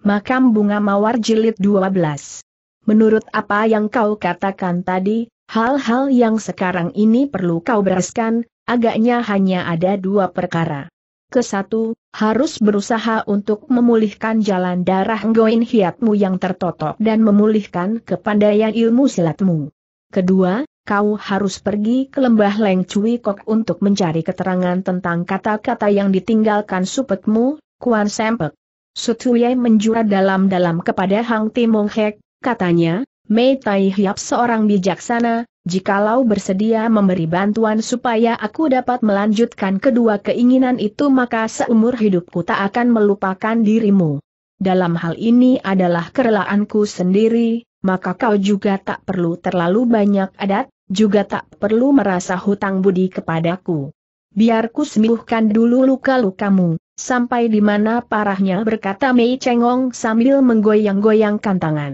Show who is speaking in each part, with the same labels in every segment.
Speaker 1: Makam Bunga Mawar Jilid 12. Menurut apa yang kau katakan tadi, hal-hal yang sekarang ini perlu kau bereskan, agaknya hanya ada dua perkara. Kesatu, harus berusaha untuk memulihkan jalan darah Ngoin Hiatmu yang tertotok dan memulihkan kepandaian ilmu silatmu. Kedua, kau harus pergi ke lembah Leng Cui Kok untuk mencari keterangan tentang kata-kata yang ditinggalkan supetmu, Kuan Sempek. Sutuyai menjurat dalam-dalam kepada Hang Timong Hek, katanya, Mei Tai Hiap seorang bijaksana, jikalau bersedia memberi bantuan supaya aku dapat melanjutkan kedua keinginan itu maka seumur hidupku tak akan melupakan dirimu. Dalam hal ini adalah kerelaanku sendiri, maka kau juga tak perlu terlalu banyak adat, juga tak perlu merasa hutang budi kepadaku. Biar ku sembuhkan dulu luka-lukamu, Sampai di mana parahnya berkata Mei Chengong sambil menggoyang-goyangkan tangan.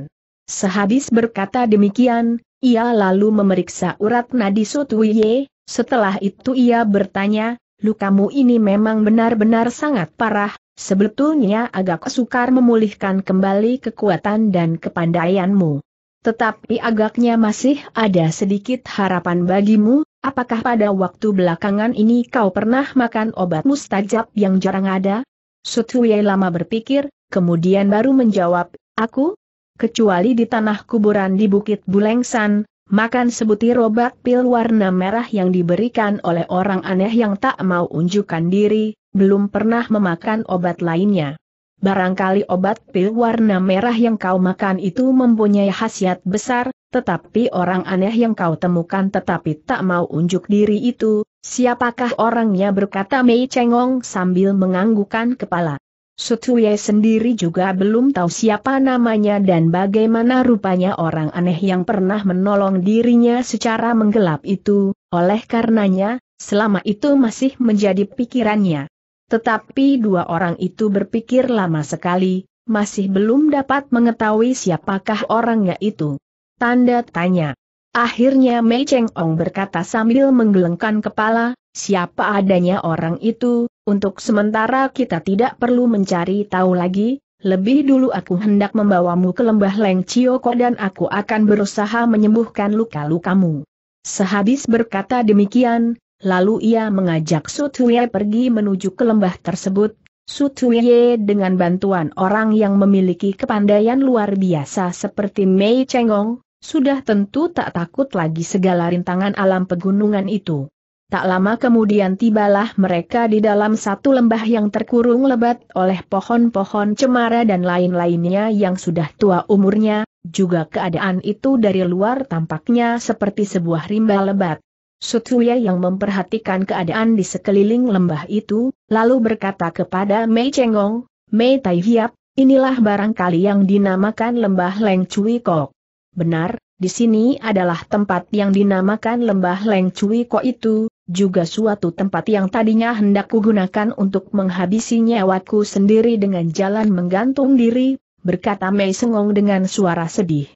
Speaker 1: Sehabis berkata demikian, ia lalu memeriksa urat nadi Sutuye. setelah itu ia bertanya, lukamu ini memang benar-benar sangat parah, sebetulnya agak sukar memulihkan kembali kekuatan dan kepandaianmu. Tetapi agaknya masih ada sedikit harapan bagimu, apakah pada waktu belakangan ini kau pernah makan obat mustajab yang jarang ada? Sutuye lama berpikir, kemudian baru menjawab, aku? Kecuali di tanah kuburan di Bukit Bulengsan, makan sebutir obat pil warna merah yang diberikan oleh orang aneh yang tak mau unjukkan diri, belum pernah memakan obat lainnya. Barangkali obat pil warna merah yang kau makan itu mempunyai khasiat besar, tetapi orang aneh yang kau temukan tetapi tak mau unjuk diri itu, siapakah orangnya berkata Mei Chengong sambil menganggukan kepala. Sutuye sendiri juga belum tahu siapa namanya dan bagaimana rupanya orang aneh yang pernah menolong dirinya secara menggelap itu, oleh karenanya, selama itu masih menjadi pikirannya. Tetapi dua orang itu berpikir lama sekali, masih belum dapat mengetahui siapakah orangnya itu. Tanda tanya. Akhirnya Mei Cheng Ong berkata sambil menggelengkan kepala, siapa adanya orang itu, untuk sementara kita tidak perlu mencari tahu lagi, lebih dulu aku hendak membawamu ke lembah Leng Chioko dan aku akan berusaha menyembuhkan luka-lukamu. Sehabis berkata demikian, Lalu ia mengajak Sutuye pergi menuju ke lembah tersebut. Sutuye dengan bantuan orang yang memiliki kepandaian luar biasa seperti Mei Chengong, sudah tentu tak takut lagi segala rintangan alam pegunungan itu. Tak lama kemudian tibalah mereka di dalam satu lembah yang terkurung lebat oleh pohon-pohon cemara dan lain-lainnya yang sudah tua umurnya, juga keadaan itu dari luar tampaknya seperti sebuah rimba lebat. Sutuya yang memperhatikan keadaan di sekeliling lembah itu, lalu berkata kepada Mei Chengong, Mei Tai Hiap, inilah barangkali yang dinamakan lembah Leng Cui Kok. Benar, di sini adalah tempat yang dinamakan lembah Leng Cui Kok itu, juga suatu tempat yang tadinya hendak kugunakan untuk menghabisi nyawaku sendiri dengan jalan menggantung diri, berkata Mei Sengong dengan suara sedih.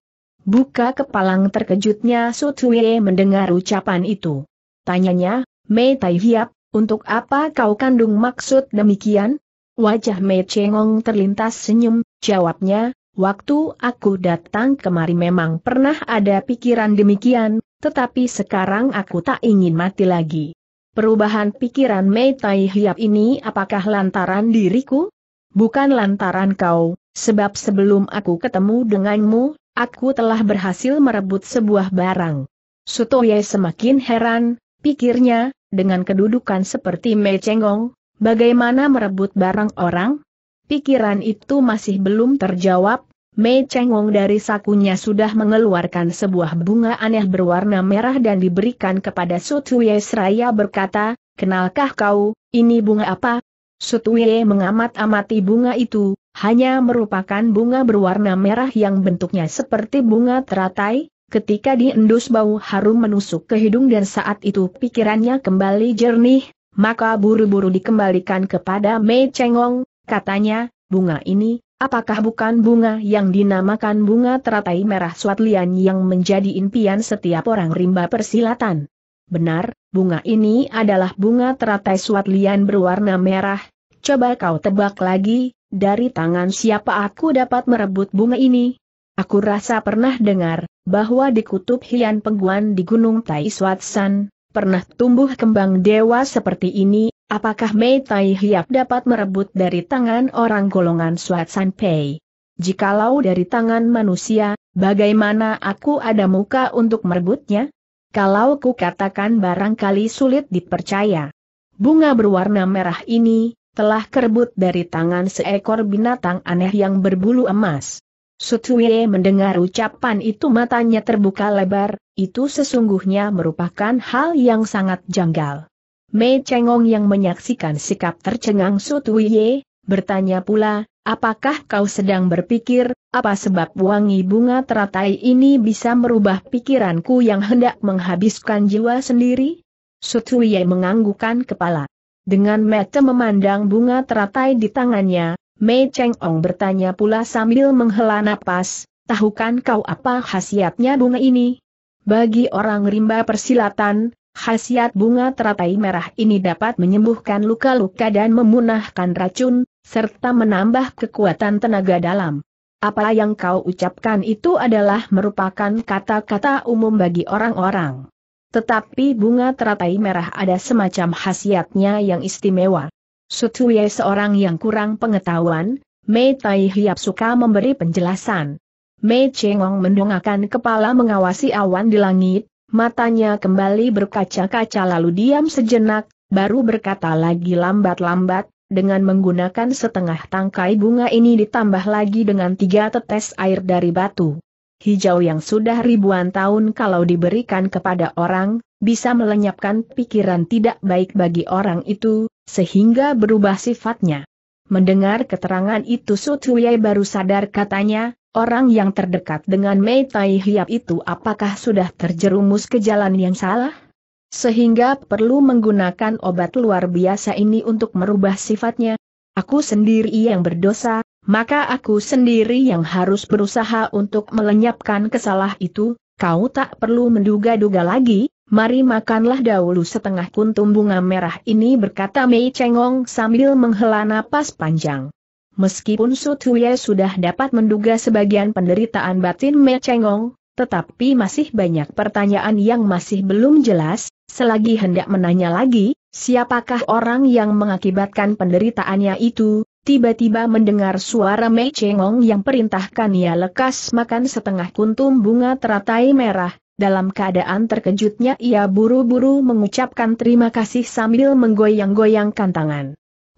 Speaker 1: Buka kepalang terkejutnya Su mendengar ucapan itu. Tanyanya, Mei Tai Hiap, untuk apa kau kandung maksud demikian? Wajah Mei Chengong terlintas senyum, jawabnya, waktu aku datang kemari memang pernah ada pikiran demikian, tetapi sekarang aku tak ingin mati lagi. Perubahan pikiran Mei Tai Hiap ini apakah lantaran diriku? Bukan lantaran kau, sebab sebelum aku ketemu denganmu, Aku telah berhasil merebut sebuah barang. Sutoye semakin heran, pikirnya, dengan kedudukan seperti Mei Chengong, bagaimana merebut barang orang? Pikiran itu masih belum terjawab, Mei Chengong dari sakunya sudah mengeluarkan sebuah bunga aneh berwarna merah dan diberikan kepada Sutoye Sraya seraya berkata, Kenalkah kau, ini bunga apa? Sutwee mengamat-amati bunga itu, hanya merupakan bunga berwarna merah yang bentuknya seperti bunga teratai, ketika diendus bau harum menusuk ke hidung dan saat itu pikirannya kembali jernih, maka buru-buru dikembalikan kepada Mei Chengong, katanya, bunga ini, apakah bukan bunga yang dinamakan bunga teratai merah suat yang menjadi impian setiap orang rimba persilatan? Benar, bunga ini adalah bunga teratai suat berwarna merah. Coba kau tebak lagi, dari tangan siapa aku dapat merebut bunga ini? Aku rasa pernah dengar, bahwa di kutub Hian Pengguan di Gunung Tai Suat San, pernah tumbuh kembang dewa seperti ini, apakah Mei Tai Hiap dapat merebut dari tangan orang golongan Suat San Pei? Jikalau dari tangan manusia, bagaimana aku ada muka untuk merebutnya? Kalau ku katakan barangkali sulit dipercaya. Bunga berwarna merah ini, telah kerebut dari tangan seekor binatang aneh yang berbulu emas. Sutsuye mendengar ucapan itu matanya terbuka lebar, itu sesungguhnya merupakan hal yang sangat janggal. Mei Chengong yang menyaksikan sikap tercengang Sutsuye, bertanya pula, apakah kau sedang berpikir, apa sebab wangi bunga teratai ini bisa merubah pikiranku yang hendak menghabiskan jiwa sendiri? Sutuye menganggukan kepala. Dengan mata memandang bunga teratai di tangannya, Mei Cheng Ong bertanya pula sambil menghela napas, tahukan kau apa khasiatnya bunga ini? Bagi orang rimba persilatan, khasiat bunga teratai merah ini dapat menyembuhkan luka-luka dan memunahkan racun, serta menambah kekuatan tenaga dalam. Apa yang kau ucapkan itu adalah merupakan kata-kata umum bagi orang-orang. Tetapi bunga teratai merah ada semacam khasiatnya yang istimewa. Sutuye seorang yang kurang pengetahuan, Mei Tai Hiap suka memberi penjelasan. Mei Chengong mendongakkan kepala mengawasi awan di langit, matanya kembali berkaca-kaca lalu diam sejenak, baru berkata lagi lambat-lambat, dengan menggunakan setengah tangkai bunga ini ditambah lagi dengan tiga tetes air dari batu. Hijau yang sudah ribuan tahun kalau diberikan kepada orang, bisa melenyapkan pikiran tidak baik bagi orang itu, sehingga berubah sifatnya. Mendengar keterangan itu Sutuyai baru sadar katanya, orang yang terdekat dengan Mei Tai Hiap itu apakah sudah terjerumus ke jalan yang salah? Sehingga perlu menggunakan obat luar biasa ini untuk merubah sifatnya. Aku sendiri yang berdosa, maka aku sendiri yang harus berusaha untuk melenyapkan kesalah itu, kau tak perlu menduga-duga lagi, mari makanlah dahulu setengah kuntum bunga merah ini berkata Mei Chengong sambil menghela napas panjang. Meskipun Su Tuye sudah dapat menduga sebagian penderitaan batin Mei Chengong, tetapi masih banyak pertanyaan yang masih belum jelas, selagi hendak menanya lagi, siapakah orang yang mengakibatkan penderitaannya itu, tiba-tiba mendengar suara Mei Chengong yang perintahkan ia lekas makan setengah kuntum bunga teratai merah, dalam keadaan terkejutnya ia buru-buru mengucapkan terima kasih sambil menggoyang-goyangkan tangan.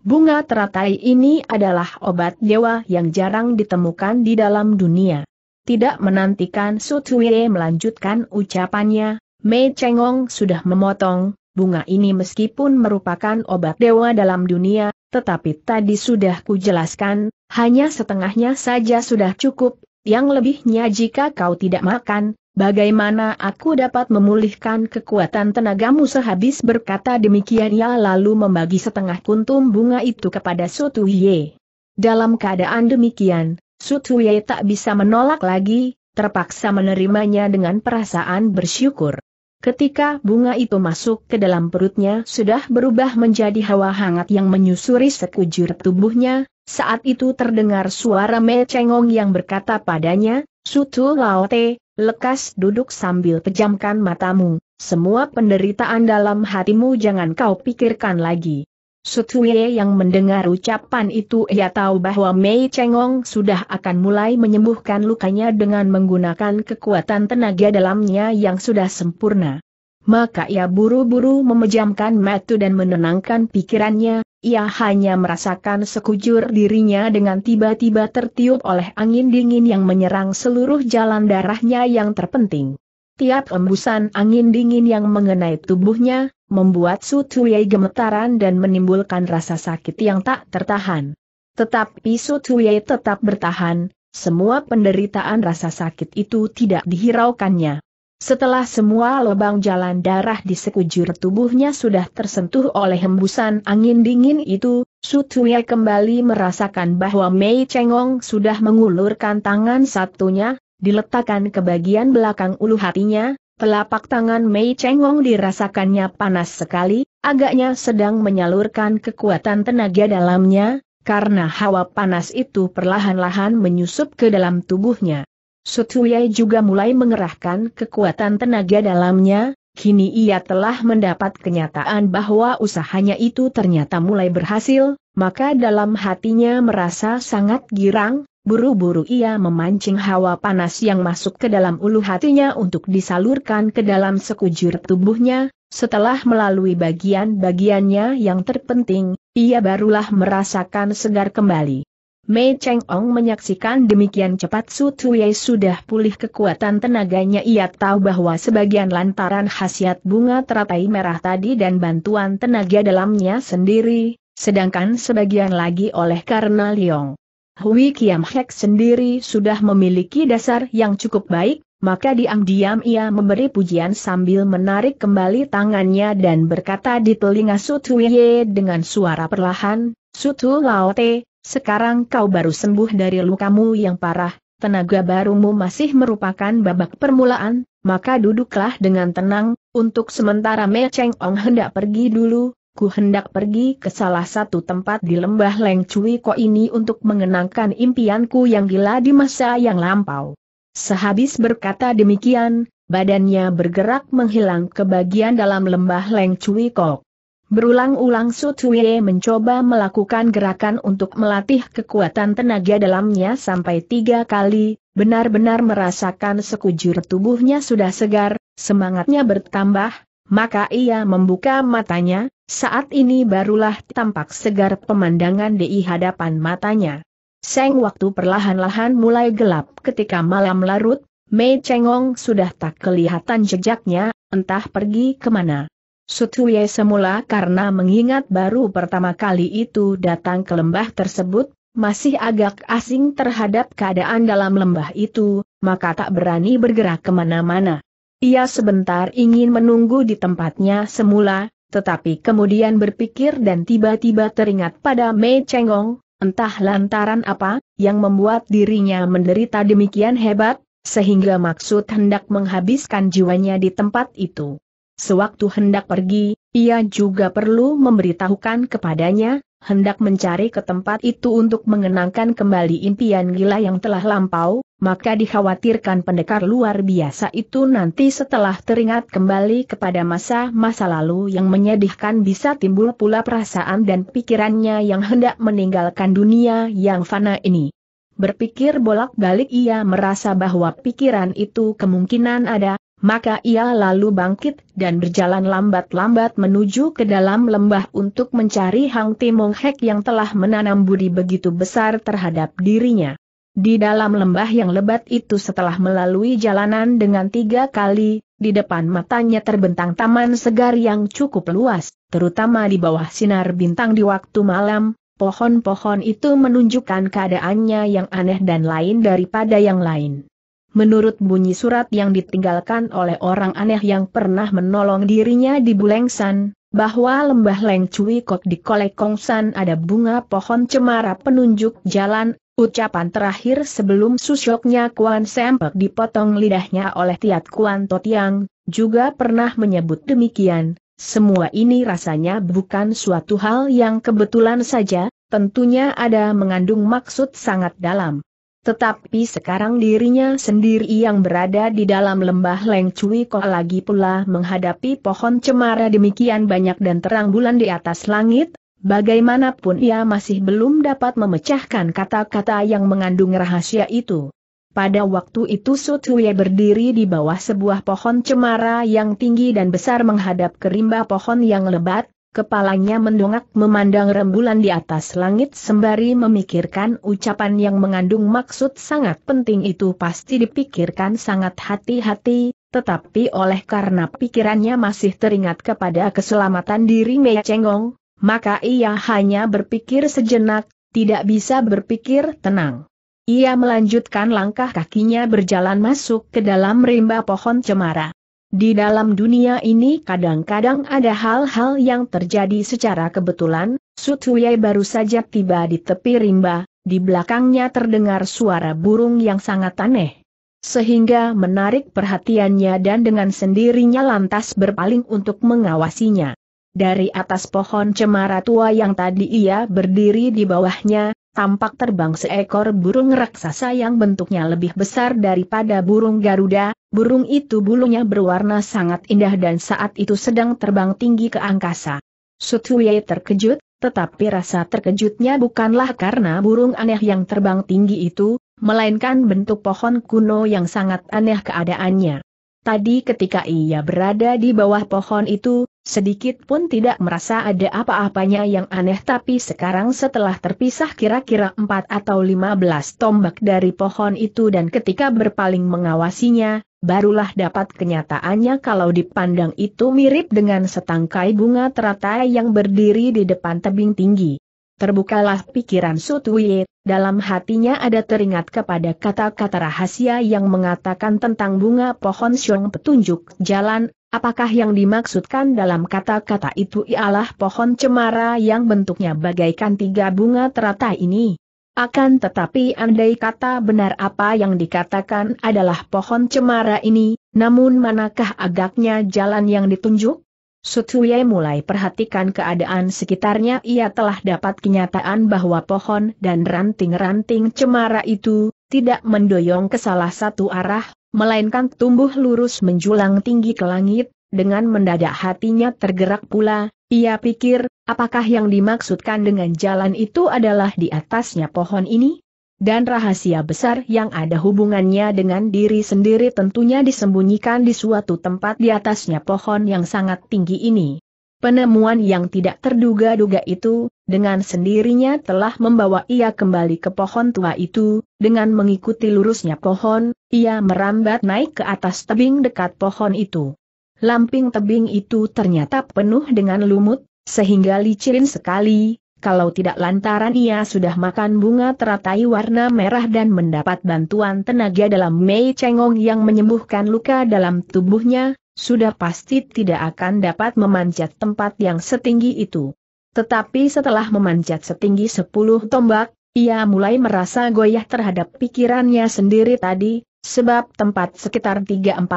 Speaker 1: Bunga teratai ini adalah obat dewa yang jarang ditemukan di dalam dunia. Tidak menantikan Su Sutuie melanjutkan ucapannya, Mei Chengong sudah memotong, bunga ini meskipun merupakan obat dewa dalam dunia, tetapi tadi sudah kujelaskan, hanya setengahnya saja sudah cukup, yang lebihnya jika kau tidak makan, Bagaimana aku dapat memulihkan kekuatan tenagamu sehabis berkata demikian ia lalu membagi setengah kuntum bunga itu kepada Su Sotuye. Dalam keadaan demikian, Sutuye tak bisa menolak lagi, terpaksa menerimanya dengan perasaan bersyukur. Ketika bunga itu masuk ke dalam perutnya sudah berubah menjadi hawa hangat yang menyusuri sekujur tubuhnya, saat itu terdengar suara Me Chengong yang berkata padanya, Sutu Laote, lekas duduk sambil pejamkan matamu, semua penderitaan dalam hatimu jangan kau pikirkan lagi. Sutuye yang mendengar ucapan itu ia tahu bahwa Mei Chengong sudah akan mulai menyembuhkan lukanya dengan menggunakan kekuatan tenaga dalamnya yang sudah sempurna. Maka ia buru-buru memejamkan mata dan menenangkan pikirannya, ia hanya merasakan sekujur dirinya dengan tiba-tiba tertiup oleh angin dingin yang menyerang seluruh jalan darahnya yang terpenting. Tiap embusan angin dingin yang mengenai tubuhnya, membuat Su Tuye gemetaran dan menimbulkan rasa sakit yang tak tertahan. Tetapi Su Tuye tetap bertahan, semua penderitaan rasa sakit itu tidak dihiraukannya. Setelah semua lubang jalan darah di sekujur tubuhnya sudah tersentuh oleh hembusan angin dingin itu, Su Sutuya kembali merasakan bahwa Mei Chengong sudah mengulurkan tangan satunya, diletakkan ke bagian belakang ulu hatinya, Telapak tangan Mei cengong dirasakannya panas sekali, agaknya sedang menyalurkan kekuatan tenaga dalamnya, karena hawa panas itu perlahan-lahan menyusup ke dalam tubuhnya. Sutuyai juga mulai mengerahkan kekuatan tenaga dalamnya, kini ia telah mendapat kenyataan bahwa usahanya itu ternyata mulai berhasil, maka dalam hatinya merasa sangat girang, Buru-buru ia memancing hawa panas yang masuk ke dalam ulu hatinya untuk disalurkan ke dalam sekujur tubuhnya, setelah melalui bagian-bagiannya yang terpenting, ia barulah merasakan segar kembali. Mei Cheng Ong menyaksikan demikian cepat Su Tuye sudah pulih kekuatan tenaganya ia tahu bahwa sebagian lantaran khasiat bunga teratai merah tadi dan bantuan tenaga dalamnya sendiri, sedangkan sebagian lagi oleh karena Liong. Hui Kiam Hek sendiri sudah memiliki dasar yang cukup baik, maka diam-diam ia memberi pujian sambil menarik kembali tangannya dan berkata di telinga Sutu Ye dengan suara perlahan, Sutu Laote, sekarang kau baru sembuh dari lukamu yang parah, tenaga barumu masih merupakan babak permulaan, maka duduklah dengan tenang, untuk sementara Me Cheng Ong hendak pergi dulu, Ku hendak pergi ke salah satu tempat di lembah Leng Cui Ko ini untuk mengenangkan impianku yang gila di masa yang lampau. Sehabis berkata demikian, badannya bergerak menghilang ke bagian dalam lembah Leng Cui Ko. Berulang-ulang Su Tue mencoba melakukan gerakan untuk melatih kekuatan tenaga dalamnya sampai tiga kali, benar-benar merasakan sekujur tubuhnya sudah segar, semangatnya bertambah, maka ia membuka matanya, saat ini barulah tampak segar pemandangan di hadapan matanya. Seng waktu perlahan-lahan mulai gelap ketika malam larut, Mei Chengong sudah tak kelihatan jejaknya, entah pergi kemana. Sutuye semula karena mengingat baru pertama kali itu datang ke lembah tersebut, masih agak asing terhadap keadaan dalam lembah itu, maka tak berani bergerak kemana-mana. Ia sebentar ingin menunggu di tempatnya semula, tetapi kemudian berpikir dan tiba-tiba teringat pada Mei Chengong, entah lantaran apa, yang membuat dirinya menderita demikian hebat, sehingga maksud hendak menghabiskan jiwanya di tempat itu. Sewaktu hendak pergi, ia juga perlu memberitahukan kepadanya, hendak mencari ke tempat itu untuk mengenangkan kembali impian gila yang telah lampau, maka dikhawatirkan pendekar luar biasa itu nanti setelah teringat kembali kepada masa-masa lalu yang menyedihkan bisa timbul pula perasaan dan pikirannya yang hendak meninggalkan dunia yang fana ini. Berpikir bolak-balik ia merasa bahwa pikiran itu kemungkinan ada, maka ia lalu bangkit dan berjalan lambat-lambat menuju ke dalam lembah untuk mencari Hang Timong Hek yang telah menanam budi begitu besar terhadap dirinya. Di dalam lembah yang lebat itu setelah melalui jalanan dengan tiga kali, di depan matanya terbentang taman segar yang cukup luas, terutama di bawah sinar bintang di waktu malam, pohon-pohon itu menunjukkan keadaannya yang aneh dan lain daripada yang lain. Menurut bunyi surat yang ditinggalkan oleh orang aneh yang pernah menolong dirinya di Bulengsan, bahwa lembah Leng Cui Kok di Kolekongsan ada bunga pohon cemara penunjuk jalan Ucapan terakhir sebelum susyoknya Kuan Sempek dipotong lidahnya oleh Tiat Kuan Totiang, juga pernah menyebut demikian, semua ini rasanya bukan suatu hal yang kebetulan saja, tentunya ada mengandung maksud sangat dalam. Tetapi sekarang dirinya sendiri yang berada di dalam lembah Leng Cui kok lagi pula menghadapi pohon cemara demikian banyak dan terang bulan di atas langit, Bagaimanapun ia masih belum dapat memecahkan kata-kata yang mengandung rahasia itu. Pada waktu itu Sutsuye berdiri di bawah sebuah pohon cemara yang tinggi dan besar menghadap ke rimba pohon yang lebat, kepalanya mendongak memandang rembulan di atas langit sembari memikirkan ucapan yang mengandung maksud sangat penting itu pasti dipikirkan sangat hati-hati, tetapi oleh karena pikirannya masih teringat kepada keselamatan diri Mei Cengong, maka ia hanya berpikir sejenak, tidak bisa berpikir tenang. Ia melanjutkan langkah kakinya berjalan masuk ke dalam rimba pohon cemara. Di dalam dunia ini kadang-kadang ada hal-hal yang terjadi secara kebetulan, Sutuyai baru saja tiba di tepi rimba, di belakangnya terdengar suara burung yang sangat aneh. Sehingga menarik perhatiannya dan dengan sendirinya lantas berpaling untuk mengawasinya dari atas pohon cemara tua yang tadi ia berdiri di bawahnya, tampak terbang seekor burung raksasa yang bentuknya lebih besar daripada burung Garuda, burung itu bulunya berwarna sangat indah dan saat itu sedang terbang tinggi ke angkasa. Sutuye terkejut, tetapi rasa terkejutnya bukanlah karena burung aneh yang terbang tinggi itu, melainkan bentuk pohon kuno yang sangat aneh keadaannya. Tadi ketika ia berada di bawah pohon itu, Sedikit pun tidak merasa ada apa-apanya yang aneh tapi sekarang setelah terpisah kira-kira 4 atau 15 tombak dari pohon itu dan ketika berpaling mengawasinya, barulah dapat kenyataannya kalau dipandang itu mirip dengan setangkai bunga teratai yang berdiri di depan tebing tinggi. Terbukalah pikiran Sutuye, dalam hatinya ada teringat kepada kata-kata rahasia yang mengatakan tentang bunga pohon siung petunjuk jalan, Apakah yang dimaksudkan dalam kata-kata itu ialah pohon cemara yang bentuknya bagaikan tiga bunga teratai ini? Akan tetapi andai kata benar apa yang dikatakan adalah pohon cemara ini, namun manakah agaknya jalan yang ditunjuk? Sutuye mulai perhatikan keadaan sekitarnya ia telah dapat kenyataan bahwa pohon dan ranting-ranting cemara itu, tidak mendoyong ke salah satu arah, melainkan tumbuh lurus menjulang tinggi ke langit, dengan mendadak hatinya tergerak pula, ia pikir, apakah yang dimaksudkan dengan jalan itu adalah di atasnya pohon ini? Dan rahasia besar yang ada hubungannya dengan diri sendiri tentunya disembunyikan di suatu tempat di atasnya pohon yang sangat tinggi ini. Penemuan yang tidak terduga-duga itu, dengan sendirinya telah membawa ia kembali ke pohon tua itu, dengan mengikuti lurusnya pohon, ia merambat naik ke atas tebing dekat pohon itu. Lamping tebing itu ternyata penuh dengan lumut, sehingga licin sekali, kalau tidak lantaran ia sudah makan bunga teratai warna merah dan mendapat bantuan tenaga dalam Mei Cengong yang menyembuhkan luka dalam tubuhnya, sudah pasti tidak akan dapat memanjat tempat yang setinggi itu. Tetapi setelah memanjat setinggi sepuluh tombak, ia mulai merasa goyah terhadap pikirannya sendiri tadi, sebab tempat sekitar 340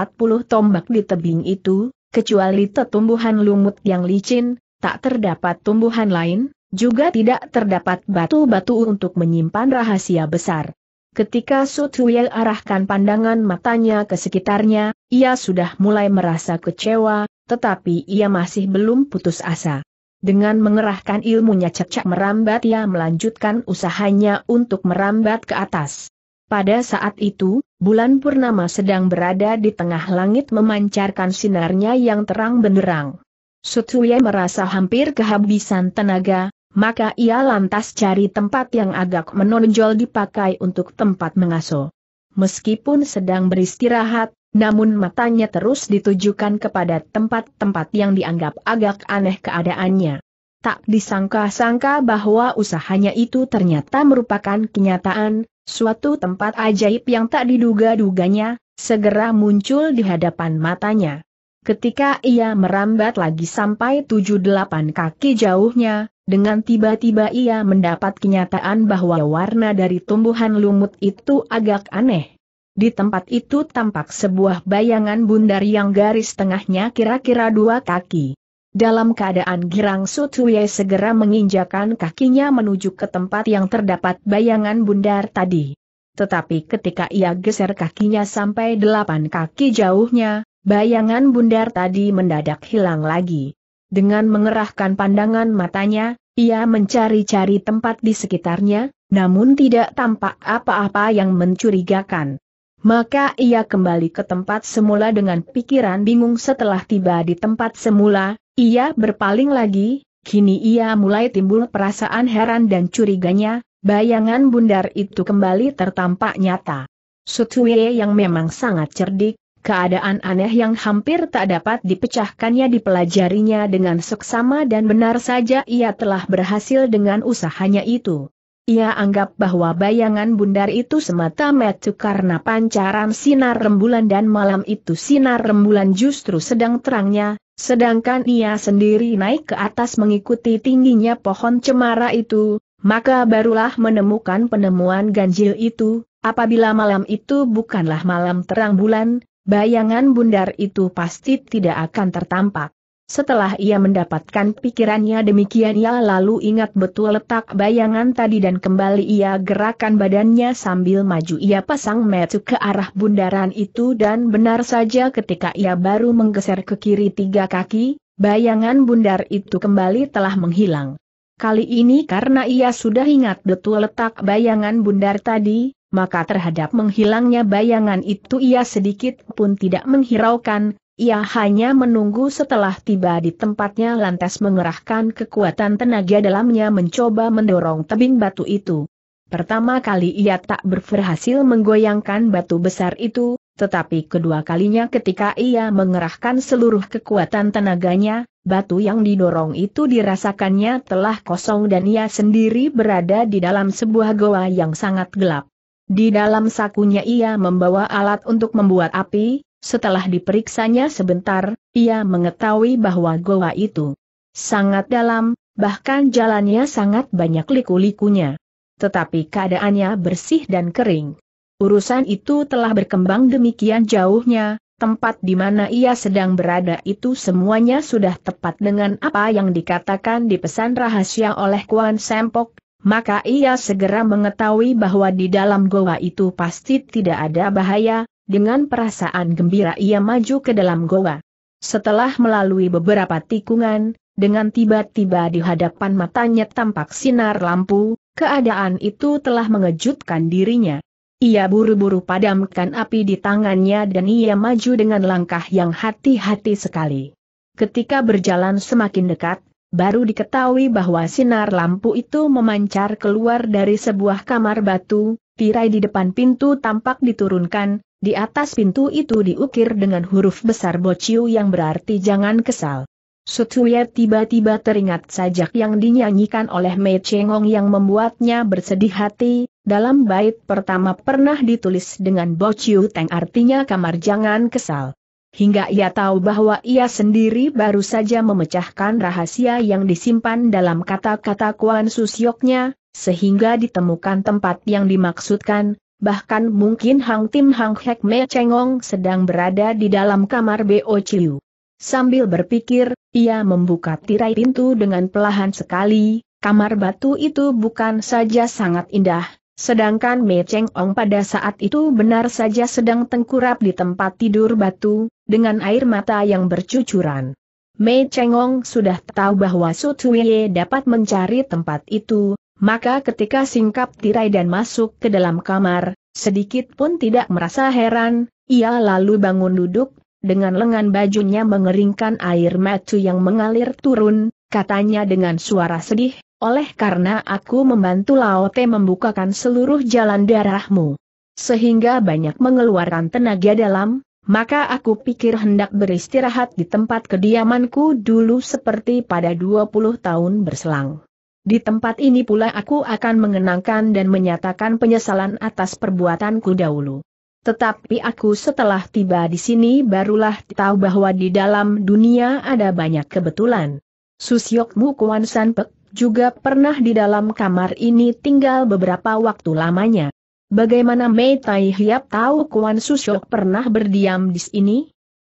Speaker 1: tombak di tebing itu, kecuali tetumbuhan lumut yang licin, tak terdapat tumbuhan lain, juga tidak terdapat batu-batu untuk menyimpan rahasia besar. Ketika Sutuel arahkan pandangan matanya ke sekitarnya, ia sudah mulai merasa kecewa, tetapi ia masih belum putus asa. Dengan mengerahkan ilmunya cecak merambat ia melanjutkan usahanya untuk merambat ke atas. Pada saat itu, bulan purnama sedang berada di tengah langit memancarkan sinarnya yang terang benderang. Sutuye merasa hampir kehabisan tenaga, maka ia lantas cari tempat yang agak menonjol dipakai untuk tempat mengaso. Meskipun sedang beristirahat, namun matanya terus ditujukan kepada tempat-tempat yang dianggap agak aneh keadaannya. Tak disangka-sangka bahwa usahanya itu ternyata merupakan kenyataan, suatu tempat ajaib yang tak diduga-duganya, segera muncul di hadapan matanya. Ketika ia merambat lagi sampai 7-8 kaki jauhnya, dengan tiba-tiba ia mendapat kenyataan bahwa warna dari tumbuhan lumut itu agak aneh. Di tempat itu tampak sebuah bayangan bundar yang garis tengahnya kira-kira dua kaki. Dalam keadaan girang Sutuye segera menginjakan kakinya menuju ke tempat yang terdapat bayangan bundar tadi. Tetapi ketika ia geser kakinya sampai delapan kaki jauhnya, bayangan bundar tadi mendadak hilang lagi. Dengan mengerahkan pandangan matanya, ia mencari-cari tempat di sekitarnya, namun tidak tampak apa-apa yang mencurigakan. Maka ia kembali ke tempat semula dengan pikiran bingung setelah tiba di tempat semula, ia berpaling lagi, kini ia mulai timbul perasaan heran dan curiganya, bayangan bundar itu kembali tertampak nyata. Sutwe yang memang sangat cerdik, keadaan aneh yang hampir tak dapat dipecahkannya dipelajarinya dengan seksama dan benar saja ia telah berhasil dengan usahanya itu. Ia anggap bahwa bayangan bundar itu semata metu karena pancaran sinar rembulan dan malam itu sinar rembulan justru sedang terangnya, sedangkan ia sendiri naik ke atas mengikuti tingginya pohon cemara itu, maka barulah menemukan penemuan ganjil itu, apabila malam itu bukanlah malam terang bulan, bayangan bundar itu pasti tidak akan tertampak. Setelah ia mendapatkan pikirannya demikian ia lalu ingat betul letak bayangan tadi dan kembali ia gerakan badannya sambil maju ia pasang metu ke arah bundaran itu dan benar saja ketika ia baru menggeser ke kiri tiga kaki, bayangan bundar itu kembali telah menghilang. Kali ini karena ia sudah ingat betul letak bayangan bundar tadi, maka terhadap menghilangnya bayangan itu ia sedikit pun tidak menghiraukan, ia hanya menunggu setelah tiba di tempatnya lantas mengerahkan kekuatan tenaga dalamnya mencoba mendorong tebing batu itu. Pertama kali ia tak berhasil menggoyangkan batu besar itu, tetapi kedua kalinya ketika ia mengerahkan seluruh kekuatan tenaganya, batu yang didorong itu dirasakannya telah kosong dan ia sendiri berada di dalam sebuah goa yang sangat gelap. Di dalam sakunya ia membawa alat untuk membuat api, setelah diperiksanya sebentar, ia mengetahui bahwa goa itu sangat dalam, bahkan jalannya sangat banyak liku-likunya. Tetapi keadaannya bersih dan kering. Urusan itu telah berkembang demikian jauhnya, tempat di mana ia sedang berada itu semuanya sudah tepat dengan apa yang dikatakan di pesan rahasia oleh Kuan Sempok, maka ia segera mengetahui bahwa di dalam goa itu pasti tidak ada bahaya, dengan perasaan gembira ia maju ke dalam goa. Setelah melalui beberapa tikungan, dengan tiba-tiba di hadapan matanya tampak sinar lampu, keadaan itu telah mengejutkan dirinya. Ia buru-buru padamkan api di tangannya dan ia maju dengan langkah yang hati-hati sekali. Ketika berjalan semakin dekat, baru diketahui bahwa sinar lampu itu memancar keluar dari sebuah kamar batu, tirai di depan pintu tampak diturunkan, di atas pintu itu diukir dengan huruf besar bociu yang berarti jangan kesal. Sutuye tiba-tiba teringat sajak yang dinyanyikan oleh Mei Chengong yang membuatnya bersedih hati, dalam bait pertama pernah ditulis dengan Bociu Teng artinya kamar jangan kesal hingga ia tahu bahwa ia sendiri baru saja memecahkan rahasia yang disimpan dalam kata-kata Kuan Susyoknya, sehingga ditemukan tempat yang dimaksudkan, bahkan mungkin Hang Tim Hang Hek Me Chengong sedang berada di dalam kamar Bo Chiu. Sambil berpikir, ia membuka tirai pintu dengan pelahan sekali, kamar batu itu bukan saja sangat indah, Sedangkan Mei Cheng Ong pada saat itu benar saja sedang tengkurap di tempat tidur batu, dengan air mata yang bercucuran. Mei Cheng Ong sudah tahu bahwa Su Tuye dapat mencari tempat itu, maka ketika singkap tirai dan masuk ke dalam kamar, sedikit pun tidak merasa heran, ia lalu bangun duduk, dengan lengan bajunya mengeringkan air mata yang mengalir turun, katanya dengan suara sedih, oleh karena aku membantu Laote membukakan seluruh jalan darahmu. Sehingga banyak mengeluarkan tenaga dalam, maka aku pikir hendak beristirahat di tempat kediamanku dulu seperti pada 20 tahun berselang. Di tempat ini pula aku akan mengenangkan dan menyatakan penyesalan atas perbuatanku dahulu. Tetapi aku setelah tiba di sini barulah tahu bahwa di dalam dunia ada banyak kebetulan. Susyokmu Kuan Sanpek, juga pernah di dalam kamar ini tinggal beberapa waktu lamanya. Bagaimana Mei Tai Hiap tahu Kuan Susyok pernah berdiam di sini?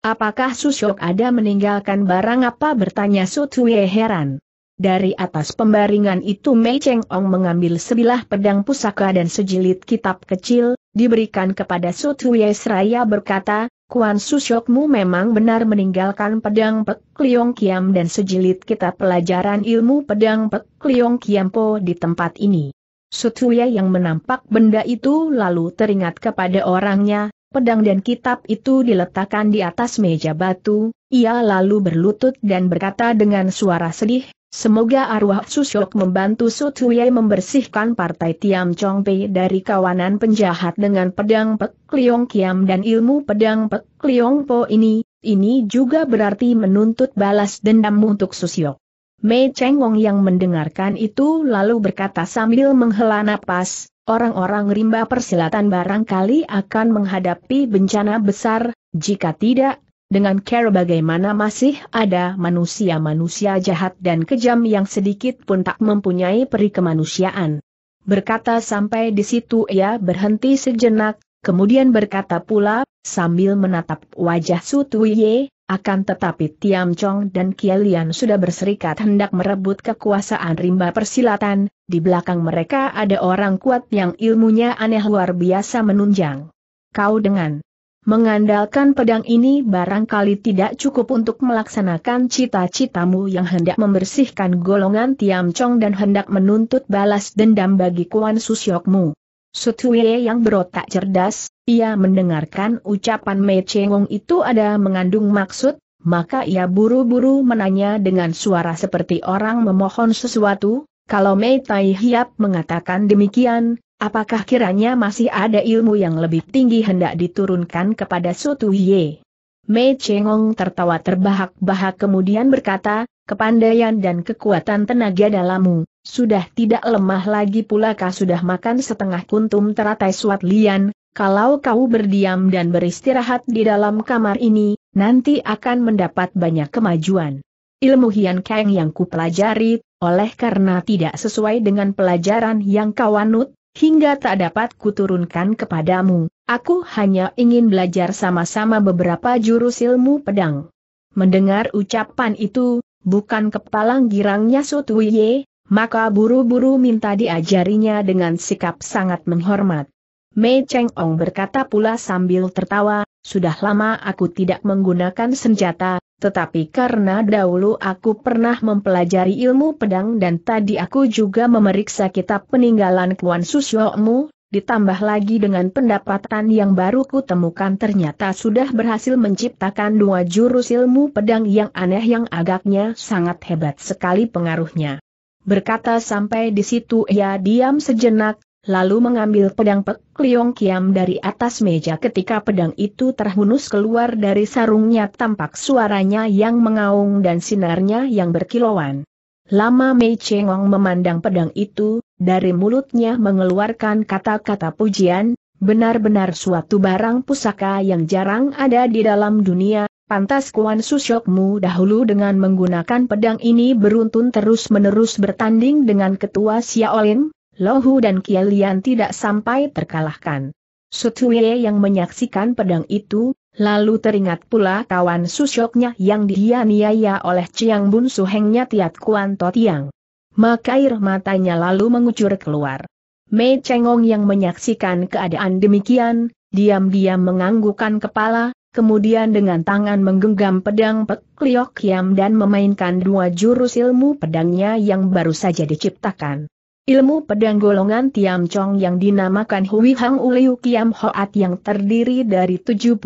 Speaker 1: Apakah Susyok ada meninggalkan barang apa bertanya Sutue heran. Dari atas pembaringan itu Mei Cheng Ong mengambil sebilah pedang pusaka dan sejilid kitab kecil, diberikan kepada Sutue seraya berkata, Kuan Susyokmu memang benar meninggalkan pedang Pek Liong Kiam dan sejilid kitab pelajaran ilmu pedang Pek Liong Kiampo di tempat ini. Sutuya yang menampak benda itu lalu teringat kepada orangnya, pedang dan kitab itu diletakkan di atas meja batu, ia lalu berlutut dan berkata dengan suara sedih, Semoga arwah Susyok membantu Sutuye membersihkan partai Tiam Chongpei dari kawanan penjahat dengan pedang Pek Liong Kiam dan ilmu pedang Pek Liong Po ini, ini juga berarti menuntut balas dendam untuk Susyok. Mei Cheng Wong yang mendengarkan itu lalu berkata sambil menghela napas, orang-orang rimba persilatan barangkali akan menghadapi bencana besar, jika tidak dengan care bagaimana masih ada manusia-manusia jahat dan kejam yang sedikit pun tak mempunyai peri kemanusiaan. Berkata sampai di situ ia berhenti sejenak, kemudian berkata pula, sambil menatap wajah Ye, akan tetapi Tiam Chong dan Kialian sudah berserikat hendak merebut kekuasaan rimba persilatan, di belakang mereka ada orang kuat yang ilmunya aneh luar biasa menunjang. Kau dengan Mengandalkan pedang ini barangkali tidak cukup untuk melaksanakan cita-citamu yang hendak membersihkan golongan Tiam Chong dan hendak menuntut balas dendam bagi Kuan Susyokmu. Sutue yang berotak cerdas, ia mendengarkan ucapan Mei Chengong itu ada mengandung maksud, maka ia buru-buru menanya dengan suara seperti orang memohon sesuatu, kalau Mei Tai Hiap mengatakan demikian, Apakah kiranya masih ada ilmu yang lebih tinggi hendak diturunkan kepada Sotu Ye? Mei Chengong tertawa terbahak-bahak kemudian berkata, kepandaian dan kekuatan tenaga dalammu, sudah tidak lemah lagi pula kau sudah makan setengah kuntum teratai suat lian, kalau kau berdiam dan beristirahat di dalam kamar ini, nanti akan mendapat banyak kemajuan. Ilmu Hian Kang yang kupelajari, oleh karena tidak sesuai dengan pelajaran yang kau anut, hingga tak dapat kuturunkan kepadamu, aku hanya ingin belajar sama-sama beberapa jurus ilmu pedang. Mendengar ucapan itu, bukan kepalang girangnya Sotuye, maka buru-buru minta diajarinya dengan sikap sangat menghormat. Mei Cheng Ong berkata pula sambil tertawa, sudah lama aku tidak menggunakan senjata, tetapi karena dahulu aku pernah mempelajari ilmu pedang dan tadi aku juga memeriksa kitab peninggalan Kuan Susyokmu, ditambah lagi dengan pendapatan yang baru kutemukan ternyata sudah berhasil menciptakan dua jurus ilmu pedang yang aneh yang agaknya sangat hebat sekali pengaruhnya. Berkata sampai di situ ia ya, diam sejenak, lalu mengambil pedang Pek Liong Kiam dari atas meja ketika pedang itu terhunus keluar dari sarungnya tampak suaranya yang mengaung dan sinarnya yang berkilauan. Lama Mei Chengong memandang pedang itu, dari mulutnya mengeluarkan kata-kata pujian, benar-benar suatu barang pusaka yang jarang ada di dalam dunia, Pantas Kuan Susyokmu dahulu dengan menggunakan pedang ini beruntun terus-menerus bertanding dengan ketua Xiaolin, Lohu dan Kialian tidak sampai terkalahkan. Sutuye yang menyaksikan pedang itu, lalu teringat pula kawan susyoknya yang dianiaya oleh Chiang Bun Suhengnya Tiat Kuan Totiang. Maka air matanya lalu mengucur keluar. Mei Chengong yang menyaksikan keadaan demikian, diam-diam menganggukkan kepala, kemudian dengan tangan menggenggam pedang Pek Liok Kiam dan memainkan dua jurus ilmu pedangnya yang baru saja diciptakan. Ilmu pedang golongan Tiam Chong yang dinamakan Hui Hang Uliu Kiam Hoat yang terdiri dari 72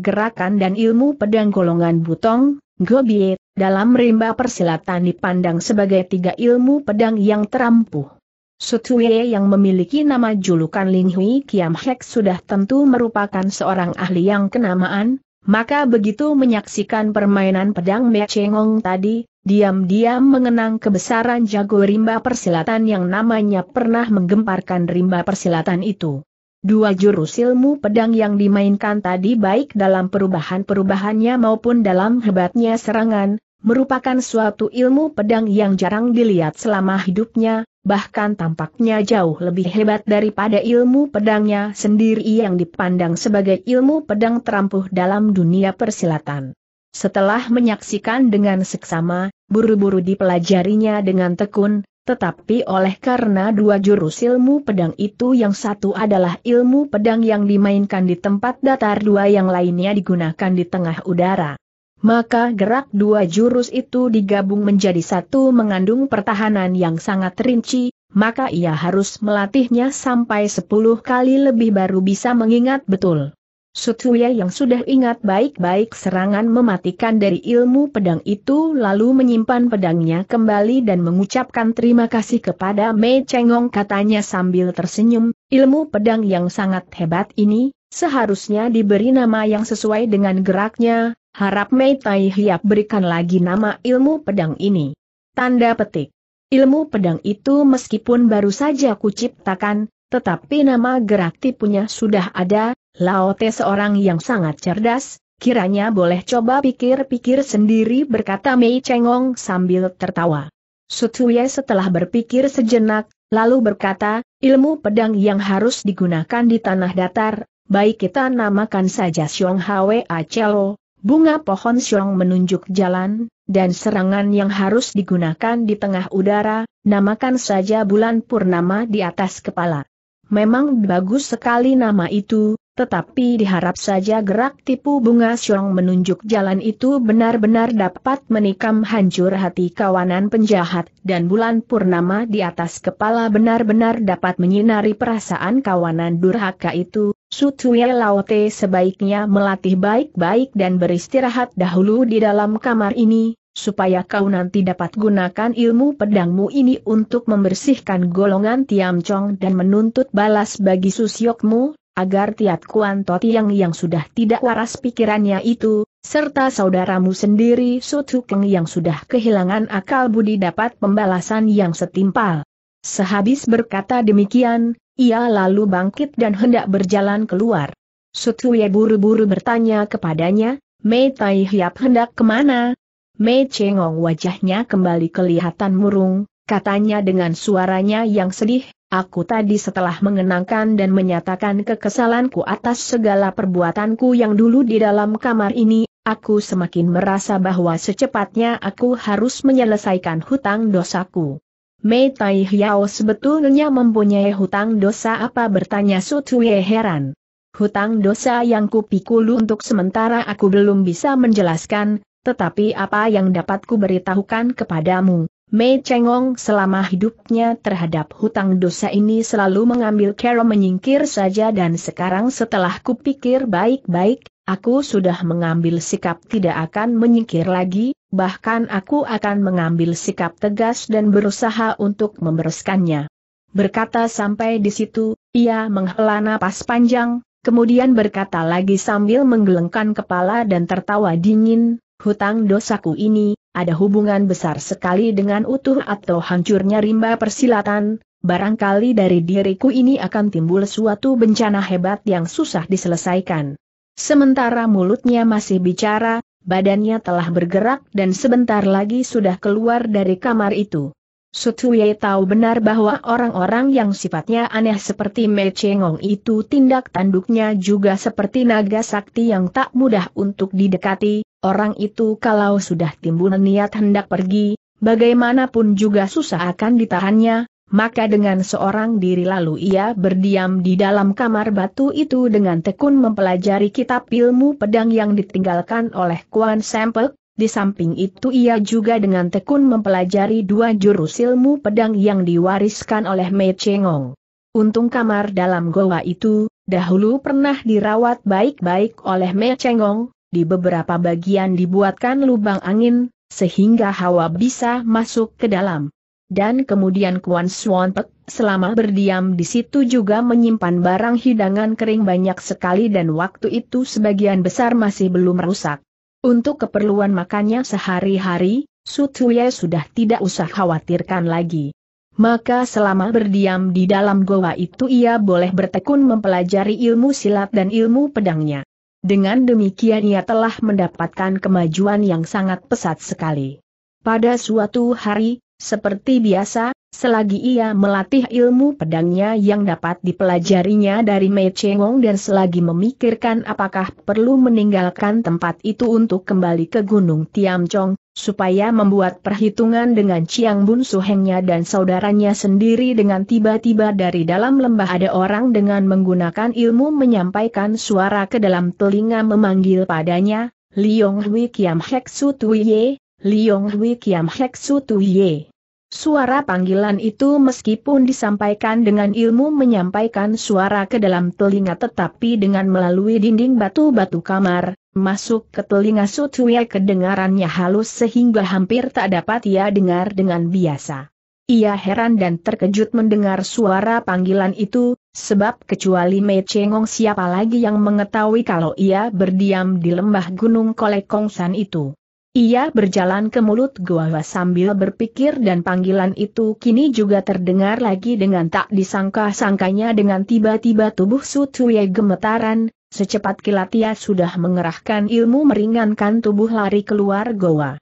Speaker 1: gerakan dan ilmu pedang golongan Butong, Gobie, dalam rimba persilatan dipandang sebagai tiga ilmu pedang yang terampuh. Sutwe yang memiliki nama julukan Ling Hui Kiam Hek sudah tentu merupakan seorang ahli yang kenamaan, maka begitu menyaksikan permainan pedang Chengong tadi, diam-diam mengenang kebesaran jago rimba persilatan yang namanya pernah menggemparkan rimba persilatan itu. Dua jurus ilmu pedang yang dimainkan tadi baik dalam perubahan-perubahannya maupun dalam hebatnya serangan, merupakan suatu ilmu pedang yang jarang dilihat selama hidupnya, bahkan tampaknya jauh lebih hebat daripada ilmu pedangnya sendiri yang dipandang sebagai ilmu pedang terampuh dalam dunia persilatan. Setelah menyaksikan dengan seksama, buru-buru dipelajarinya dengan tekun, tetapi oleh karena dua jurus ilmu pedang itu yang satu adalah ilmu pedang yang dimainkan di tempat datar dua yang lainnya digunakan di tengah udara. Maka gerak dua jurus itu digabung menjadi satu mengandung pertahanan yang sangat rinci, maka ia harus melatihnya sampai sepuluh kali lebih baru bisa mengingat betul. Sutuya yang sudah ingat baik-baik serangan mematikan dari ilmu pedang itu lalu menyimpan pedangnya kembali dan mengucapkan terima kasih kepada Mei Chengong katanya sambil tersenyum, ilmu pedang yang sangat hebat ini, seharusnya diberi nama yang sesuai dengan geraknya, harap Mei Tai Hiap berikan lagi nama ilmu pedang ini. Tanda petik. Ilmu pedang itu meskipun baru saja kuciptakan, tetapi nama gerak tipunya sudah ada, Lao Te seorang yang sangat cerdas, kiranya boleh coba pikir-pikir sendiri berkata Mei Chengong sambil tertawa. Sutuye setelah berpikir sejenak, lalu berkata, ilmu pedang yang harus digunakan di tanah datar, baik kita namakan saja Xiong Hwe Acelo, bunga pohon Xiong menunjuk jalan, dan serangan yang harus digunakan di tengah udara, namakan saja bulan purnama di atas kepala. Memang bagus sekali nama itu, tetapi diharap saja gerak tipu bunga Xiong menunjuk jalan itu benar-benar dapat menikam hancur hati kawanan penjahat, dan bulan purnama di atas kepala benar-benar dapat menyinari perasaan kawanan durhaka itu. Sutue Laote sebaiknya melatih baik-baik dan beristirahat dahulu di dalam kamar ini, supaya kau nanti dapat gunakan ilmu pedangmu ini untuk membersihkan golongan Tiam cong dan menuntut balas bagi susyokmu, agar Tiat Kuan Totiang yang sudah tidak waras pikirannya itu, serta saudaramu sendiri Sutukeng yang sudah kehilangan akal budi dapat pembalasan yang setimpal. Sehabis berkata demikian, ia lalu bangkit dan hendak berjalan keluar. Sutuye buru-buru bertanya kepadanya, Mei Tai Hiap hendak kemana? Mei Cengong wajahnya kembali kelihatan murung, katanya dengan suaranya yang sedih, aku tadi setelah mengenangkan dan menyatakan kekesalanku atas segala perbuatanku yang dulu di dalam kamar ini, aku semakin merasa bahwa secepatnya aku harus menyelesaikan hutang dosaku. Mei Tai Hiao sebetulnya mempunyai hutang dosa apa bertanya Tui heran. Hutang dosa yang kupikulu untuk sementara aku belum bisa menjelaskan, tetapi apa yang dapat ku beritahukan kepadamu, Mei Chengong selama hidupnya terhadap hutang dosa ini selalu mengambil cara menyingkir saja dan sekarang setelah kupikir baik-baik, aku sudah mengambil sikap tidak akan menyingkir lagi, bahkan aku akan mengambil sikap tegas dan berusaha untuk membereskannya. Berkata sampai di situ, ia menghela napas panjang, kemudian berkata lagi sambil menggelengkan kepala dan tertawa dingin, hutang dosaku ini, ada hubungan besar sekali dengan utuh atau hancurnya rimba persilatan, barangkali dari diriku ini akan timbul suatu bencana hebat yang susah diselesaikan. Sementara mulutnya masih bicara, badannya telah bergerak dan sebentar lagi sudah keluar dari kamar itu. Sutuye tahu benar bahwa orang-orang yang sifatnya aneh seperti Mei Chengong itu tindak tanduknya juga seperti naga sakti yang tak mudah untuk didekati, orang itu kalau sudah timbul niat hendak pergi, bagaimanapun juga susah akan ditahannya, maka dengan seorang diri lalu ia berdiam di dalam kamar batu itu dengan tekun mempelajari kitab ilmu pedang yang ditinggalkan oleh Kuan Sempek, di samping itu ia juga dengan tekun mempelajari dua jurus ilmu pedang yang diwariskan oleh Mei Chengong. Untung kamar dalam goa itu, dahulu pernah dirawat baik-baik oleh Mei Chengong, di beberapa bagian dibuatkan lubang angin, sehingga hawa bisa masuk ke dalam. Dan kemudian Kuan Suan Pek selama berdiam di situ juga menyimpan barang hidangan kering banyak sekali dan waktu itu sebagian besar masih belum rusak. Untuk keperluan makannya sehari-hari, Sutuye sudah tidak usah khawatirkan lagi. Maka selama berdiam di dalam goa itu ia boleh bertekun mempelajari ilmu silat dan ilmu pedangnya. Dengan demikian ia telah mendapatkan kemajuan yang sangat pesat sekali. Pada suatu hari, seperti biasa, selagi ia melatih ilmu pedangnya yang dapat dipelajarinya dari Mei Chengong dan selagi memikirkan apakah perlu meninggalkan tempat itu untuk kembali ke Gunung Chong, supaya membuat perhitungan dengan Chiang Bun Suhengnya dan saudaranya sendiri dengan tiba-tiba dari dalam lembah ada orang dengan menggunakan ilmu menyampaikan suara ke dalam telinga memanggil padanya, Liong Hui Kiam Hek Su Tuye, Liong Hui Kiam Hek Su Tuye. Suara panggilan itu meskipun disampaikan dengan ilmu menyampaikan suara ke dalam telinga tetapi dengan melalui dinding batu-batu kamar, masuk ke telinga Sutue kedengarannya halus sehingga hampir tak dapat ia dengar dengan biasa. Ia heran dan terkejut mendengar suara panggilan itu, sebab kecuali Mei Chengong siapa lagi yang mengetahui kalau ia berdiam di lembah gunung Kolekongsan itu. Ia berjalan ke mulut gua sambil berpikir dan panggilan itu kini juga terdengar lagi dengan tak disangka-sangkanya dengan tiba-tiba tubuh Sutue gemetaran, Secepat kilat ia sudah mengerahkan ilmu meringankan tubuh lari keluar goa.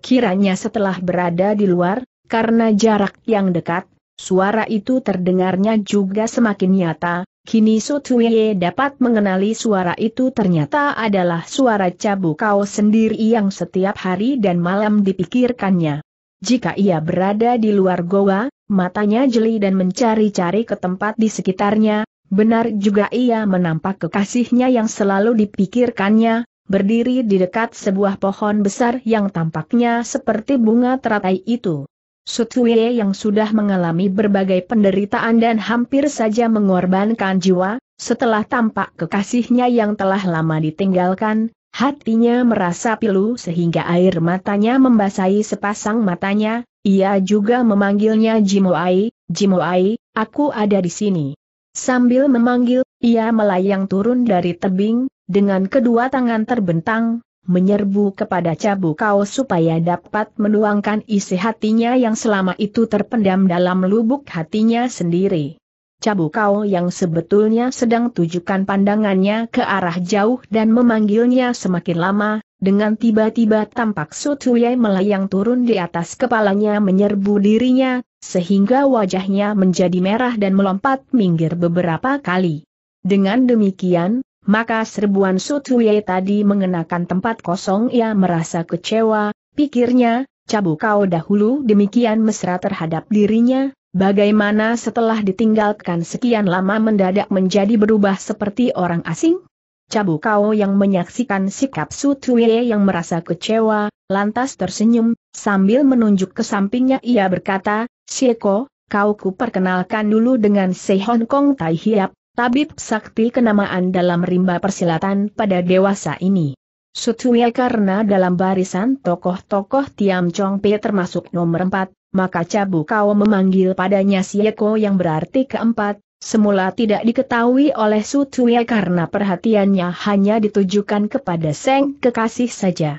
Speaker 1: Kiranya setelah berada di luar, karena jarak yang dekat, suara itu terdengarnya juga semakin nyata, kini Sotuye dapat mengenali suara itu ternyata adalah suara cabu kau sendiri yang setiap hari dan malam dipikirkannya. Jika ia berada di luar goa, matanya jeli dan mencari-cari ke tempat di sekitarnya, Benar juga ia menampak kekasihnya yang selalu dipikirkannya, berdiri di dekat sebuah pohon besar yang tampaknya seperti bunga teratai itu. Sutwe yang sudah mengalami berbagai penderitaan dan hampir saja mengorbankan jiwa, setelah tampak kekasihnya yang telah lama ditinggalkan, hatinya merasa pilu sehingga air matanya membasahi sepasang matanya, ia juga memanggilnya Jimoai, Jimoai, aku ada di sini. Sambil memanggil, ia melayang turun dari tebing, dengan kedua tangan terbentang, menyerbu kepada cabu kau supaya dapat menuangkan isi hatinya yang selama itu terpendam dalam lubuk hatinya sendiri. Cabu kau yang sebetulnya sedang tujukan pandangannya ke arah jauh dan memanggilnya semakin lama, dengan tiba-tiba tampak Sutuye melayang turun di atas kepalanya menyerbu dirinya, sehingga wajahnya menjadi merah dan melompat minggir beberapa kali. Dengan demikian, maka serbuan Sutuye tadi mengenakan tempat kosong ia merasa kecewa, pikirnya, Cabu kau dahulu demikian mesra terhadap dirinya, bagaimana setelah ditinggalkan sekian lama mendadak menjadi berubah seperti orang asing? Cabu Kau yang menyaksikan sikap Su Tue yang merasa kecewa, lantas tersenyum, sambil menunjuk ke sampingnya ia berkata, Sieko, kau ku perkenalkan dulu dengan Se Hong Kong Tai Hiap, tabib sakti kenamaan dalam rimba persilatan pada dewasa ini. Sutuya karena dalam barisan tokoh-tokoh Tiam Chong Pe termasuk nomor 4, maka Cabu Kau memanggil padanya Sieko yang berarti keempat, Semula tidak diketahui oleh Su Tue karena perhatiannya hanya ditujukan kepada Seng Kekasih saja.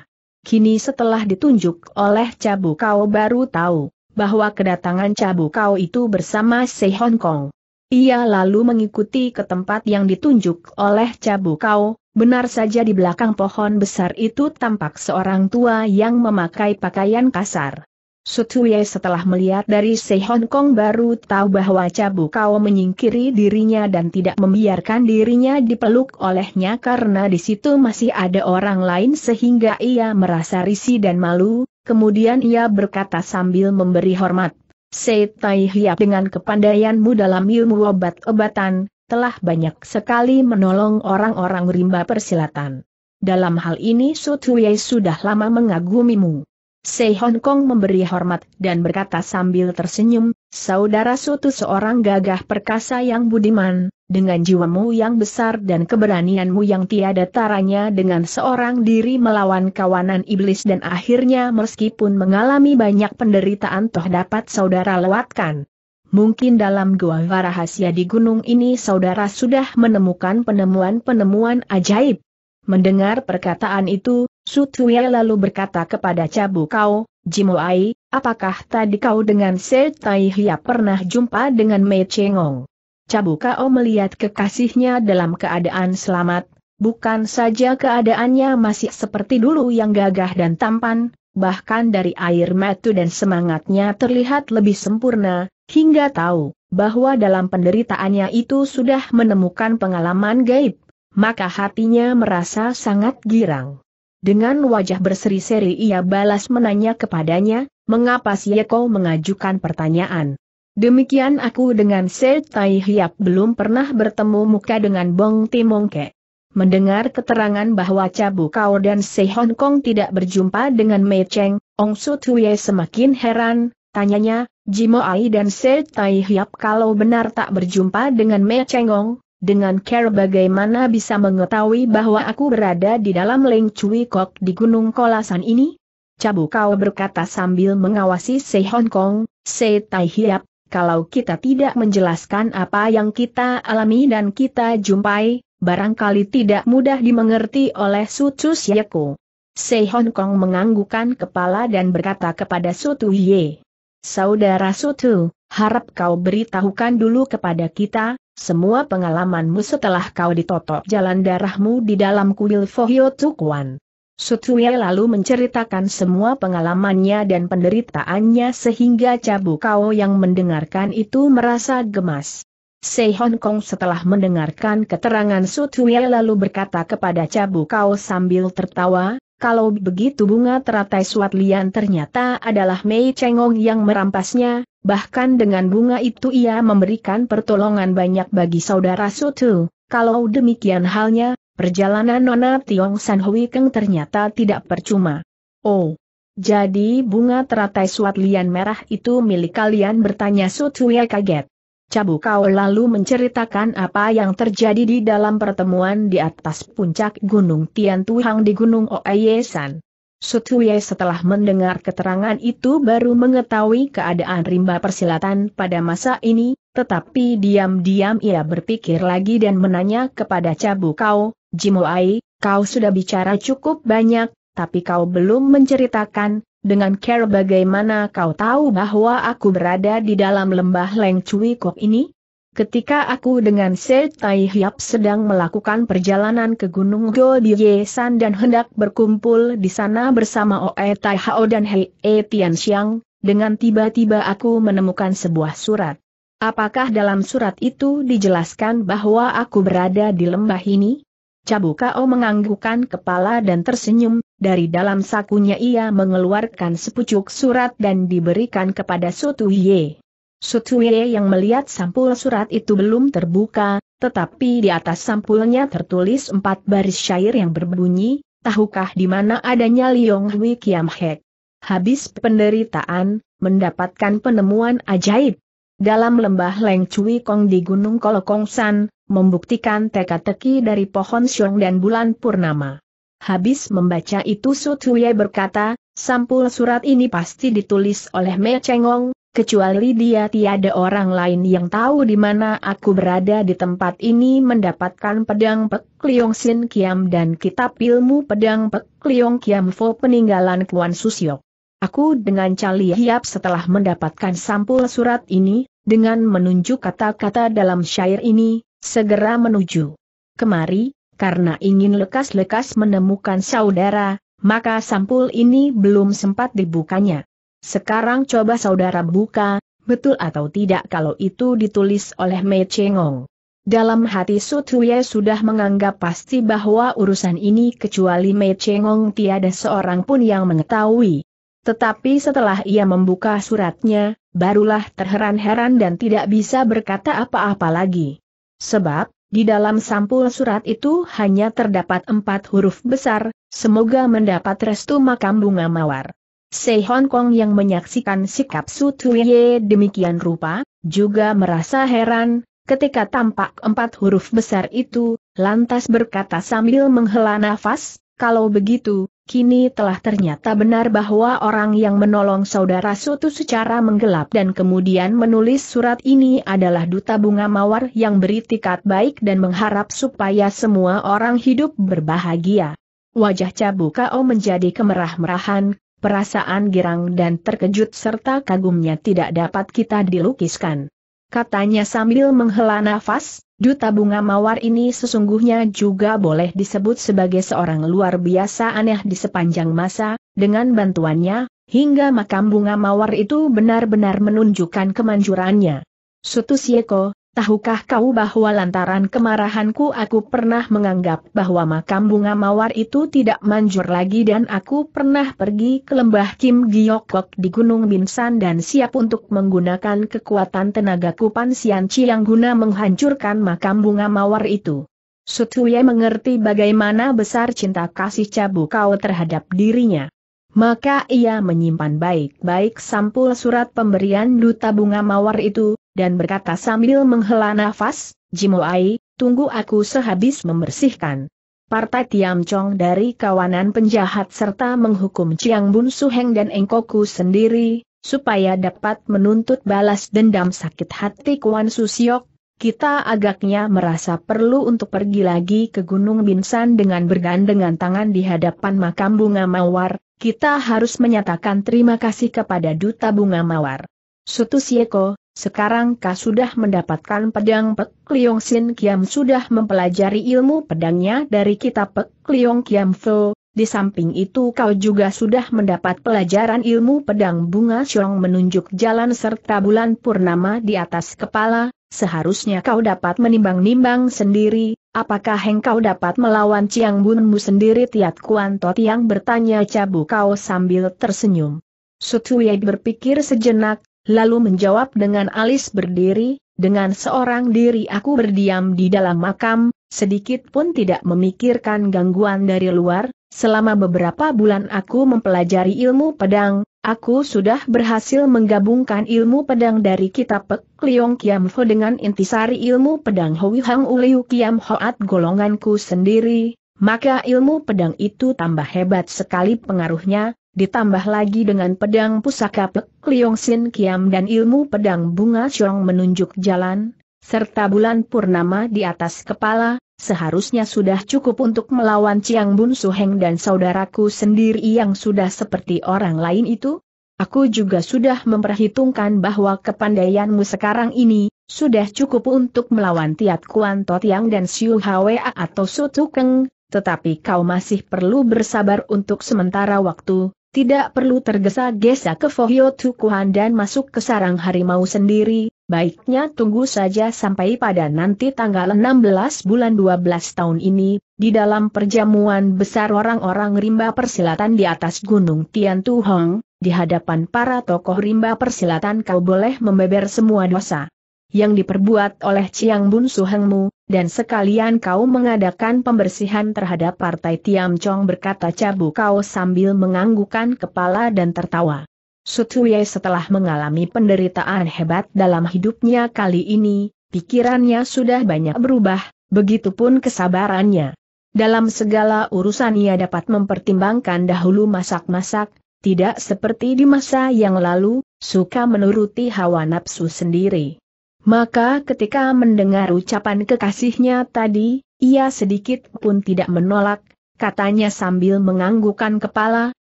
Speaker 1: Kini setelah ditunjuk oleh Cabu Kau baru tahu bahwa kedatangan Cabu Kau itu bersama Se Hong Kong. Ia lalu mengikuti ke tempat yang ditunjuk oleh Cabu Kau, benar saja di belakang pohon besar itu tampak seorang tua yang memakai pakaian kasar. Sutuye setelah melihat dari Se Hong Kong baru tahu bahwa Cabu Kau menyingkiri dirinya dan tidak membiarkan dirinya dipeluk olehnya karena di situ masih ada orang lain sehingga ia merasa risih dan malu, kemudian ia berkata sambil memberi hormat, Se Tai Hiap dengan kepandaianmu dalam ilmu obat-obatan, telah banyak sekali menolong orang-orang rimba persilatan. Dalam hal ini Sutuye sudah lama mengagumimu. Sei Hong Kong memberi hormat dan berkata sambil tersenyum, Saudara Sutu seorang gagah perkasa yang budiman, dengan jiwamu yang besar dan keberanianmu yang tiada taranya dengan seorang diri melawan kawanan iblis dan akhirnya meskipun mengalami banyak penderitaan toh dapat saudara lewatkan. Mungkin dalam gua rahasia di gunung ini saudara sudah menemukan penemuan-penemuan ajaib. Mendengar perkataan itu, Su lalu berkata kepada Cabu Kau, Jimoai, apakah tadi kau dengan Se Tai Hia pernah jumpa dengan Mei Chengong? Cabu Kau melihat kekasihnya dalam keadaan selamat, bukan saja keadaannya masih seperti dulu yang gagah dan tampan, bahkan dari air mata dan semangatnya terlihat lebih sempurna, hingga tahu bahwa dalam penderitaannya itu sudah menemukan pengalaman gaib, maka hatinya merasa sangat girang. Dengan wajah berseri-seri ia balas menanya kepadanya, mengapa si Yeko mengajukan pertanyaan. Demikian aku dengan Se Tai Hiap belum pernah bertemu muka dengan Bong Timongke. Mendengar keterangan bahwa Cabu Kao dan Se Hong Kong tidak berjumpa dengan Mei Cheng, Ong Su Tui semakin heran, tanyanya, Jimo Ai dan Se Tai Hiap kalau benar tak berjumpa dengan Mei Cheng Ong dengan care bagaimana bisa mengetahui bahwa aku berada di dalam Leng Cui Kok di Gunung Kolasan ini? Cabu kau berkata sambil mengawasi Sei Hong Kong, Sei Tai Hiap, kalau kita tidak menjelaskan apa yang kita alami dan kita jumpai, barangkali tidak mudah dimengerti oleh Sutus Yeko. Sei Hong Kong menganggukan kepala dan berkata kepada Sutu Ye. Saudara Sutu, harap kau beritahukan dulu kepada kita, semua pengalamanmu setelah kau ditotok jalan darahmu di dalam kuil Fohyo Tukuan. Sutuye lalu menceritakan semua pengalamannya dan penderitaannya sehingga Cabu kau yang mendengarkan itu merasa gemas. Sei Hong Kong setelah mendengarkan keterangan Sutuye lalu berkata kepada Cabu kau sambil tertawa, kalau begitu bunga teratai suat lian ternyata adalah Mei Chengong yang merampasnya, bahkan dengan bunga itu ia memberikan pertolongan banyak bagi saudara Sutu. Kalau demikian halnya, perjalanan Nona Tiong San Hui Keng ternyata tidak percuma. Oh, jadi bunga teratai suat lian merah itu milik kalian bertanya Sutu ya kaget. Cabu kau lalu menceritakan apa yang terjadi di dalam pertemuan di atas puncak Gunung Tian Tuhang di Gunung Oeyesan. Sutuye setelah mendengar keterangan itu baru mengetahui keadaan rimba persilatan pada masa ini, tetapi diam-diam ia berpikir lagi dan menanya kepada Cabu Kau, Jimoai, kau sudah bicara cukup banyak, tapi kau belum menceritakan, dengan care bagaimana kau tahu bahwa aku berada di dalam lembah Leng Cui Kok ini? Ketika aku dengan Se Tai Hiap sedang melakukan perjalanan ke Gunung di Yesan dan hendak berkumpul di sana bersama Oe Tai Hao dan Hei E Tian Xiang, dengan tiba-tiba aku menemukan sebuah surat. Apakah dalam surat itu dijelaskan bahwa aku berada di lembah ini? Cabukao menganggukkan kepala dan tersenyum, dari dalam sakunya ia mengeluarkan sepucuk surat dan diberikan kepada Ye. Sutuye yang melihat sampul surat itu belum terbuka, tetapi di atas sampulnya tertulis empat baris syair yang berbunyi, tahukah di mana adanya Liong Hui Kiam Hek? Habis penderitaan, mendapatkan penemuan ajaib. Dalam lembah Leng Cui Kong di Gunung Kolokongsan, membuktikan teka-teki dari pohon siong dan bulan purnama. Habis membaca itu Sutuye berkata, sampul surat ini pasti ditulis oleh Me Chengong, kecuali dia tiada orang lain yang tahu di mana aku berada di tempat ini mendapatkan pedang Pek Liong Sin Kiam dan kitab ilmu pedang Pek Liong Kiam Fo peninggalan Kuan Susyok. Aku dengan cali hiap setelah mendapatkan sampul surat ini, dengan menunjuk kata-kata dalam syair ini, segera menuju kemari, karena ingin lekas-lekas menemukan saudara, maka sampul ini belum sempat dibukanya. Sekarang coba saudara buka, betul atau tidak kalau itu ditulis oleh Mei Chengong. Dalam hati Sutuye sudah menganggap pasti bahwa urusan ini kecuali Mei Chengong tiada seorang pun yang mengetahui. Tetapi setelah ia membuka suratnya, barulah terheran-heran dan tidak bisa berkata apa-apa lagi. Sebab, di dalam sampul surat itu hanya terdapat empat huruf besar, semoga mendapat restu makam bunga mawar. Sei Hong Kong yang menyaksikan sikap Su Tuiye demikian rupa, juga merasa heran, ketika tampak empat huruf besar itu, lantas berkata sambil menghela nafas, kalau begitu, kini telah ternyata benar bahwa orang yang menolong saudara Sutu secara menggelap dan kemudian menulis surat ini adalah duta bunga mawar yang beritikat baik dan mengharap supaya semua orang hidup berbahagia. Wajah Cabu Kao menjadi kemerah-merahan, perasaan girang dan terkejut serta kagumnya tidak dapat kita dilukiskan. Katanya sambil menghela nafas, duta bunga mawar ini sesungguhnya juga boleh disebut sebagai seorang luar biasa aneh di sepanjang masa, dengan bantuannya, hingga makam bunga mawar itu benar-benar menunjukkan kemanjurannya. Sutusieko. Tahukah kau bahwa lantaran kemarahanku aku pernah menganggap bahwa makam bunga mawar itu tidak manjur lagi dan aku pernah pergi ke lembah Kim Giokok di Gunung Binsan dan siap untuk menggunakan kekuatan tenagaku Chi yang guna menghancurkan makam bunga mawar itu. Sutuye mengerti bagaimana besar cinta kasih cabu kau terhadap dirinya. Maka ia menyimpan baik-baik sampul surat pemberian duta bunga mawar itu, dan berkata sambil menghela nafas, Jimoai, tunggu aku sehabis membersihkan. Partai Tiam Chong dari kawanan penjahat serta menghukum Chiang Bun Suheng dan Engkoku sendiri, supaya dapat menuntut balas dendam sakit hati Kuan Susiok, kita agaknya merasa perlu untuk pergi lagi ke Gunung Binsan dengan bergandengan tangan di hadapan makam bunga mawar, kita harus menyatakan terima kasih kepada Duta Bunga Mawar. Sutu Sieko, sekarang kau sudah mendapatkan pedang Pek Liong Sin Kiam sudah mempelajari ilmu pedangnya dari kitab Pek Liong Kiam Fo. Di samping itu kau juga sudah mendapat pelajaran ilmu pedang bunga siong menunjuk jalan serta bulan purnama di atas kepala, seharusnya kau dapat menimbang-nimbang sendiri, apakah engkau dapat melawan Ciang Bunmu sendiri Tiat Kuan Tot yang bertanya cabu kau sambil tersenyum. Sutuye berpikir sejenak, lalu menjawab dengan alis berdiri, dengan seorang diri aku berdiam di dalam makam, sedikit pun tidak memikirkan gangguan dari luar, selama beberapa bulan aku mempelajari ilmu pedang, Aku sudah berhasil menggabungkan ilmu pedang dari kitab Pek Liong Kiam Ho dengan intisari ilmu pedang Hui Hang Uliu Kiam Hoat golonganku sendiri, maka ilmu pedang itu tambah hebat sekali pengaruhnya, Ditambah lagi dengan pedang pusaka Pek Liong Sin Kiam dan ilmu pedang bunga Chong menunjuk jalan, serta bulan purnama di atas kepala, seharusnya sudah cukup untuk melawan Chiang Bun Su Heng dan saudaraku sendiri yang sudah seperti orang lain itu? Aku juga sudah memperhitungkan bahwa kepandaianmu sekarang ini, sudah cukup untuk melawan Tiat Kuan Totiang dan Siu Hwa atau Su Tukeng. tetapi kau masih perlu bersabar untuk sementara waktu, tidak perlu tergesa-gesa ke Fohyo Tukuhan dan masuk ke sarang harimau sendiri, baiknya tunggu saja sampai pada nanti tanggal 16 bulan 12 tahun ini, di dalam perjamuan besar orang-orang rimba persilatan di atas gunung Tian Tu Tuhong, di hadapan para tokoh rimba persilatan kau boleh membeber semua dosa yang diperbuat oleh Chiang Bun Suhengmu, dan sekalian kau mengadakan pembersihan terhadap partai Tiam Chong berkata Cabu Kau sambil menganggukan kepala dan tertawa. Sutuye setelah mengalami penderitaan hebat dalam hidupnya kali ini, pikirannya sudah banyak berubah, begitupun kesabarannya. Dalam segala urusan ia dapat mempertimbangkan dahulu masak-masak, tidak seperti di masa yang lalu, suka menuruti hawa nafsu sendiri. Maka ketika mendengar ucapan kekasihnya tadi, ia sedikit pun tidak menolak, katanya sambil menganggukan kepala,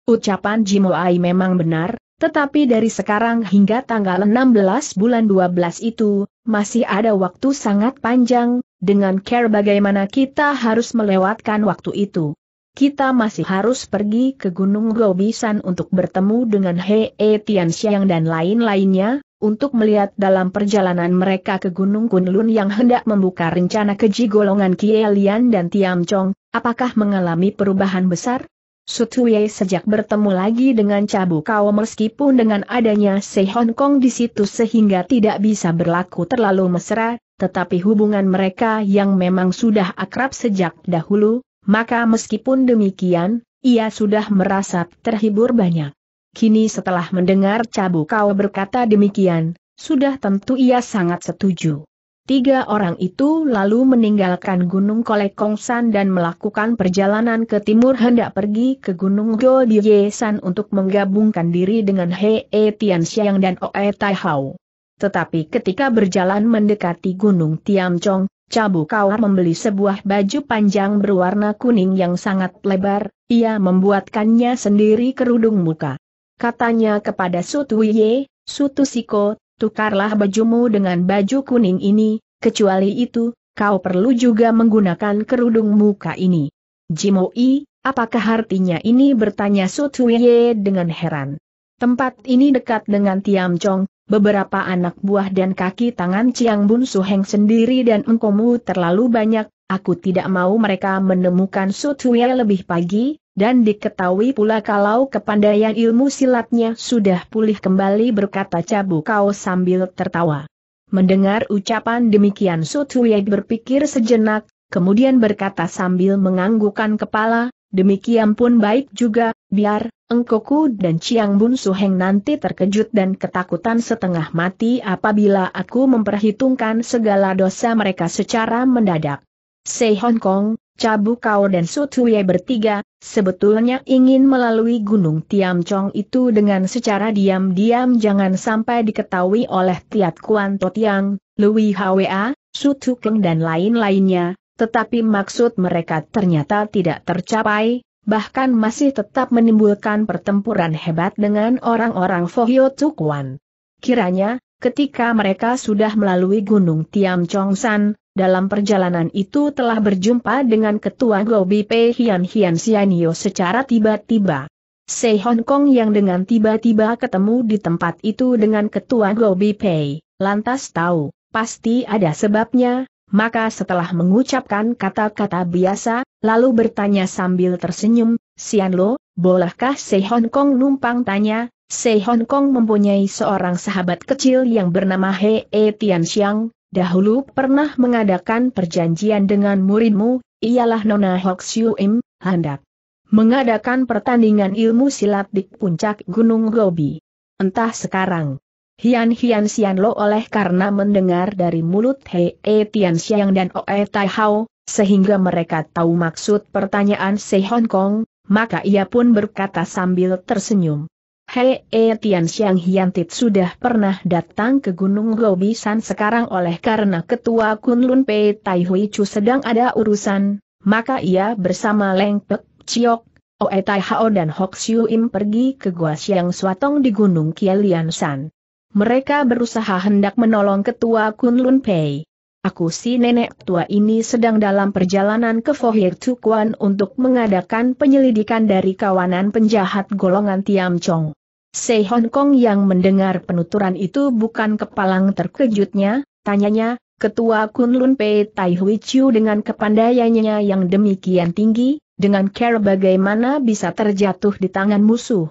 Speaker 1: ucapan Jimoai memang benar, tetapi dari sekarang hingga tanggal 16 bulan 12 itu, masih ada waktu sangat panjang, dengan care bagaimana kita harus melewatkan waktu itu. Kita masih harus pergi ke Gunung Gobisan untuk bertemu dengan Hei Tian Xiang dan lain-lainnya, untuk melihat dalam perjalanan mereka ke Gunung Kunlun yang hendak membuka rencana keji golongan Kielian dan Tiam Chong, apakah mengalami perubahan besar? Sutuye sejak bertemu lagi dengan Cabu Kau meskipun dengan adanya Se Hong Kong di situ sehingga tidak bisa berlaku terlalu mesra, tetapi hubungan mereka yang memang sudah akrab sejak dahulu, maka meskipun demikian, ia sudah merasa terhibur banyak. Kini setelah mendengar Cabu Kau berkata demikian, sudah tentu ia sangat setuju. Tiga orang itu lalu meninggalkan Gunung Kolekongsan dan melakukan perjalanan ke timur hendak pergi ke Gunung Gyeosan untuk menggabungkan diri dengan Hee Tianxiang dan Oe Taihao. Tetapi ketika berjalan mendekati Gunung Chong, Cabu kau membeli sebuah baju panjang berwarna kuning yang sangat lebar, ia membuatkannya sendiri kerudung muka. Katanya kepada Sutuye, Sutusiko, tukarlah bajumu dengan baju kuning ini, kecuali itu, kau perlu juga menggunakan kerudung muka ini. Jimoi, apakah artinya ini bertanya Sutuye dengan heran. Tempat ini dekat dengan Tiam Chong, beberapa anak buah dan kaki tangan Chiang Bun Heng sendiri dan engkomu terlalu banyak, aku tidak mau mereka menemukan Sutuye lebih pagi, dan diketahui pula kalau kepandaian ilmu silatnya sudah pulih kembali berkata Cabu Kau sambil tertawa. Mendengar ucapan demikian Sutuye berpikir sejenak, kemudian berkata sambil menganggukan kepala, demikian pun baik juga, biar, engkoku dan Chiang Bun Suheng nanti terkejut dan ketakutan setengah mati apabila aku memperhitungkan segala dosa mereka secara mendadak. Sei Hong Kong, Cabu Kau dan Sutuye bertiga, sebetulnya ingin melalui Gunung Tiam Chong itu dengan secara diam-diam jangan sampai diketahui oleh Tiat Kuan Totiang, Lui Hwa, Sutu Keng dan lain-lainnya, tetapi maksud mereka ternyata tidak tercapai, bahkan masih tetap menimbulkan pertempuran hebat dengan orang-orang Fohyo Tukuan. Kiranya, ketika mereka sudah melalui Gunung Tiam Chong San, dalam perjalanan itu telah berjumpa dengan ketua Gobi Pei Hian Hian Sianio secara tiba-tiba. Sei Hong Kong yang dengan tiba-tiba ketemu di tempat itu dengan ketua Gobi Pei, lantas tahu, pasti ada sebabnya, maka setelah mengucapkan kata-kata biasa, lalu bertanya sambil tersenyum, Sian Lo, bolehkah Sei Hong Kong numpang tanya, Sei Hong Kong mempunyai seorang sahabat kecil yang bernama He e Tian Xiang, Dahulu pernah mengadakan perjanjian dengan muridmu, ialah Nona Hoksiu Im, hendak mengadakan pertandingan ilmu silat di puncak Gunung Gobi. Entah sekarang, Hian Hian Sian Lo oleh karena mendengar dari mulut Hei e Tian Xiang dan O E Tai Hao, sehingga mereka tahu maksud pertanyaan Se Hong Kong, maka ia pun berkata sambil tersenyum. Hei e Tian Xiang Hiantit sudah pernah datang ke Gunung Gobisan sekarang oleh karena ketua Kunlun Pei Tai Hui Chu sedang ada urusan, maka ia bersama Leng Pek, Chiok, Oe Tai Hao dan Hok Siu Im pergi ke Gua Xiang Suatong di Gunung Kielian San. Mereka berusaha hendak menolong ketua Kunlun Pei. Aku si nenek tua ini sedang dalam perjalanan ke Fohir Tukuan untuk mengadakan penyelidikan dari kawanan penjahat golongan Tiam Chong. Sei Hong Kong yang mendengar penuturan itu bukan kepalang terkejutnya, tanyanya, Ketua Kunlun Pei Tai Hui Chiu dengan kepandaiannya yang demikian tinggi, dengan care bagaimana bisa terjatuh di tangan musuh.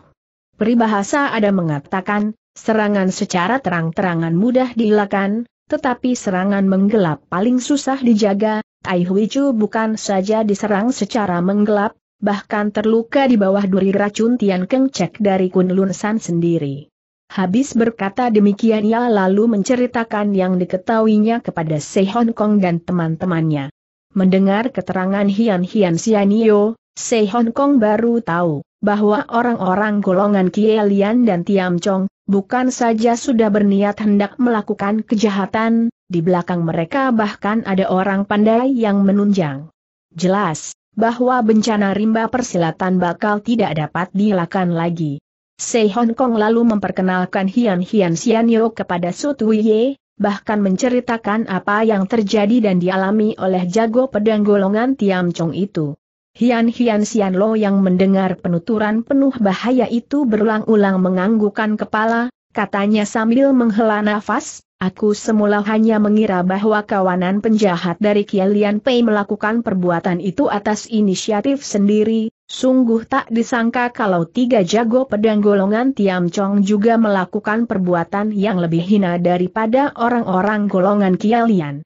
Speaker 1: Peribahasa ada mengatakan, serangan secara terang-terangan mudah dilakukan, tetapi serangan menggelap paling susah dijaga, Tai Hui Chu bukan saja diserang secara menggelap, bahkan terluka di bawah duri racun Tian Keng Cek dari Kunlun San sendiri. Habis berkata demikian ia lalu menceritakan yang diketahuinya kepada Sei Hong Kong dan teman-temannya. Mendengar keterangan Hian Hian Sianio, Sei Hong Kong baru tahu bahwa orang-orang golongan Lian dan Tiam Chong bukan saja sudah berniat hendak melakukan kejahatan, di belakang mereka bahkan ada orang pandai yang menunjang. Jelas, bahwa bencana rimba persilatan bakal tidak dapat dilakukan lagi. Sei Hong Kong lalu memperkenalkan Hian Hian Xianyo kepada Su Ye, bahkan menceritakan apa yang terjadi dan dialami oleh jago pedang golongan Tiam Chong itu. Hian Hian Xian Lo yang mendengar penuturan penuh bahaya itu berulang-ulang menganggukan kepala, katanya sambil menghela nafas, aku semula hanya mengira bahwa kawanan penjahat dari Kialian Pei melakukan perbuatan itu atas inisiatif sendiri, sungguh tak disangka kalau tiga jago pedang golongan Tiam Chong juga melakukan perbuatan yang lebih hina daripada orang-orang golongan Kialian.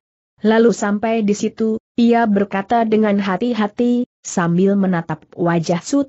Speaker 1: Lalu sampai di situ, ia berkata dengan hati-hati, sambil menatap wajah Su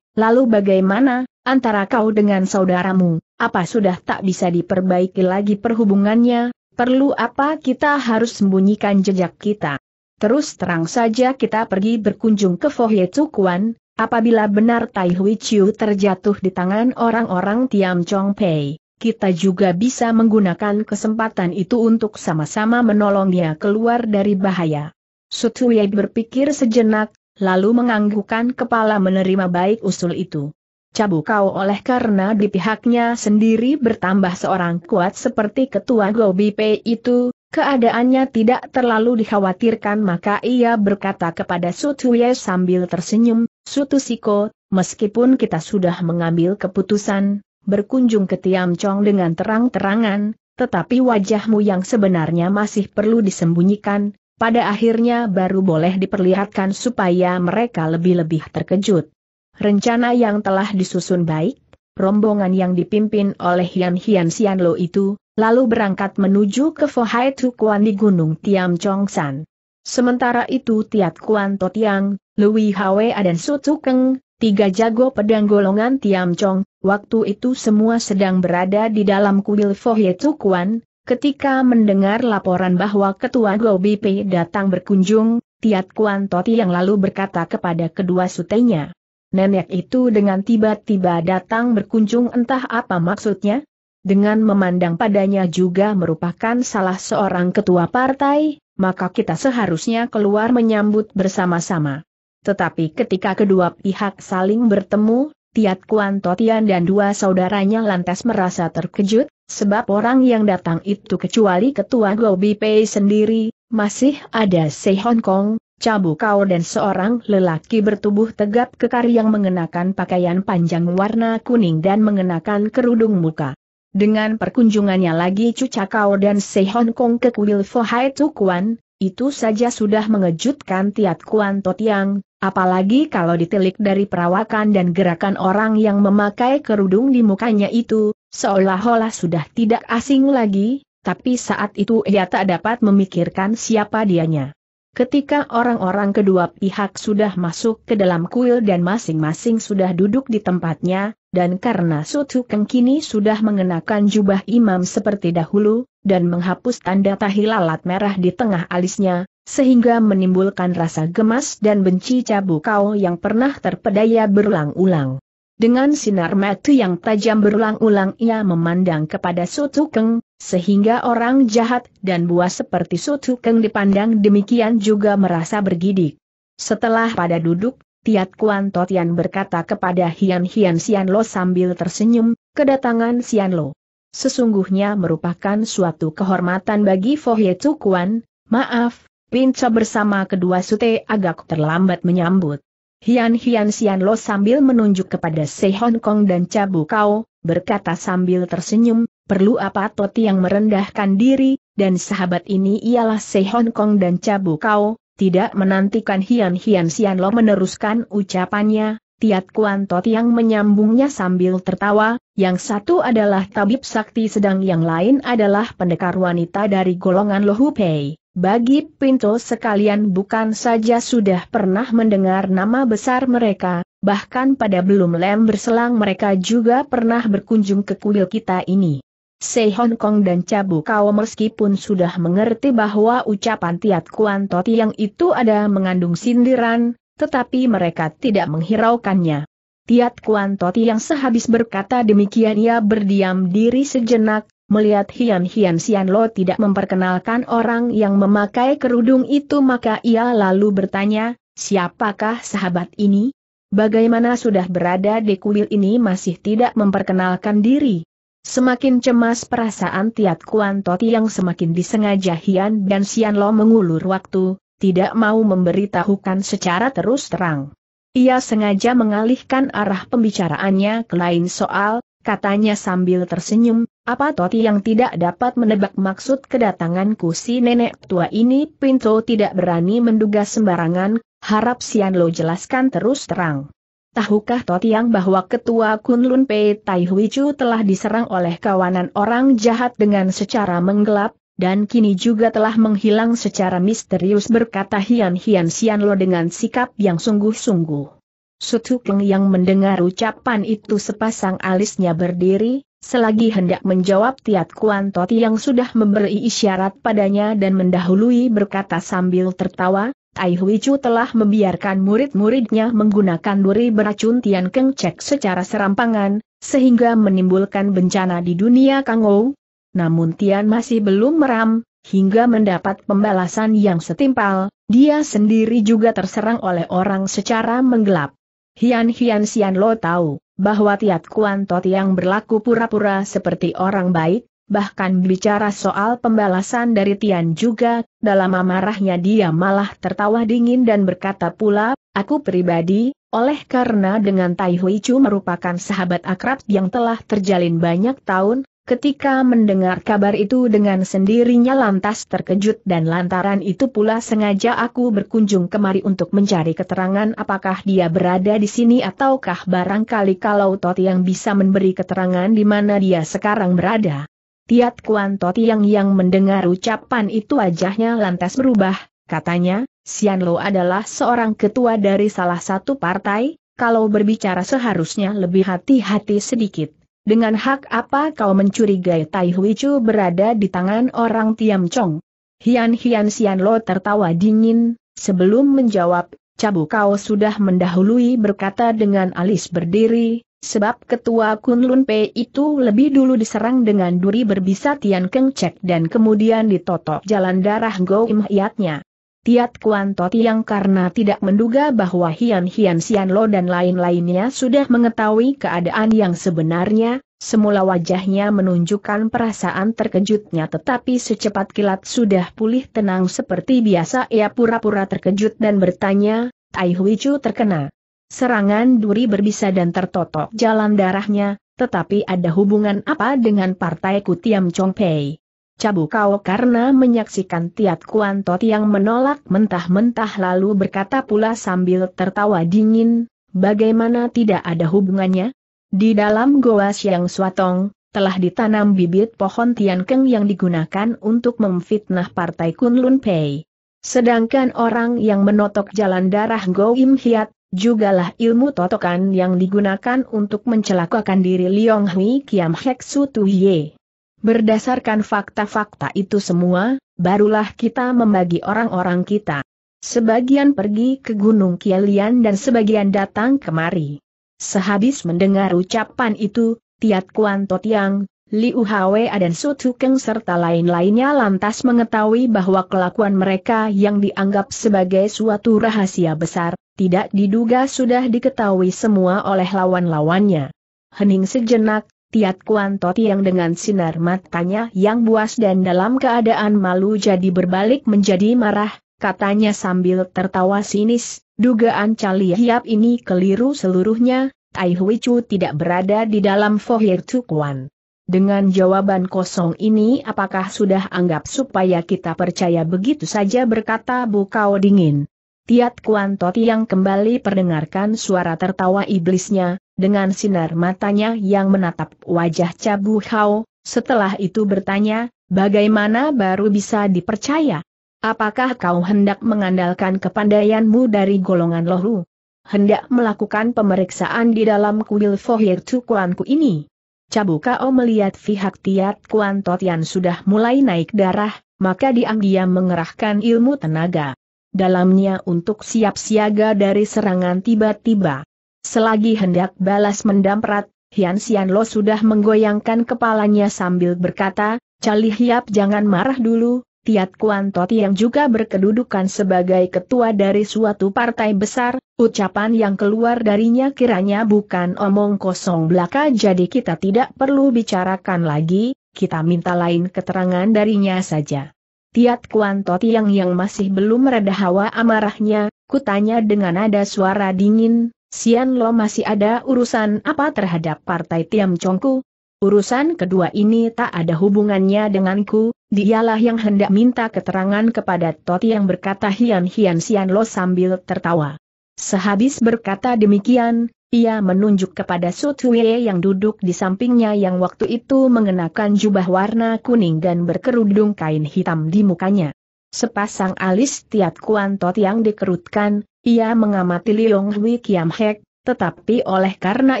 Speaker 1: lalu bagaimana, Antara kau dengan saudaramu, apa sudah tak bisa diperbaiki lagi perhubungannya, perlu apa kita harus sembunyikan jejak kita? Terus terang saja kita pergi berkunjung ke Fohye Cukuan, apabila benar Tai Hui Chiu terjatuh di tangan orang-orang Tiam Chong Pei, kita juga bisa menggunakan kesempatan itu untuk sama-sama menolongnya keluar dari bahaya. Sutuye berpikir sejenak, lalu menganggukkan kepala menerima baik usul itu. Cabu kau oleh karena di pihaknya sendiri bertambah seorang kuat seperti ketua Gobi Pei itu, keadaannya tidak terlalu dikhawatirkan maka ia berkata kepada Ye sambil tersenyum, Sutu Siko, meskipun kita sudah mengambil keputusan, berkunjung ke Tiam Chong dengan terang-terangan, tetapi wajahmu yang sebenarnya masih perlu disembunyikan, pada akhirnya baru boleh diperlihatkan supaya mereka lebih-lebih terkejut. Rencana yang telah disusun baik, rombongan yang dipimpin oleh Yan, Hian Xianlo itu, lalu berangkat menuju ke Fohai Tukuan di Gunung Tiam San. Sementara itu Tiat Kuan Totiang, Lui Hwe dan Su Tukeng, tiga jago pedang golongan Tiam Chong, waktu itu semua sedang berada di dalam kuil Fohai Tukuan, ketika mendengar laporan bahwa Ketua Gobi Pei datang berkunjung, Tiat Kuan Totiang lalu berkata kepada kedua sutenya, Nenek itu dengan tiba-tiba datang berkunjung entah apa maksudnya? Dengan memandang padanya juga merupakan salah seorang ketua partai, maka kita seharusnya keluar menyambut bersama-sama. Tetapi ketika kedua pihak saling bertemu, Tiat Kuan Totian dan dua saudaranya lantas merasa terkejut, sebab orang yang datang itu kecuali ketua Gobi Pei sendiri, masih ada Se Hong Kong, Cabu kau dan seorang lelaki bertubuh tegap kekar yang mengenakan pakaian panjang warna kuning dan mengenakan kerudung muka. Dengan perkunjungannya lagi Cuca Kau dan Se Hong Kong ke kuil Fohai Tukuan, itu saja sudah mengejutkan Tiat Kuan Totiang, apalagi kalau ditelik dari perawakan dan gerakan orang yang memakai kerudung di mukanya itu, seolah-olah sudah tidak asing lagi, tapi saat itu ia tak dapat memikirkan siapa dianya. Ketika orang-orang kedua pihak sudah masuk ke dalam kuil dan masing-masing sudah duduk di tempatnya, dan karena Sutu Keng kini sudah mengenakan jubah imam seperti dahulu, dan menghapus tanda tahilalat merah di tengah alisnya, sehingga menimbulkan rasa gemas dan benci kau yang pernah terpedaya berulang-ulang. Dengan sinar mata yang tajam berulang-ulang ia memandang kepada Keng, sehingga orang jahat dan buas seperti Keng dipandang demikian juga merasa bergidik. Setelah pada duduk, Tiat Kuan Totian berkata kepada Hian Hian Sian Lo sambil tersenyum, kedatangan Sian Lo. Sesungguhnya merupakan suatu kehormatan bagi Fohye Tukuan, maaf, Pinca bersama kedua sute agak terlambat menyambut. Hian Hian Sian Lo sambil menunjuk kepada Se Hong Kong dan Cabu Kau, berkata sambil tersenyum, perlu apa Toti yang merendahkan diri, dan sahabat ini ialah Se Hong Kong dan Cabu Kau, tidak menantikan Hian Hian Sian Lo meneruskan ucapannya, Tiat Kuan Toti yang menyambungnya sambil tertawa, yang satu adalah tabib sakti sedang yang lain adalah pendekar wanita dari golongan Lohu Pei. Bagi Pinto sekalian bukan saja sudah pernah mendengar nama besar mereka, bahkan pada belum lem berselang mereka juga pernah berkunjung ke kuil kita ini. Se Hong Kong dan Cabu Kao meskipun sudah mengerti bahwa ucapan Tiat Kuan Toti yang itu ada mengandung sindiran, tetapi mereka tidak menghiraukannya. Tiat Kuan Toti yang sehabis berkata demikian ia berdiam diri sejenak, Melihat Hian Hian Sian Lo tidak memperkenalkan orang yang memakai kerudung itu maka ia lalu bertanya, siapakah sahabat ini? Bagaimana sudah berada di kuil ini masih tidak memperkenalkan diri? Semakin cemas perasaan Tiat Kuan Toti yang semakin disengaja Hian dan Sian Lo mengulur waktu, tidak mau memberitahukan secara terus terang. Ia sengaja mengalihkan arah pembicaraannya ke lain soal, katanya sambil tersenyum, apa Toti yang tidak dapat menebak maksud kedatanganku si nenek tua ini? Pinto tidak berani menduga sembarangan, harap Sian Lo jelaskan terus terang. Tahukah yang bahwa ketua Kunlun Pei Tai Hui Chu telah diserang oleh kawanan orang jahat dengan secara menggelap, dan kini juga telah menghilang secara misterius berkata Hian Hian Sian Lo dengan sikap yang sungguh-sungguh. Sutukeng yang mendengar ucapan itu sepasang alisnya berdiri, Selagi hendak menjawab Tiat Kuan Toti yang sudah memberi isyarat padanya dan mendahului berkata sambil tertawa, Tai Hui Chu telah membiarkan murid-muridnya menggunakan duri beracun Tian Keng Cek secara serampangan, sehingga menimbulkan bencana di dunia Kangou. Namun Tian masih belum meram, hingga mendapat pembalasan yang setimpal, dia sendiri juga terserang oleh orang secara menggelap. Hian Hian Sian Lo tahu bahwa Tiat Kuan Tot yang berlaku pura-pura seperti orang baik, bahkan bicara soal pembalasan dari Tian juga, dalam amarahnya dia malah tertawa dingin dan berkata pula, aku pribadi, oleh karena dengan Tai Hui Chu merupakan sahabat akrab yang telah terjalin banyak tahun, Ketika mendengar kabar itu dengan sendirinya lantas terkejut dan lantaran itu pula sengaja aku berkunjung kemari untuk mencari keterangan apakah dia berada di sini ataukah barangkali kalau Toti yang bisa memberi keterangan di mana dia sekarang berada. Tiat Kuan Toti yang yang mendengar ucapan itu wajahnya lantas berubah, katanya, Sian Lo adalah seorang ketua dari salah satu partai, kalau berbicara seharusnya lebih hati-hati sedikit dengan hak apa kau mencurigai Tai Hui Chu berada di tangan orang Tiam Chong? Hian Hian Sian Lo tertawa dingin, sebelum menjawab, Cabu kau sudah mendahului berkata dengan alis berdiri, sebab ketua Kunlun Pe itu lebih dulu diserang dengan duri berbisa Tian Keng Cek dan kemudian ditotok jalan darah Go Im Hiatnya. Tiat Kuan Toti yang karena tidak menduga bahwa Hian Hian Sian Lo dan lain-lainnya sudah mengetahui keadaan yang sebenarnya, semula wajahnya menunjukkan perasaan terkejutnya tetapi secepat kilat sudah pulih tenang seperti biasa ia pura-pura terkejut dan bertanya, Tai Hui Chu terkena. Serangan duri berbisa dan tertotok jalan darahnya, tetapi ada hubungan apa dengan partai Kutiam Chong Pei? Cabu kau karena menyaksikan Tiat Kuan Tot yang menolak mentah-mentah lalu berkata pula sambil tertawa dingin, bagaimana tidak ada hubungannya? Di dalam goa Siang Swatong, telah ditanam bibit pohon Tian Keng yang digunakan untuk memfitnah Partai Kunlun Pei. Sedangkan orang yang menotok jalan darah Go Im Hiat, jugalah ilmu totokan yang digunakan untuk mencelakakan diri Liong Hui Kiam Hek Su Ye. Berdasarkan fakta-fakta itu semua, barulah kita membagi orang-orang kita. Sebagian pergi ke Gunung Kialian dan sebagian datang kemari. Sehabis mendengar ucapan itu, Tiat Kuan Totiang, Liu Hwa dan Su Tukeng serta lain-lainnya lantas mengetahui bahwa kelakuan mereka yang dianggap sebagai suatu rahasia besar, tidak diduga sudah diketahui semua oleh lawan-lawannya. Hening sejenak, Tiat Kuan Toti yang dengan sinar matanya yang buas dan dalam keadaan malu jadi berbalik menjadi marah, katanya sambil tertawa sinis, dugaan Cali Hiap ini keliru seluruhnya, Tai Hui Chu tidak berada di dalam Fohir Kuan. Dengan jawaban kosong ini apakah sudah anggap supaya kita percaya begitu saja berkata Bukau Dingin. Tiat Kuan Toti yang kembali perdengarkan suara tertawa iblisnya, dengan sinar matanya yang menatap wajah Cabu Hao, setelah itu bertanya, bagaimana baru bisa dipercaya? Apakah kau hendak mengandalkan kepandaianmu dari golongan lohu? Hendak melakukan pemeriksaan di dalam kuil Fohir Tukuanku ini? Cabu Kao melihat pihak Tiat Kuan Totian sudah mulai naik darah, maka dia diam mengerahkan ilmu tenaga dalamnya untuk siap siaga dari serangan tiba-tiba. Selagi hendak balas mendamprat, Hian Xian Lo sudah menggoyangkan kepalanya sambil berkata, Cali Hiap jangan marah dulu, Tiat Kuan Toti yang juga berkedudukan sebagai ketua dari suatu partai besar, ucapan yang keluar darinya kiranya bukan omong kosong belaka jadi kita tidak perlu bicarakan lagi, kita minta lain keterangan darinya saja. Tiat Kuan Toti yang yang masih belum mereda hawa amarahnya, kutanya dengan nada suara dingin, Sian Lo masih ada urusan apa terhadap partai Tiam Chongku? Urusan kedua ini tak ada hubungannya denganku, dialah yang hendak minta keterangan kepada Toti yang berkata hian-hian Sian Lo sambil tertawa. Sehabis berkata demikian, ia menunjuk kepada Sutue yang duduk di sampingnya yang waktu itu mengenakan jubah warna kuning dan berkerudung kain hitam di mukanya. Sepasang alis Tiat Kuan Tot yang dikerutkan, ia mengamati Liong Hui Kiam Hek, tetapi oleh karena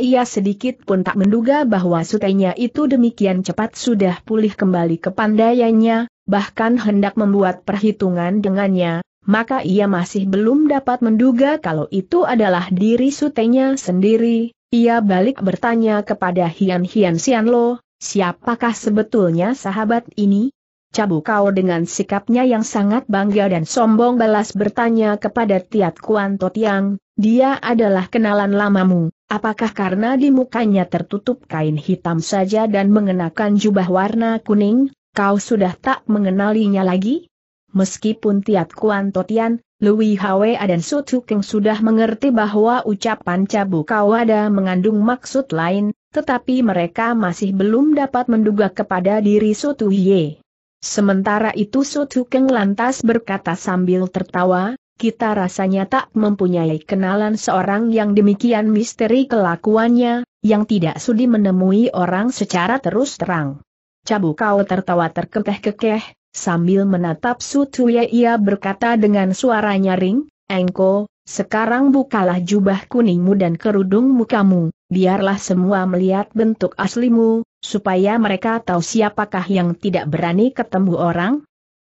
Speaker 1: ia sedikit pun tak menduga bahwa sutenya itu demikian cepat sudah pulih kembali ke pandayanya, bahkan hendak membuat perhitungan dengannya, maka ia masih belum dapat menduga kalau itu adalah diri sutenya sendiri. Ia balik bertanya kepada Hian Hian Sian Lo, siapakah sebetulnya sahabat ini? Cabu Kau dengan sikapnya yang sangat bangga dan sombong balas bertanya kepada Tiat Kuan Totiang, dia adalah kenalan lamamu, apakah karena di mukanya tertutup kain hitam saja dan mengenakan jubah warna kuning, kau sudah tak mengenalinya lagi? Meskipun Tiat Kuan Totian, Lui Hwa dan Sutu Keng sudah mengerti bahwa ucapan Cabu ada mengandung maksud lain, tetapi mereka masih belum dapat menduga kepada diri Sutu Ye. Sementara itu Sutukeng lantas berkata sambil tertawa, kita rasanya tak mempunyai kenalan seorang yang demikian misteri kelakuannya, yang tidak sudi menemui orang secara terus terang. Cabu kau tertawa terkekeh-kekeh, sambil menatap Sutuye ia berkata dengan suara nyaring, Engko, sekarang bukalah jubah kuningmu dan kerudungmu kamu, biarlah semua melihat bentuk aslimu, supaya mereka tahu siapakah yang tidak berani ketemu orang?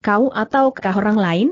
Speaker 1: Kau atau ataukah orang lain?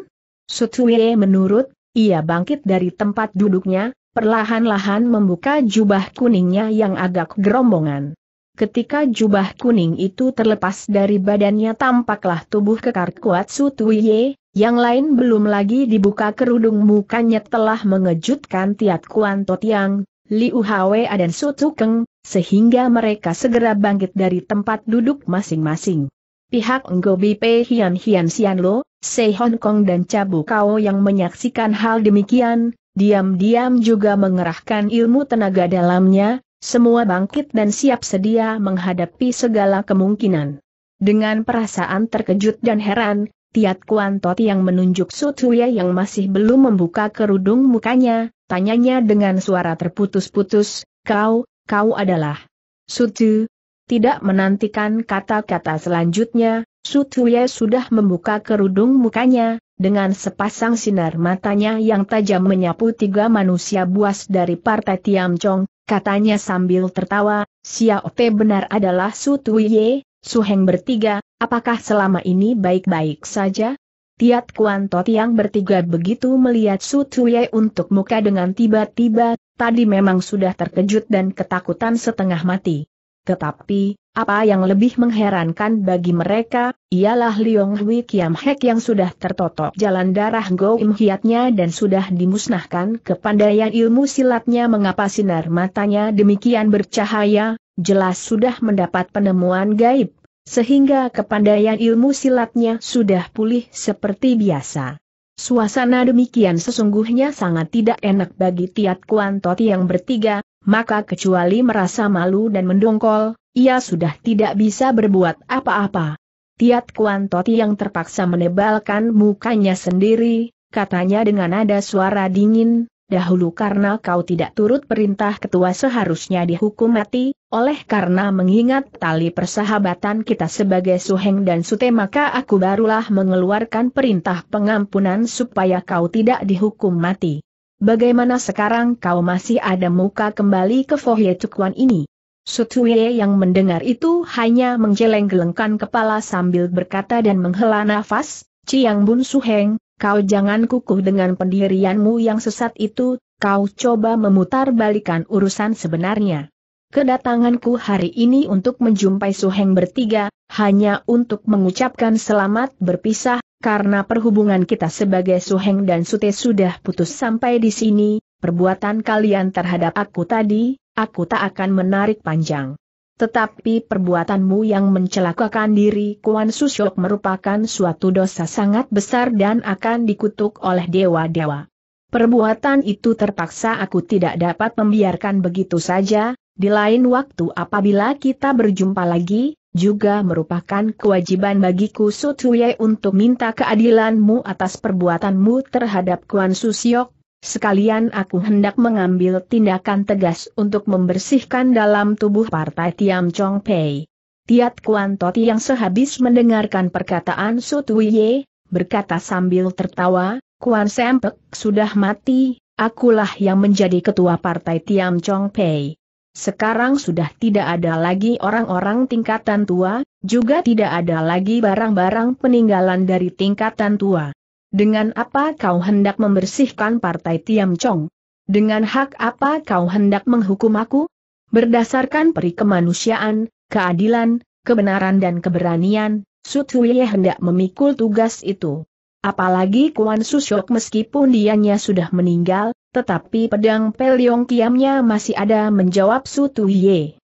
Speaker 1: Sutsuye menurut, ia bangkit dari tempat duduknya, perlahan-lahan membuka jubah kuningnya yang agak gerombongan. Ketika jubah kuning itu terlepas dari badannya tampaklah tubuh kekar kuat Sutuye, yang lain belum lagi dibuka kerudung mukanya telah mengejutkan Tiat Kuan Totiang, Liu Hwa dan Tukeng, sehingga mereka segera bangkit dari tempat duduk masing-masing. Pihak Ngobi Pe Hian Hian Sian Lo, Se Hong Kong dan Cabu Kao yang menyaksikan hal demikian, diam-diam juga mengerahkan ilmu tenaga dalamnya, semua bangkit dan siap sedia menghadapi segala kemungkinan. Dengan perasaan terkejut dan heran, Tiat Kuan Tot yang menunjuk Sutuya yang masih belum membuka kerudung mukanya, Tanyanya dengan suara terputus-putus, kau, kau adalah Sutu. Tidak menantikan kata-kata selanjutnya, Sutuye sudah membuka kerudung mukanya, dengan sepasang sinar matanya yang tajam menyapu tiga manusia buas dari partai Chong, katanya sambil tertawa, Xiaope benar adalah Ye, Suheng bertiga, apakah selama ini baik-baik saja? Tiat Kuan Tot yang bertiga begitu melihat Su Tuye untuk muka dengan tiba-tiba, tadi memang sudah terkejut dan ketakutan setengah mati. Tetapi, apa yang lebih mengherankan bagi mereka, ialah Liong Hui Kiam Hek yang sudah tertotok jalan darah Go Im Hiatnya dan sudah dimusnahkan kepandaian ilmu silatnya mengapa sinar matanya demikian bercahaya, jelas sudah mendapat penemuan gaib sehingga kepandaian ilmu silatnya sudah pulih seperti biasa. Suasana demikian sesungguhnya sangat tidak enak bagi Tiat Kuan Toti yang bertiga, maka kecuali merasa malu dan mendongkol, ia sudah tidak bisa berbuat apa-apa. Tiat Kuan Toti yang terpaksa menebalkan mukanya sendiri, katanya dengan nada suara dingin, dahulu karena kau tidak turut perintah ketua seharusnya dihukum mati, oleh karena mengingat tali persahabatan kita sebagai suheng dan sute maka aku barulah mengeluarkan perintah pengampunan supaya kau tidak dihukum mati. Bagaimana sekarang kau masih ada muka kembali ke Fohye Tukwan ini? Sutuye yang mendengar itu hanya menjeleng gelengkan kepala sambil berkata dan menghela nafas, Ciang Bun Suheng, kau jangan kukuh dengan pendirianmu yang sesat itu, kau coba memutar balikan urusan sebenarnya. Kedatanganku hari ini untuk menjumpai Suheng bertiga, hanya untuk mengucapkan selamat berpisah, karena perhubungan kita sebagai Suheng dan Sute sudah putus sampai di sini, perbuatan kalian terhadap aku tadi, aku tak akan menarik panjang. Tetapi perbuatanmu yang mencelakakan diri Kuan Susyok merupakan suatu dosa sangat besar dan akan dikutuk oleh dewa-dewa. Perbuatan itu terpaksa aku tidak dapat membiarkan begitu saja, di lain waktu apabila kita berjumpa lagi, juga merupakan kewajiban bagiku Sutuye untuk minta keadilanmu atas perbuatanmu terhadap Kuan Susyok, Sekalian aku hendak mengambil tindakan tegas untuk membersihkan dalam tubuh partai Tiam Chong Pei. Tiat Kuan Toti yang sehabis mendengarkan perkataan Sutuye, berkata sambil tertawa, Kuan Sempek sudah mati, akulah yang menjadi ketua partai Tiam Chong Pei. Sekarang sudah tidak ada lagi orang-orang tingkatan tua, juga tidak ada lagi barang-barang peninggalan dari tingkatan tua. Dengan apa kau hendak membersihkan partai Tiam Chong? Dengan hak apa kau hendak menghukum aku? Berdasarkan peri kemanusiaan, keadilan, kebenaran dan keberanian, Sutuye hendak memikul tugas itu. Apalagi Kuan Susyok meskipun dianya sudah meninggal, tetapi pedang Peliong Kiamnya masih ada menjawab Sutuye.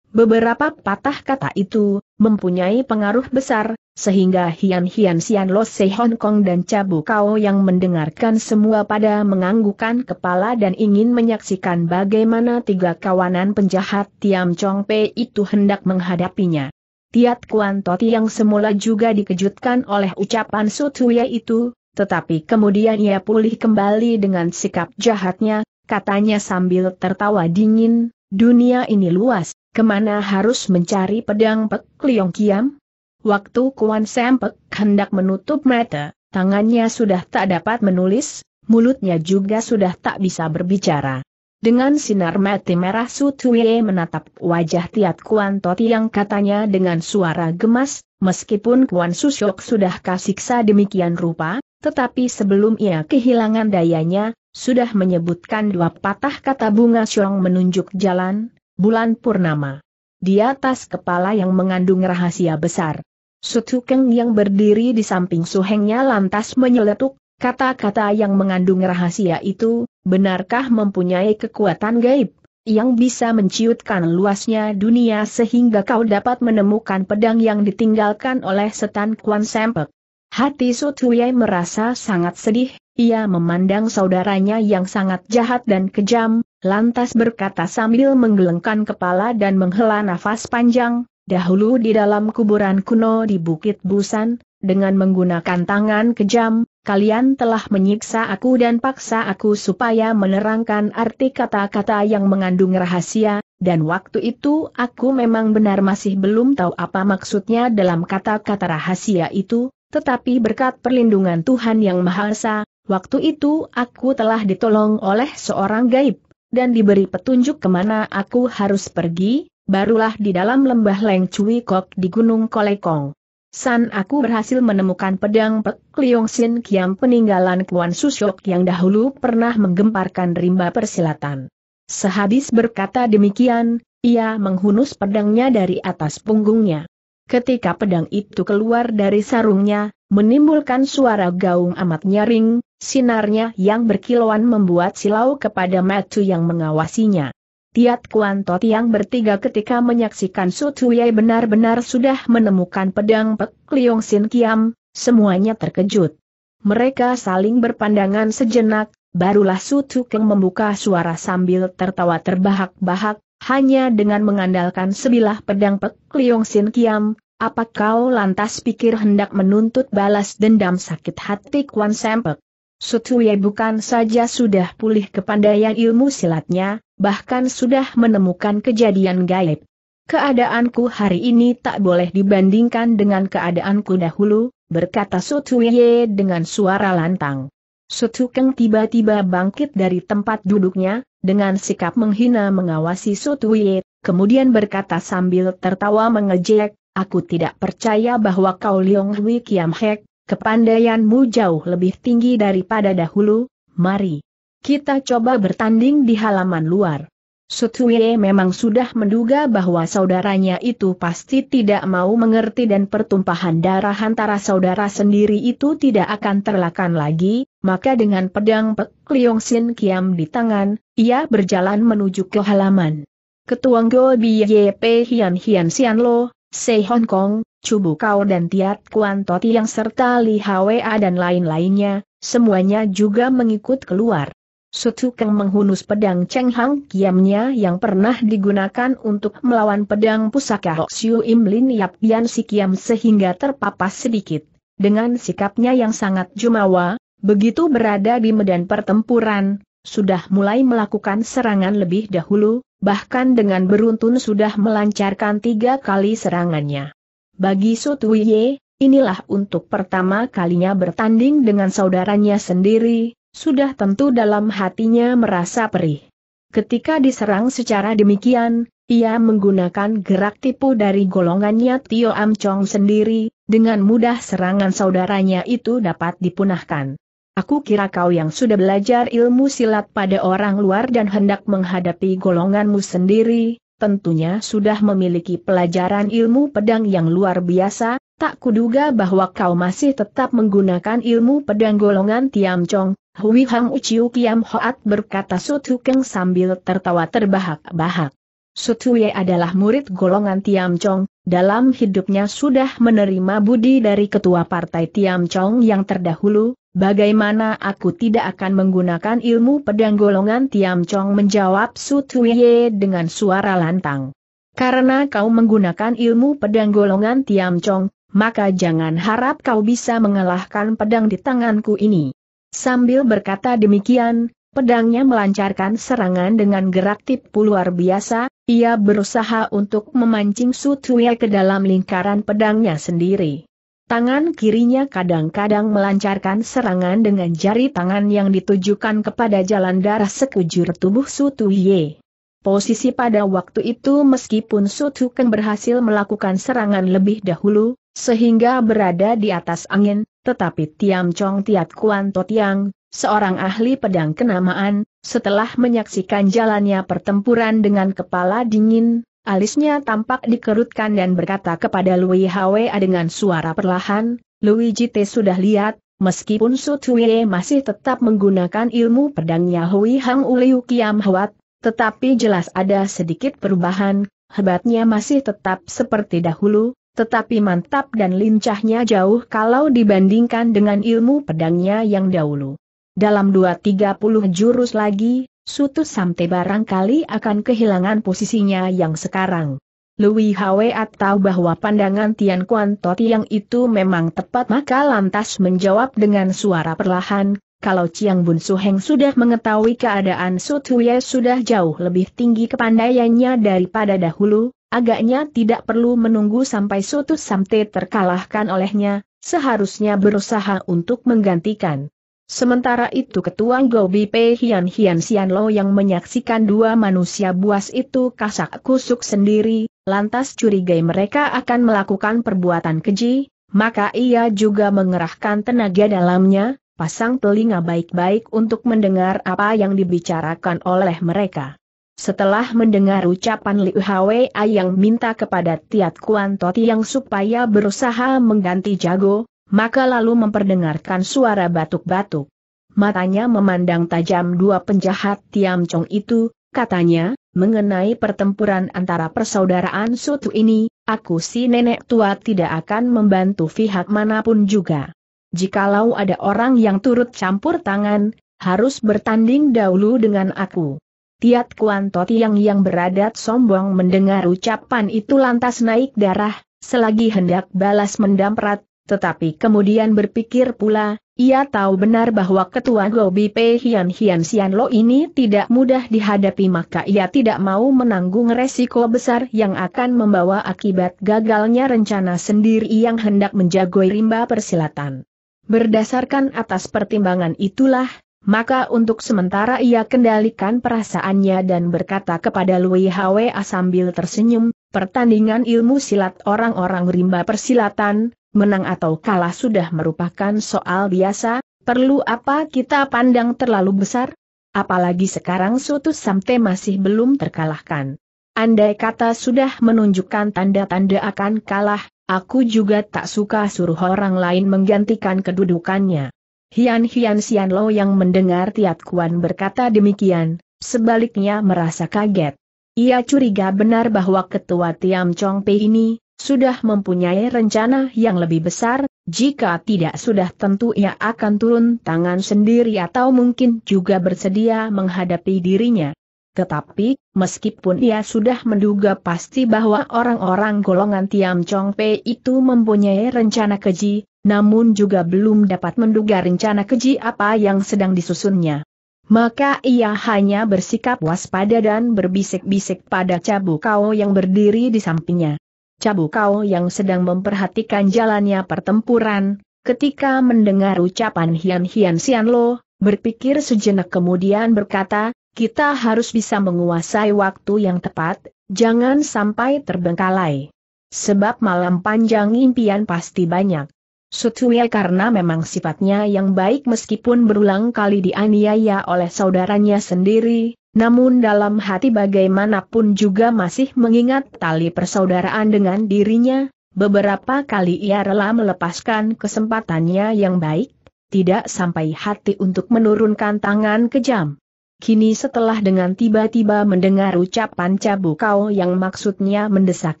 Speaker 1: Beberapa patah kata itu, mempunyai pengaruh besar, sehingga Hian Hian Sian Lo Se Hong Kong dan Cabu Kao yang mendengarkan semua pada menganggukan kepala dan ingin menyaksikan bagaimana tiga kawanan penjahat Tiam Chong Pei itu hendak menghadapinya. Tiat Kuan Toti yang semula juga dikejutkan oleh ucapan Sutuya itu, tetapi kemudian ia pulih kembali dengan sikap jahatnya, katanya sambil tertawa dingin, dunia ini luas, kemana harus mencari pedang Pek Liong Kiam? Waktu Kuan Sempek hendak menutup mata, tangannya sudah tak dapat menulis, mulutnya juga sudah tak bisa berbicara. Dengan sinar mati merah Sutuye menatap wajah Tiat Kuan Toti yang katanya dengan suara gemas, meskipun Kuan Susyok sudah kasiksa demikian rupa, tetapi sebelum ia kehilangan dayanya, sudah menyebutkan dua patah kata bunga syong menunjuk jalan, bulan purnama. Di atas kepala yang mengandung rahasia besar. Sutukeng yang berdiri di samping suhengnya lantas menyeletuk, kata-kata yang mengandung rahasia itu, benarkah mempunyai kekuatan gaib, yang bisa menciutkan luasnya dunia sehingga kau dapat menemukan pedang yang ditinggalkan oleh setan Kuan Sempek? Hati Sutuyai merasa sangat sedih, ia memandang saudaranya yang sangat jahat dan kejam, lantas berkata sambil menggelengkan kepala dan menghela nafas panjang, dahulu di dalam kuburan kuno di Bukit Busan, dengan menggunakan tangan kejam, kalian telah menyiksa aku dan paksa aku supaya menerangkan arti kata-kata yang mengandung rahasia, dan waktu itu aku memang benar masih belum tahu apa maksudnya dalam kata-kata rahasia itu, tetapi berkat perlindungan Tuhan Yang Maha Esa, waktu itu aku telah ditolong oleh seorang gaib, dan diberi petunjuk kemana aku harus pergi, barulah di dalam lembah Leng Cui Kok di Gunung Kolekong. San aku berhasil menemukan pedang Pek Liong Sin Kiam peninggalan Kuan Susok yang dahulu pernah menggemparkan rimba persilatan. Sehabis berkata demikian, ia menghunus pedangnya dari atas punggungnya. Ketika pedang itu keluar dari sarungnya, menimbulkan suara gaung amat nyaring, sinarnya yang berkilauan membuat silau kepada Matu yang mengawasinya. Tiat Kuan Tot yang bertiga ketika menyaksikan Su Tuyai benar-benar sudah menemukan pedang Pek Liong Sin Kiam, semuanya terkejut. Mereka saling berpandangan sejenak, barulah Su Keng membuka suara sambil tertawa terbahak-bahak, hanya dengan mengandalkan sebilah pedang Pek Liong Sin Kiam, apa kau lantas pikir hendak menuntut balas dendam sakit hati Kwan Sempek? Sutuye bukan saja sudah pulih kepandaian ilmu silatnya, bahkan sudah menemukan kejadian gaib. Keadaanku hari ini tak boleh dibandingkan dengan keadaanku dahulu, berkata Sutuye dengan suara lantang. Sutukeng tiba-tiba bangkit dari tempat duduknya, dengan sikap menghina mengawasi Sutuye, kemudian berkata sambil tertawa mengejek, Aku tidak percaya bahwa kau Leong Hui Kiam Hek, kepandaianmu jauh lebih tinggi daripada dahulu, mari. Kita coba bertanding di halaman luar. Sutsuye memang sudah menduga bahwa saudaranya itu pasti tidak mau mengerti dan pertumpahan darah antara saudara sendiri itu tidak akan terlakan lagi, maka dengan pedang Pek Liong Sin Kiam di tangan, ia berjalan menuju ke halaman. Ketuanggo Go Biye Pe Hian Hian Sian Lo, Sei Hong Kong, Chubu Kau dan Tiat Kuan Toti yang serta Li Hwa dan lain-lainnya, semuanya juga mengikut keluar. Sutu Kang menghunus pedang Cheng Hang Kiamnya yang pernah digunakan untuk melawan pedang pusaka Hok Siu Im Lin Yap Yan Si Kiam sehingga terpapas sedikit. Dengan sikapnya yang sangat jumawa, begitu berada di medan pertempuran, sudah mulai melakukan serangan lebih dahulu, bahkan dengan beruntun sudah melancarkan tiga kali serangannya. Bagi Sutuye, inilah untuk pertama kalinya bertanding dengan saudaranya sendiri, sudah tentu dalam hatinya merasa perih. Ketika diserang secara demikian, ia menggunakan gerak tipu dari golongannya Tio Amchong sendiri, dengan mudah serangan saudaranya itu dapat dipunahkan. Aku kira kau yang sudah belajar ilmu silat pada orang luar dan hendak menghadapi golonganmu sendiri, tentunya sudah memiliki pelajaran ilmu pedang yang luar biasa, tak kuduga bahwa kau masih tetap menggunakan ilmu pedang golongan Tiam Chong. Hui Hang Uciu Kiam Hoat berkata Sut Hukeng sambil tertawa terbahak-bahak. Sutuye adalah murid golongan Tiam Chong, dalam hidupnya sudah menerima budi dari ketua partai Tiam Chong yang terdahulu, bagaimana aku tidak akan menggunakan ilmu pedang golongan Tiam Chong menjawab Sutuye dengan suara lantang. Karena kau menggunakan ilmu pedang golongan Tiam Chong, maka jangan harap kau bisa mengalahkan pedang di tanganku ini. Sambil berkata demikian, Pedangnya melancarkan serangan dengan gerak tipu luar biasa, ia berusaha untuk memancing Su Tue ke dalam lingkaran pedangnya sendiri. Tangan kirinya kadang-kadang melancarkan serangan dengan jari tangan yang ditujukan kepada jalan darah sekujur tubuh Sutuye. Posisi pada waktu itu meskipun Sutuken berhasil melakukan serangan lebih dahulu, sehingga berada di atas angin, tetapi Tiam Chong Tiat Kuan Totiang, seorang ahli pedang kenamaan, setelah menyaksikan jalannya pertempuran dengan kepala dingin, alisnya tampak dikerutkan dan berkata kepada Lui Hwa dengan suara perlahan, Lui Jite sudah lihat, meskipun Sutuye masih tetap menggunakan ilmu pedangnya Hui Hang Uliu Kiam Hwat, tetapi jelas ada sedikit perubahan, hebatnya masih tetap seperti dahulu, tetapi mantap dan lincahnya jauh kalau dibandingkan dengan ilmu pedangnya yang dahulu. Dalam 2-30 jurus lagi, Sutu Samte barangkali akan kehilangan posisinya yang sekarang. Lui Hwe atau bahwa pandangan Tian Kuan Toti yang itu memang tepat maka lantas menjawab dengan suara perlahan, kalau Chiang Bun Suheng sudah mengetahui keadaan Sutu Ye sudah jauh lebih tinggi kepandaiannya daripada dahulu, agaknya tidak perlu menunggu sampai Sutu Samte terkalahkan olehnya, seharusnya berusaha untuk menggantikan. Sementara itu ketua Gobi Pei Hian Hian Sian Lo yang menyaksikan dua manusia buas itu kasak kusuk sendiri, lantas curigai mereka akan melakukan perbuatan keji, maka ia juga mengerahkan tenaga dalamnya, pasang telinga baik-baik untuk mendengar apa yang dibicarakan oleh mereka. Setelah mendengar ucapan Liu Hwa yang minta kepada Tiat Kuan Toti yang supaya berusaha mengganti jago, maka lalu memperdengarkan suara batuk-batuk. Matanya memandang tajam dua penjahat Tiam Chong itu, katanya, mengenai pertempuran antara persaudaraan sutu ini, aku si nenek tua tidak akan membantu pihak manapun juga. Jikalau ada orang yang turut campur tangan, harus bertanding dahulu dengan aku. Tiat Kuan yang, yang beradat sombong mendengar ucapan itu lantas naik darah, selagi hendak balas mendamprat, tetapi kemudian berpikir pula, ia tahu benar bahwa ketua Gobi Pei Hian Hian Sian Lo ini tidak mudah dihadapi maka ia tidak mau menanggung resiko besar yang akan membawa akibat gagalnya rencana sendiri yang hendak menjagoi rimba persilatan. Berdasarkan atas pertimbangan itulah, maka untuk sementara ia kendalikan perasaannya dan berkata kepada Lui Hwa sambil tersenyum, pertandingan ilmu silat orang-orang rimba persilatan, menang atau kalah sudah merupakan soal biasa, perlu apa kita pandang terlalu besar? Apalagi sekarang Sutus Samte masih belum terkalahkan. Andai kata sudah menunjukkan tanda-tanda akan kalah, aku juga tak suka suruh orang lain menggantikan kedudukannya. Hian-hian Sian Lo yang mendengar Tiat Kuan berkata demikian, sebaliknya merasa kaget. Ia curiga benar bahwa ketua Tiam Chong Pei ini, sudah mempunyai rencana yang lebih besar, jika tidak sudah tentu ia akan turun tangan sendiri atau mungkin juga bersedia menghadapi dirinya. Tetapi, meskipun ia sudah menduga pasti bahwa orang-orang golongan Tiam Chong Pei itu mempunyai rencana keji, namun juga belum dapat menduga rencana keji apa yang sedang disusunnya. Maka ia hanya bersikap waspada dan berbisik-bisik pada Cabu Kau yang berdiri di sampingnya. Cabukau yang sedang memperhatikan jalannya pertempuran, ketika mendengar ucapan Hian Hian Sianlo, berpikir sejenak kemudian berkata, kita harus bisa menguasai waktu yang tepat, jangan sampai terbengkalai. Sebab malam panjang impian pasti banyak. Sutsuya karena memang sifatnya yang baik meskipun berulang kali dianiaya oleh saudaranya sendiri, namun dalam hati bagaimanapun juga masih mengingat tali persaudaraan dengan dirinya, beberapa kali ia rela melepaskan kesempatannya yang baik, tidak sampai hati untuk menurunkan tangan kejam. Kini setelah dengan tiba-tiba mendengar ucapan cabu kau yang maksudnya mendesak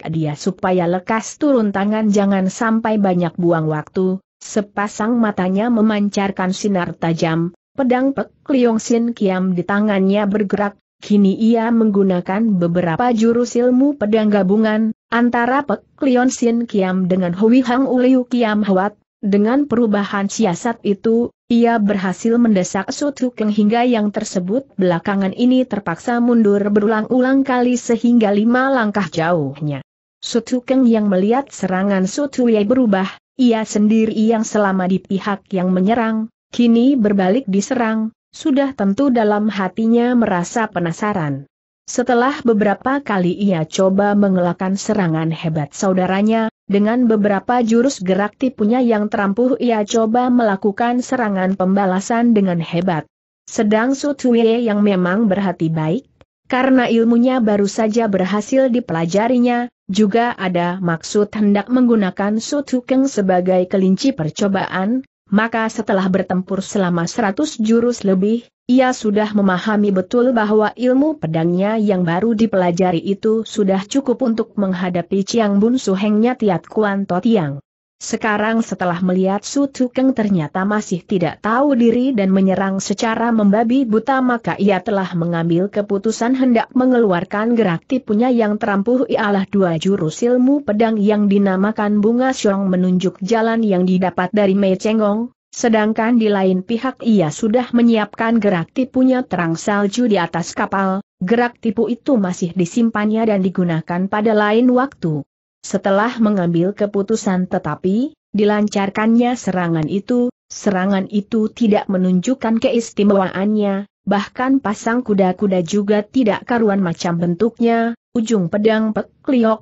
Speaker 1: dia supaya lekas turun tangan jangan sampai banyak buang waktu, sepasang matanya memancarkan sinar tajam, Pedang Pek Liong Sin Kiam di tangannya bergerak, kini ia menggunakan beberapa jurus ilmu pedang gabungan, antara Pek Liong Sin Kiam dengan Hui Hang Uliu Kiam Hwat, dengan perubahan siasat itu, ia berhasil mendesak Sutu Keng hingga yang tersebut belakangan ini terpaksa mundur berulang-ulang kali sehingga lima langkah jauhnya. Sutu Keng yang melihat serangan Sutu Ye berubah, ia sendiri yang selama di pihak yang menyerang, Kini berbalik diserang, sudah tentu dalam hatinya merasa penasaran. Setelah beberapa kali ia coba mengelakkan serangan hebat saudaranya, dengan beberapa jurus gerak tipunya yang terampuh ia coba melakukan serangan pembalasan dengan hebat. Sedang Sutwe yang memang berhati baik, karena ilmunya baru saja berhasil dipelajarinya, juga ada maksud hendak menggunakan Sutukeng sebagai kelinci percobaan, maka setelah bertempur selama seratus jurus lebih, ia sudah memahami betul bahwa ilmu pedangnya yang baru dipelajari itu sudah cukup untuk menghadapi Chiang Bun Suhengnya Tiat Kuan to tiang. Sekarang setelah melihat Su Tukeng ternyata masih tidak tahu diri dan menyerang secara membabi buta maka ia telah mengambil keputusan hendak mengeluarkan gerak tipunya yang terampuh ialah dua jurus ilmu pedang yang dinamakan Bunga Xiong menunjuk jalan yang didapat dari Mei Chengong, sedangkan di lain pihak ia sudah menyiapkan gerak tipunya terang salju di atas kapal, gerak tipu itu masih disimpannya dan digunakan pada lain waktu. Setelah mengambil keputusan tetapi, dilancarkannya serangan itu, serangan itu tidak menunjukkan keistimewaannya, bahkan pasang kuda-kuda juga tidak karuan macam bentuknya, ujung pedang Pek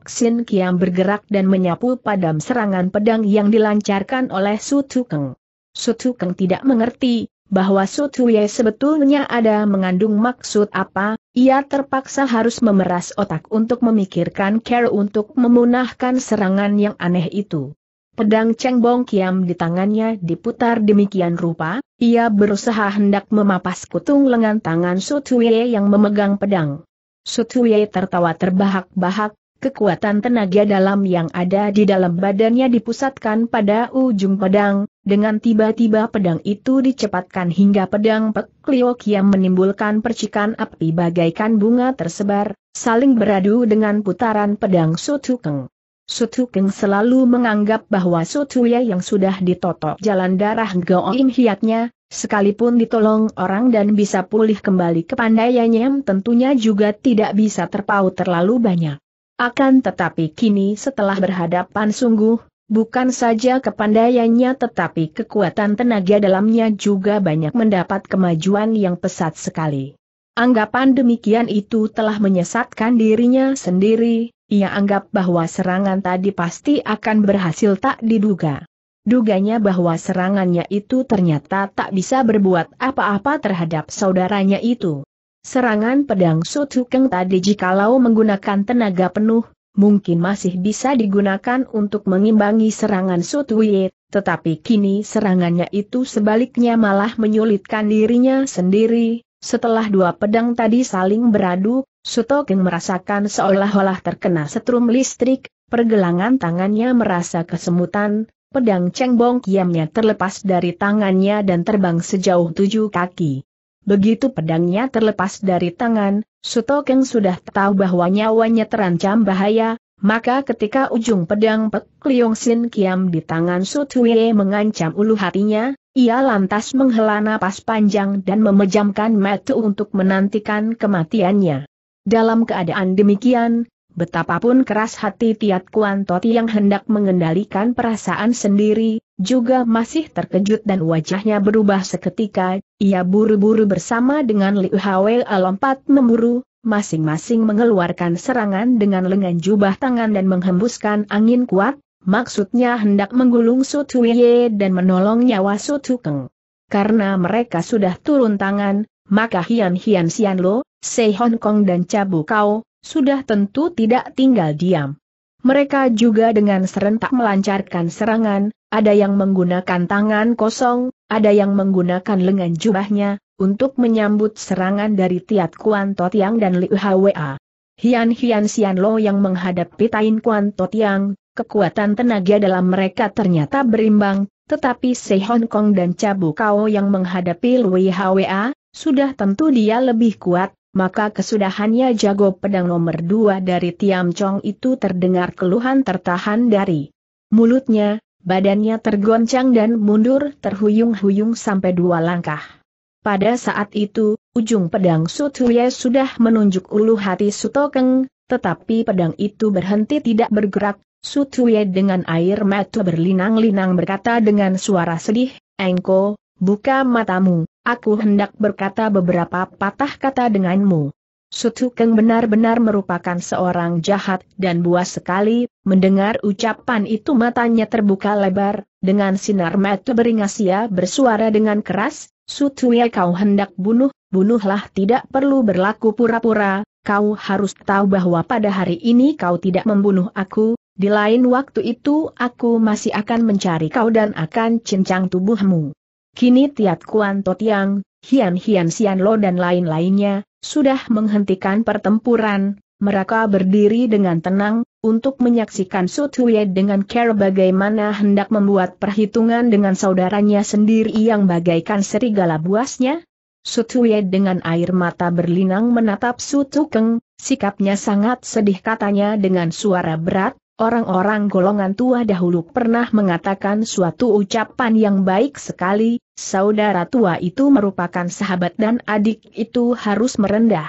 Speaker 1: Sin Kiam bergerak dan menyapu padam serangan pedang yang dilancarkan oleh Sutukeng. Sutukeng tidak mengerti, bahwa Sutuye sebetulnya ada mengandung maksud apa, ia terpaksa harus memeras otak untuk memikirkan care untuk memunahkan serangan yang aneh itu. Pedang Cengbong Kiam di tangannya diputar demikian rupa, ia berusaha hendak memapas kutung lengan tangan Sutuye yang memegang pedang. Sutuye tertawa terbahak-bahak, Kekuatan tenaga dalam yang ada di dalam badannya dipusatkan pada ujung pedang, dengan tiba-tiba pedang itu dicepatkan hingga pedang Pek yang yang menimbulkan percikan api bagaikan bunga tersebar, saling beradu dengan putaran pedang Sutukeng. Sutukeng selalu menganggap bahwa Sutuya yang sudah ditotok jalan darah Goim Hiatnya, sekalipun ditolong orang dan bisa pulih kembali ke kepandaiannya tentunya juga tidak bisa terpaut terlalu banyak. Akan tetapi kini setelah berhadapan sungguh, bukan saja kepandaiannya tetapi kekuatan tenaga dalamnya juga banyak mendapat kemajuan yang pesat sekali. Anggapan demikian itu telah menyesatkan dirinya sendiri, ia anggap bahwa serangan tadi pasti akan berhasil tak diduga. Duganya bahwa serangannya itu ternyata tak bisa berbuat apa-apa terhadap saudaranya itu. Serangan pedang Sutukeng tadi jikalau menggunakan tenaga penuh, mungkin masih bisa digunakan untuk mengimbangi serangan Sutuye, tetapi kini serangannya itu sebaliknya malah menyulitkan dirinya sendiri. Setelah dua pedang tadi saling beradu, Sutokeng merasakan seolah-olah terkena setrum listrik, pergelangan tangannya merasa kesemutan, pedang cengbong kiamnya terlepas dari tangannya dan terbang sejauh tujuh kaki. Begitu pedangnya terlepas dari tangan, Sutokeng sudah tahu bahwa nyawanya terancam bahaya, maka ketika ujung pedang Pek Liong Sin Kiam di tangan Sutuye mengancam ulu hatinya, ia lantas menghela napas panjang dan memejamkan mata untuk menantikan kematiannya. Dalam keadaan demikian, Betapapun keras hati Tiat Kuan Toti yang hendak mengendalikan perasaan sendiri, juga masih terkejut dan wajahnya berubah seketika, ia buru-buru bersama dengan Liu Hwei Alompat memburu, masing-masing mengeluarkan serangan dengan lengan jubah tangan dan menghembuskan angin kuat, maksudnya hendak menggulung Ye dan menolong nyawa Keng. Karena mereka sudah turun tangan, maka Hian Hian Sian Lo, Sei Hong Kong dan Cabu Kau, sudah tentu tidak tinggal diam. Mereka juga dengan serentak melancarkan serangan, ada yang menggunakan tangan kosong, ada yang menggunakan lengan jubahnya, untuk menyambut serangan dari Tiat Kuan Totiang dan Liu Hwa. Hian Hian Sian Lo yang menghadapi Tain Kuan Totiang, kekuatan tenaga dalam mereka ternyata berimbang, tetapi Se Hong Kong dan Cabu Kao yang menghadapi Liu Hwa, sudah tentu dia lebih kuat, maka kesudahannya jago pedang nomor dua dari Tiam Chong itu terdengar keluhan tertahan dari mulutnya, badannya tergoncang dan mundur terhuyung-huyung sampai dua langkah. Pada saat itu, ujung pedang Sutuye sudah menunjuk ulu hati Sutokeng, tetapi pedang itu berhenti tidak bergerak, Sutuye dengan air mata berlinang-linang berkata dengan suara sedih, Engko, Buka matamu, aku hendak berkata beberapa patah kata denganmu. Sutukeng benar-benar merupakan seorang jahat dan buas sekali, mendengar ucapan itu matanya terbuka lebar, dengan sinar mata beringas ia bersuara dengan keras, Sutuye ya, kau hendak bunuh, bunuhlah tidak perlu berlaku pura-pura, kau harus tahu bahwa pada hari ini kau tidak membunuh aku, di lain waktu itu aku masih akan mencari kau dan akan cincang tubuhmu. Kini Tiat Kuan Totiang, Hian Hian Sian Lo dan lain-lainnya, sudah menghentikan pertempuran, mereka berdiri dengan tenang, untuk menyaksikan Sutuye dengan care bagaimana hendak membuat perhitungan dengan saudaranya sendiri yang bagaikan serigala buasnya. Sutuye dengan air mata berlinang menatap Sutukeng, sikapnya sangat sedih katanya dengan suara berat, Orang-orang golongan tua dahulu pernah mengatakan suatu ucapan yang baik sekali, saudara tua itu merupakan sahabat dan adik itu harus merendah.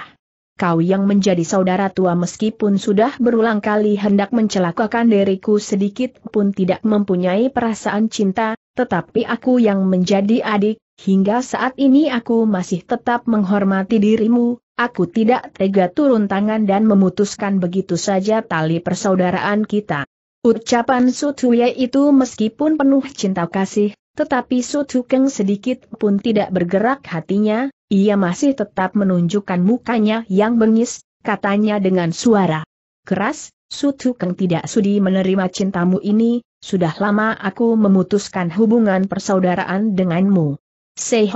Speaker 1: Kau yang menjadi saudara tua meskipun sudah berulang kali hendak mencelakakan diriku sedikit pun tidak mempunyai perasaan cinta, tetapi aku yang menjadi adik, hingga saat ini aku masih tetap menghormati dirimu, Aku tidak tega turun tangan dan memutuskan begitu saja tali persaudaraan kita. Ucapan Sutuye itu meskipun penuh cinta kasih, tetapi Sutukeng sedikit pun tidak bergerak hatinya, ia masih tetap menunjukkan mukanya yang bengis, katanya dengan suara keras, Sutukeng tidak sudi menerima cintamu ini, sudah lama aku memutuskan hubungan persaudaraan denganmu. Sei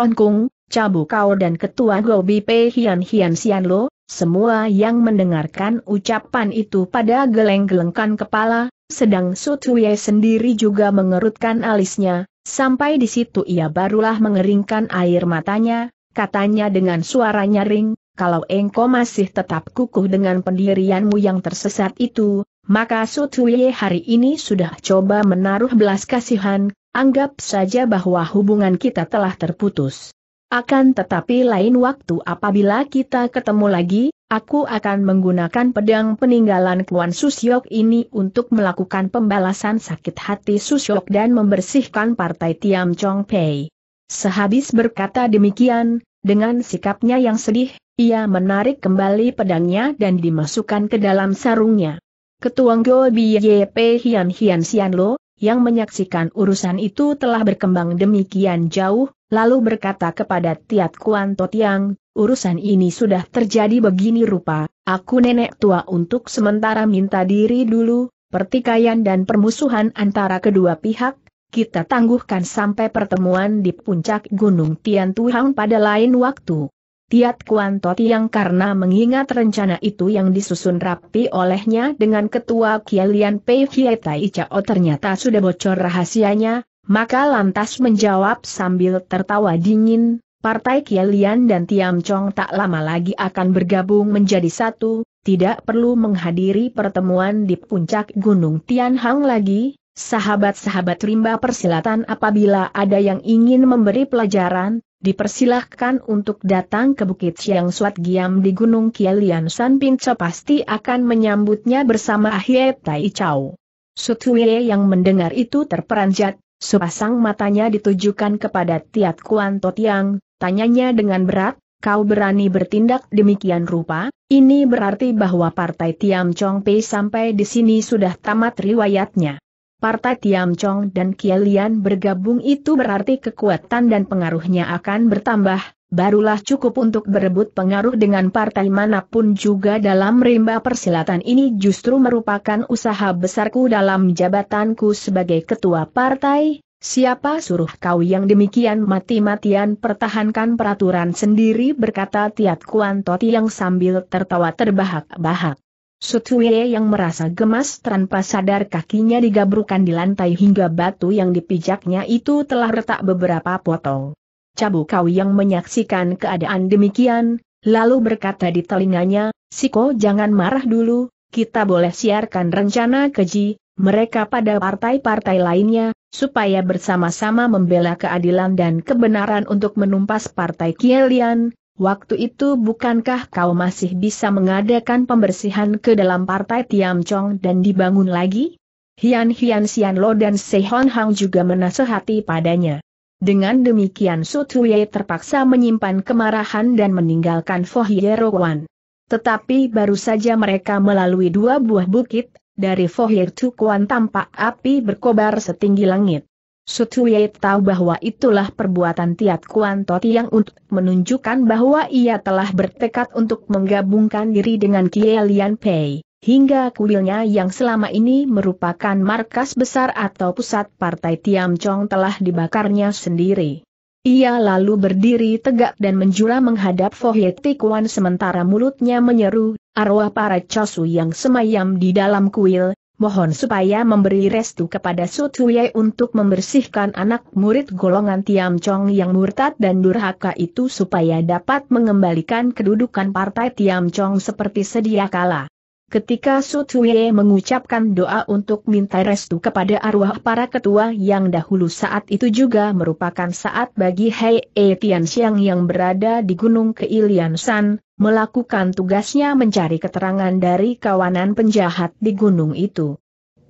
Speaker 1: Cabu Kau dan Ketua Gobi Pei Hian Hian Sian Lo, semua yang mendengarkan ucapan itu pada geleng-gelengkan kepala, sedang Sutuye sendiri juga mengerutkan alisnya, sampai di situ ia barulah mengeringkan air matanya, katanya dengan suara nyaring, kalau engkau masih tetap kukuh dengan pendirianmu yang tersesat itu, maka Sutuye hari ini sudah coba menaruh belas kasihan, anggap saja bahwa hubungan kita telah terputus. Akan tetapi lain waktu apabila kita ketemu lagi, aku akan menggunakan pedang peninggalan Kuan Susyok ini untuk melakukan pembalasan sakit hati Susyok dan membersihkan partai Tiam Chong Pei. Sehabis berkata demikian, dengan sikapnya yang sedih, ia menarik kembali pedangnya dan dimasukkan ke dalam sarungnya. Ketuang Go pe Hian Hian Sian Lo, yang menyaksikan urusan itu telah berkembang demikian jauh, lalu berkata kepada Tiat Kuan Totiang, urusan ini sudah terjadi begini rupa, aku nenek tua untuk sementara minta diri dulu, pertikaian dan permusuhan antara kedua pihak, kita tangguhkan sampai pertemuan di puncak Gunung Tian Tuhang pada lain waktu. Tiat Kuan Totiang karena mengingat rencana itu yang disusun rapi olehnya dengan ketua Kialian Pei Hieta Icao ternyata sudah bocor rahasianya, maka lantas menjawab sambil tertawa dingin, Partai Kialian dan Tiam Chong tak lama lagi akan bergabung menjadi satu, tidak perlu menghadiri pertemuan di puncak Gunung Tianhang lagi, sahabat-sahabat rimba persilatan apabila ada yang ingin memberi pelajaran, dipersilahkan untuk datang ke Bukit Siang Suat Giam di Gunung Kialian San Pinco pasti akan menyambutnya bersama Ahie Tai Chau. Sutwe yang mendengar itu terperanjat, Sepasang matanya ditujukan kepada Tiat Kuan Totiang, tanyanya dengan berat, kau berani bertindak demikian rupa, ini berarti bahwa partai Tiam Chong Pei sampai di sini sudah tamat riwayatnya. Partai Tiam Chong dan Kielian bergabung itu berarti kekuatan dan pengaruhnya akan bertambah, barulah cukup untuk berebut pengaruh dengan partai manapun juga dalam rimba persilatan ini justru merupakan usaha besarku dalam jabatanku sebagai ketua partai, siapa suruh kau yang demikian mati-matian pertahankan peraturan sendiri berkata Tiat Kuan Toti yang sambil tertawa terbahak-bahak. Sutwe yang merasa gemas tanpa sadar kakinya digabrukan di lantai hingga batu yang dipijaknya itu telah retak beberapa potong. Cabu kau yang menyaksikan keadaan demikian, lalu berkata di telinganya, Siko jangan marah dulu, kita boleh siarkan rencana keji, mereka pada partai-partai lainnya, supaya bersama-sama membela keadilan dan kebenaran untuk menumpas partai Kielian, Waktu itu bukankah kau masih bisa mengadakan pembersihan ke dalam partai Tiam Chong dan dibangun lagi? Hian Hian Sian Lo dan Sehon Hang juga menasehati padanya. Dengan demikian Sutuye terpaksa menyimpan kemarahan dan meninggalkan Rowan. Tetapi baru saja mereka melalui dua buah bukit, dari Fohyer Tukuan tampak api berkobar setinggi langit. Sutuye tahu bahwa itulah perbuatan Tiat Kuan Toti yang untuk menunjukkan bahwa ia telah bertekad untuk menggabungkan diri dengan Kielian Pei hingga kuilnya yang selama ini merupakan markas besar atau pusat partai Tiam Chong telah dibakarnya sendiri. Ia lalu berdiri tegak dan menjura menghadap Fohye Tikwan sementara mulutnya menyeru, arwah para Chosu yang semayam di dalam kuil, mohon supaya memberi restu kepada Sutuyai untuk membersihkan anak murid golongan Tiam Chong yang murtad dan durhaka itu supaya dapat mengembalikan kedudukan partai Tiam Chong seperti sedia kala. Ketika Sutuye mengucapkan doa untuk minta restu kepada arwah para ketua yang dahulu saat itu juga merupakan saat bagi Hei E Tianxiang yang berada di Gunung Keilian San, melakukan tugasnya mencari keterangan dari kawanan penjahat di gunung itu.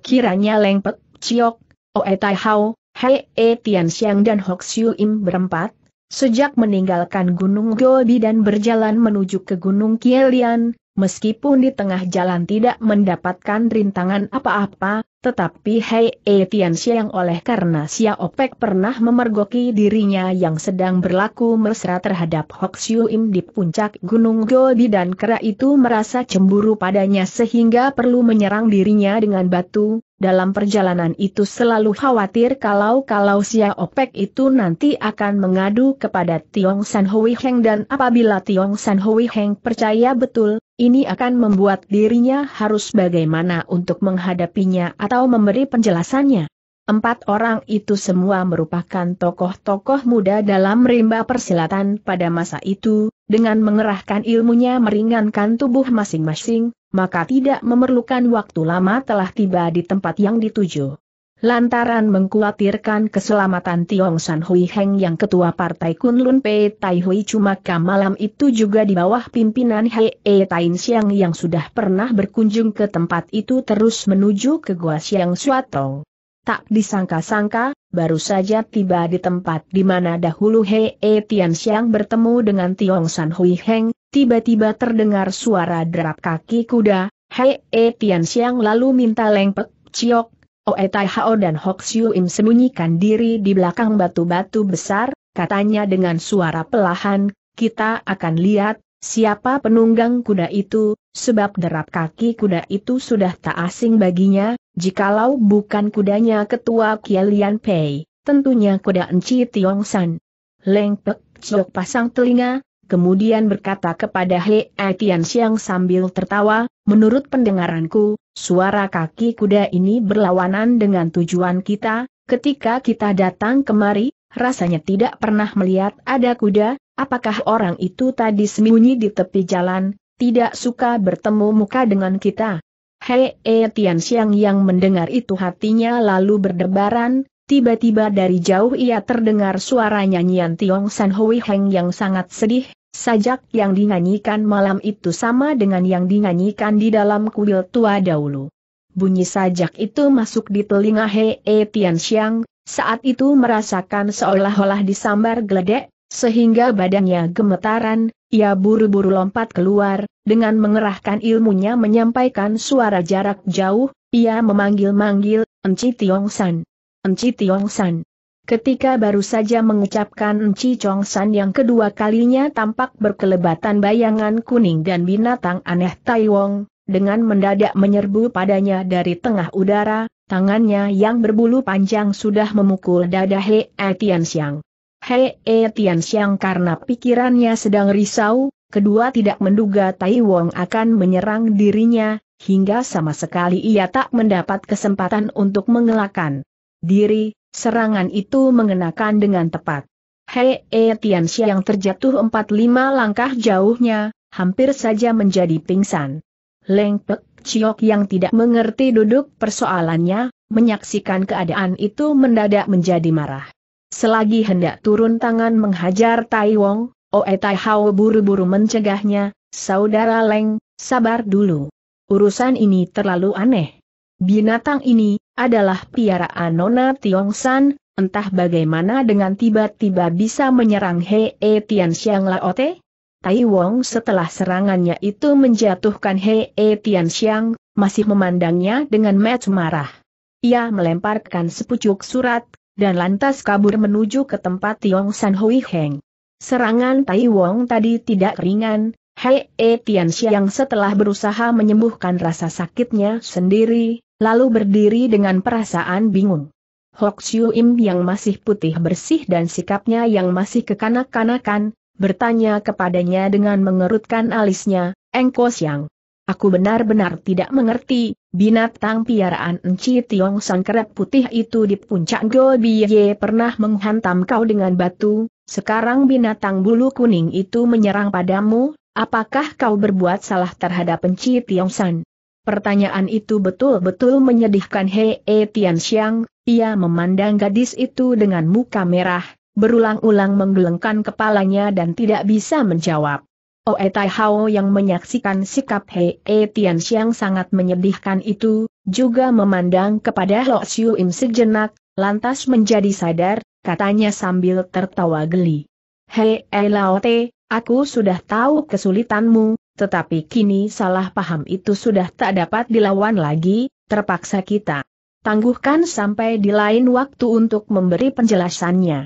Speaker 1: Kiranya Leng Pek, Chiok, Oe Tai Hao, Hei E Tianxiang dan Hok Siu Im berempat, sejak meninggalkan Gunung Gobi dan berjalan menuju ke Gunung Kielian, meskipun di tengah jalan tidak mendapatkan rintangan apa-apa, tetapi Hei e Tian yang oleh karena Xiao Opek pernah memergoki dirinya yang sedang berlaku mesra terhadap Hok Im di puncak Gunung Gobi dan kera itu merasa cemburu padanya sehingga perlu menyerang dirinya dengan batu, dalam perjalanan itu selalu khawatir kalau-kalau Xia Opek itu nanti akan mengadu kepada Tiong San Hui Heng dan apabila Tiong San Hui Heng percaya betul, ini akan membuat dirinya harus bagaimana untuk menghadapinya atau memberi penjelasannya. Empat orang itu semua merupakan tokoh-tokoh muda dalam rimba persilatan pada masa itu, dengan mengerahkan ilmunya meringankan tubuh masing-masing, maka tidak memerlukan waktu lama telah tiba di tempat yang dituju lantaran mengkhawatirkan keselamatan Tiong San Hui Heng yang ketua partai Kunlun Pei Tai Hui Cumaka malam itu juga di bawah pimpinan He E Tain Siang yang sudah pernah berkunjung ke tempat itu terus menuju ke Gua Siang Suatong. Tak disangka-sangka, baru saja tiba di tempat di mana dahulu He E Tian Siang bertemu dengan Tiong San Hui Heng, tiba-tiba terdengar suara derap kaki kuda, He E Tian Siang lalu minta lengpek, ciok, Oe oh, eh, Tai Hao dan Hok Siu Im sembunyikan diri di belakang batu-batu besar, katanya dengan suara pelahan, kita akan lihat, siapa penunggang kuda itu, sebab derap kaki kuda itu sudah tak asing baginya, jikalau bukan kudanya ketua Kielian Pei, tentunya kuda Enci Tiong San. Leng Pek pasang telinga, kemudian berkata kepada He Etian Siang sambil tertawa, menurut pendengaranku, suara kaki kuda ini berlawanan dengan tujuan kita, ketika kita datang kemari, rasanya tidak pernah melihat ada kuda, apakah orang itu tadi sembunyi di tepi jalan, tidak suka bertemu muka dengan kita. He e Tian yang mendengar itu hatinya lalu berdebaran, tiba-tiba dari jauh ia terdengar suara nyanyian Tiong San Hui Heng yang sangat sedih, Sajak yang dinyanyikan malam itu sama dengan yang dinyanyikan di dalam kuil tua dahulu. Bunyi sajak itu masuk di telinga He e Tian Xiang, saat itu merasakan seolah-olah disambar geledek, sehingga badannya gemetaran, ia buru-buru lompat keluar, dengan mengerahkan ilmunya menyampaikan suara jarak jauh, ia memanggil-manggil, Enci Tiong San. Enci Tiong San. Ketika baru saja mengucapkan Nci Chong San yang kedua kalinya tampak berkelebatan bayangan kuning dan binatang aneh Tai Wong, dengan mendadak menyerbu padanya dari tengah udara, tangannya yang berbulu panjang sudah memukul dada He E Tian Xiang. He E Tian Xiang karena pikirannya sedang risau, kedua tidak menduga Tai Wong akan menyerang dirinya, hingga sama sekali ia tak mendapat kesempatan untuk mengelakkan diri, Serangan itu mengenakan dengan tepat. Hei E eh, Tianxia yang terjatuh empat lima langkah jauhnya, hampir saja menjadi pingsan. Leng Pek Chiok yang tidak mengerti duduk persoalannya, menyaksikan keadaan itu mendadak menjadi marah. Selagi hendak turun tangan menghajar Tai Wong, Oe Tai Hao buru-buru mencegahnya, Saudara Leng, sabar dulu. Urusan ini terlalu aneh. Binatang ini adalah piaraan Nona San. entah bagaimana dengan tiba-tiba bisa menyerang Hei e Tian Xiang Laote? Tai Wong setelah serangannya itu menjatuhkan Hei e Tian Xiang, masih memandangnya dengan match marah. Ia melemparkan sepucuk surat, dan lantas kabur menuju ke tempat Tiong San Hui Heng. Serangan Tai Wong tadi tidak ringan, Hei e Tian Xiang setelah berusaha menyembuhkan rasa sakitnya sendiri, lalu berdiri dengan perasaan bingung. Hok Siu Im yang masih putih bersih dan sikapnya yang masih kekanak-kanakan, bertanya kepadanya dengan mengerutkan alisnya, Engko Siang. Aku benar-benar tidak mengerti, binatang piaraan Enci Tiong San Kerep Putih itu di puncak Biye pernah menghantam kau dengan batu, sekarang binatang bulu kuning itu menyerang padamu, apakah kau berbuat salah terhadap Enci Tiong San? Pertanyaan itu betul-betul menyedihkan Hei e Tian Xiang, ia memandang gadis itu dengan muka merah, berulang-ulang menggelengkan kepalanya dan tidak bisa menjawab. Oe oh, eh, Tai Hao yang menyaksikan sikap Hei e Tian Xiang sangat menyedihkan itu, juga memandang kepada Lo Xiu Im sejenak, lantas menjadi sadar, katanya sambil tertawa geli. Hei Lao Te, aku sudah tahu kesulitanmu, tetapi kini salah paham itu sudah tak dapat dilawan lagi, terpaksa kita tangguhkan sampai di lain waktu untuk memberi penjelasannya.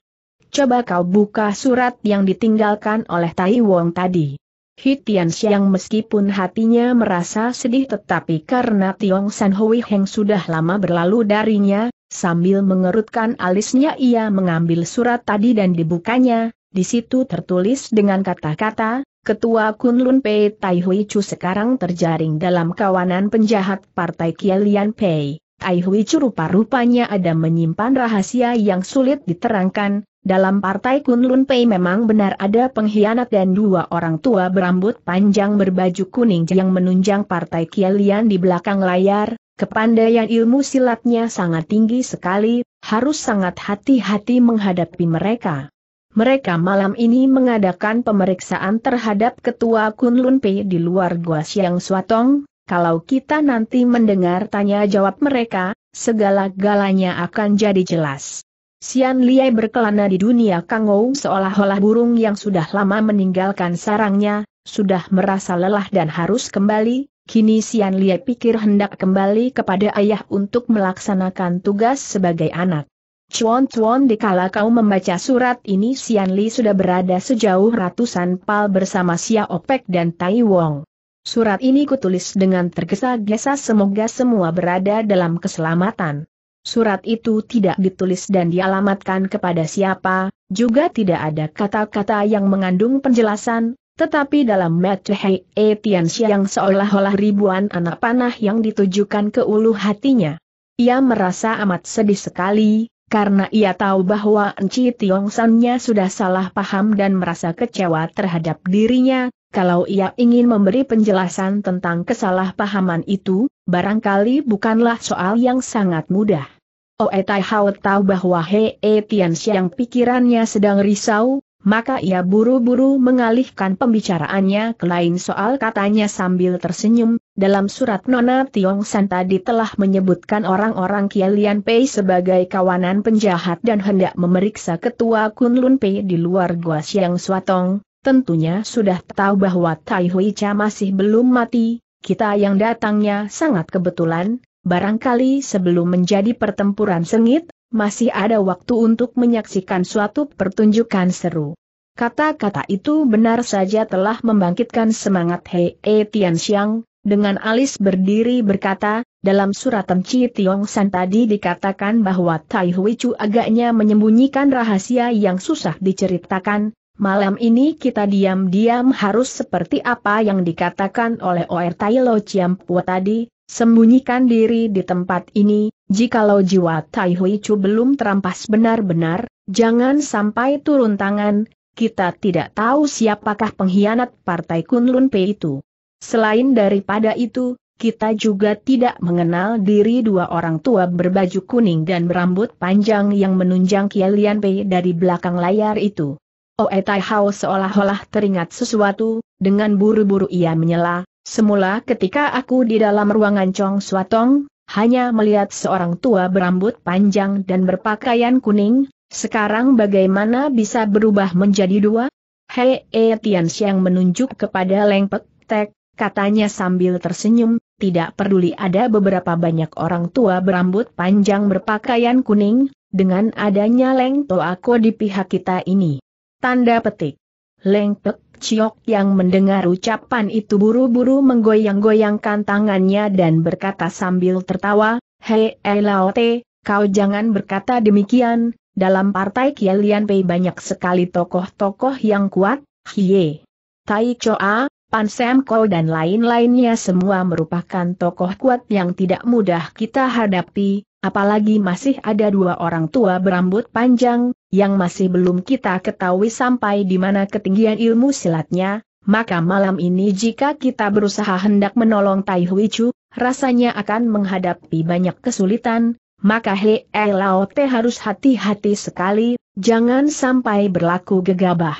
Speaker 1: Coba kau buka surat yang ditinggalkan oleh Tai Wong tadi. Hitian Siang meskipun hatinya merasa sedih tetapi karena Tiong San Hui Heng sudah lama berlalu darinya, sambil mengerutkan alisnya ia mengambil surat tadi dan dibukanya, di situ tertulis dengan kata-kata, Ketua Kunlun Pei Tai Hui Chu sekarang terjaring dalam kawanan penjahat Partai Kielian Pei. Tai Hui Chu rupa-rupanya ada menyimpan rahasia yang sulit diterangkan, dalam partai Kunlun Pei memang benar ada pengkhianat dan dua orang tua berambut panjang berbaju kuning yang menunjang partai Kielian di belakang layar, kepandaian ilmu silatnya sangat tinggi sekali, harus sangat hati-hati menghadapi mereka mereka malam ini mengadakan pemeriksaan terhadap Ketua Kunlun Pei di luar Gua Siang Suatong, kalau kita nanti mendengar tanya-jawab mereka, segala-galanya akan jadi jelas. Sian Liai berkelana di dunia Kangou seolah-olah burung yang sudah lama meninggalkan sarangnya, sudah merasa lelah dan harus kembali, kini Sian Liai pikir hendak kembali kepada ayah untuk melaksanakan tugas sebagai anak. Cuan-cuan dikala kau membaca surat ini Sian Li sudah berada sejauh ratusan pal bersama Xia Opek dan Tai Wong. Surat ini kutulis dengan tergesa-gesa semoga semua berada dalam keselamatan. Surat itu tidak ditulis dan dialamatkan kepada siapa, juga tidak ada kata-kata yang mengandung penjelasan, tetapi dalam mata Hei e Tian yang seolah-olah ribuan anak panah yang ditujukan ke ulu hatinya. Ia merasa amat sedih sekali, karena ia tahu bahwa Enci Tiong Sannya sudah salah paham dan merasa kecewa terhadap dirinya, kalau ia ingin memberi penjelasan tentang kesalahpahaman itu, barangkali bukanlah soal yang sangat mudah. Oe Tai Hao tahu bahwa Hei e Tian Xiang pikirannya sedang risau, maka ia buru-buru mengalihkan pembicaraannya ke lain soal katanya sambil tersenyum, dalam surat Nona Tiong San tadi telah menyebutkan orang-orang Kialian Pei sebagai kawanan penjahat dan hendak memeriksa ketua Kunlun Pei di luar Gua Siang Suatong, tentunya sudah tahu bahwa Tai Hui Cha masih belum mati, kita yang datangnya sangat kebetulan, barangkali sebelum menjadi pertempuran sengit, masih ada waktu untuk menyaksikan suatu pertunjukan seru. Kata-kata itu benar saja telah membangkitkan semangat Hei e Tian Xiang, dengan alis berdiri berkata, dalam surat Temci Tiong San tadi dikatakan bahwa Tai Hui Chu agaknya menyembunyikan rahasia yang susah diceritakan, malam ini kita diam-diam harus seperti apa yang dikatakan oleh Oer Tai Lo Chiam Pua tadi, sembunyikan diri di tempat ini, Jikalau jiwa Tai Hui Chu belum terampas benar-benar, jangan sampai turun tangan, kita tidak tahu siapakah pengkhianat Partai Kunlun Pei itu. Selain daripada itu, kita juga tidak mengenal diri dua orang tua berbaju kuning dan berambut panjang yang menunjang Kielian Pei dari belakang layar itu. Oe Tai Hao seolah-olah teringat sesuatu, dengan buru-buru ia menyela, semula ketika aku di dalam ruangan Chong Suatong, hanya melihat seorang tua berambut panjang dan berpakaian kuning, sekarang bagaimana bisa berubah menjadi dua? Hei e Tian menunjuk kepada Leng Pek Tek, katanya sambil tersenyum, tidak peduli ada beberapa banyak orang tua berambut panjang berpakaian kuning, dengan adanya Leng Toako di pihak kita ini. Tanda petik. Leng Pek Ciok yang mendengar ucapan itu buru-buru menggoyang-goyangkan tangannya dan berkata sambil tertawa, Hei Elaote, eh, kau jangan berkata demikian, dalam partai Kielian Pei banyak sekali tokoh-tokoh yang kuat, hiye. Tai Choa, Pan Sam Kou dan lain-lainnya semua merupakan tokoh kuat yang tidak mudah kita hadapi, apalagi masih ada dua orang tua berambut panjang, yang masih belum kita ketahui sampai di mana ketinggian ilmu silatnya, maka malam ini jika kita berusaha hendak menolong Tai Hui Chu, rasanya akan menghadapi banyak kesulitan, maka He Lao Te harus hati-hati sekali, jangan sampai berlaku gegabah.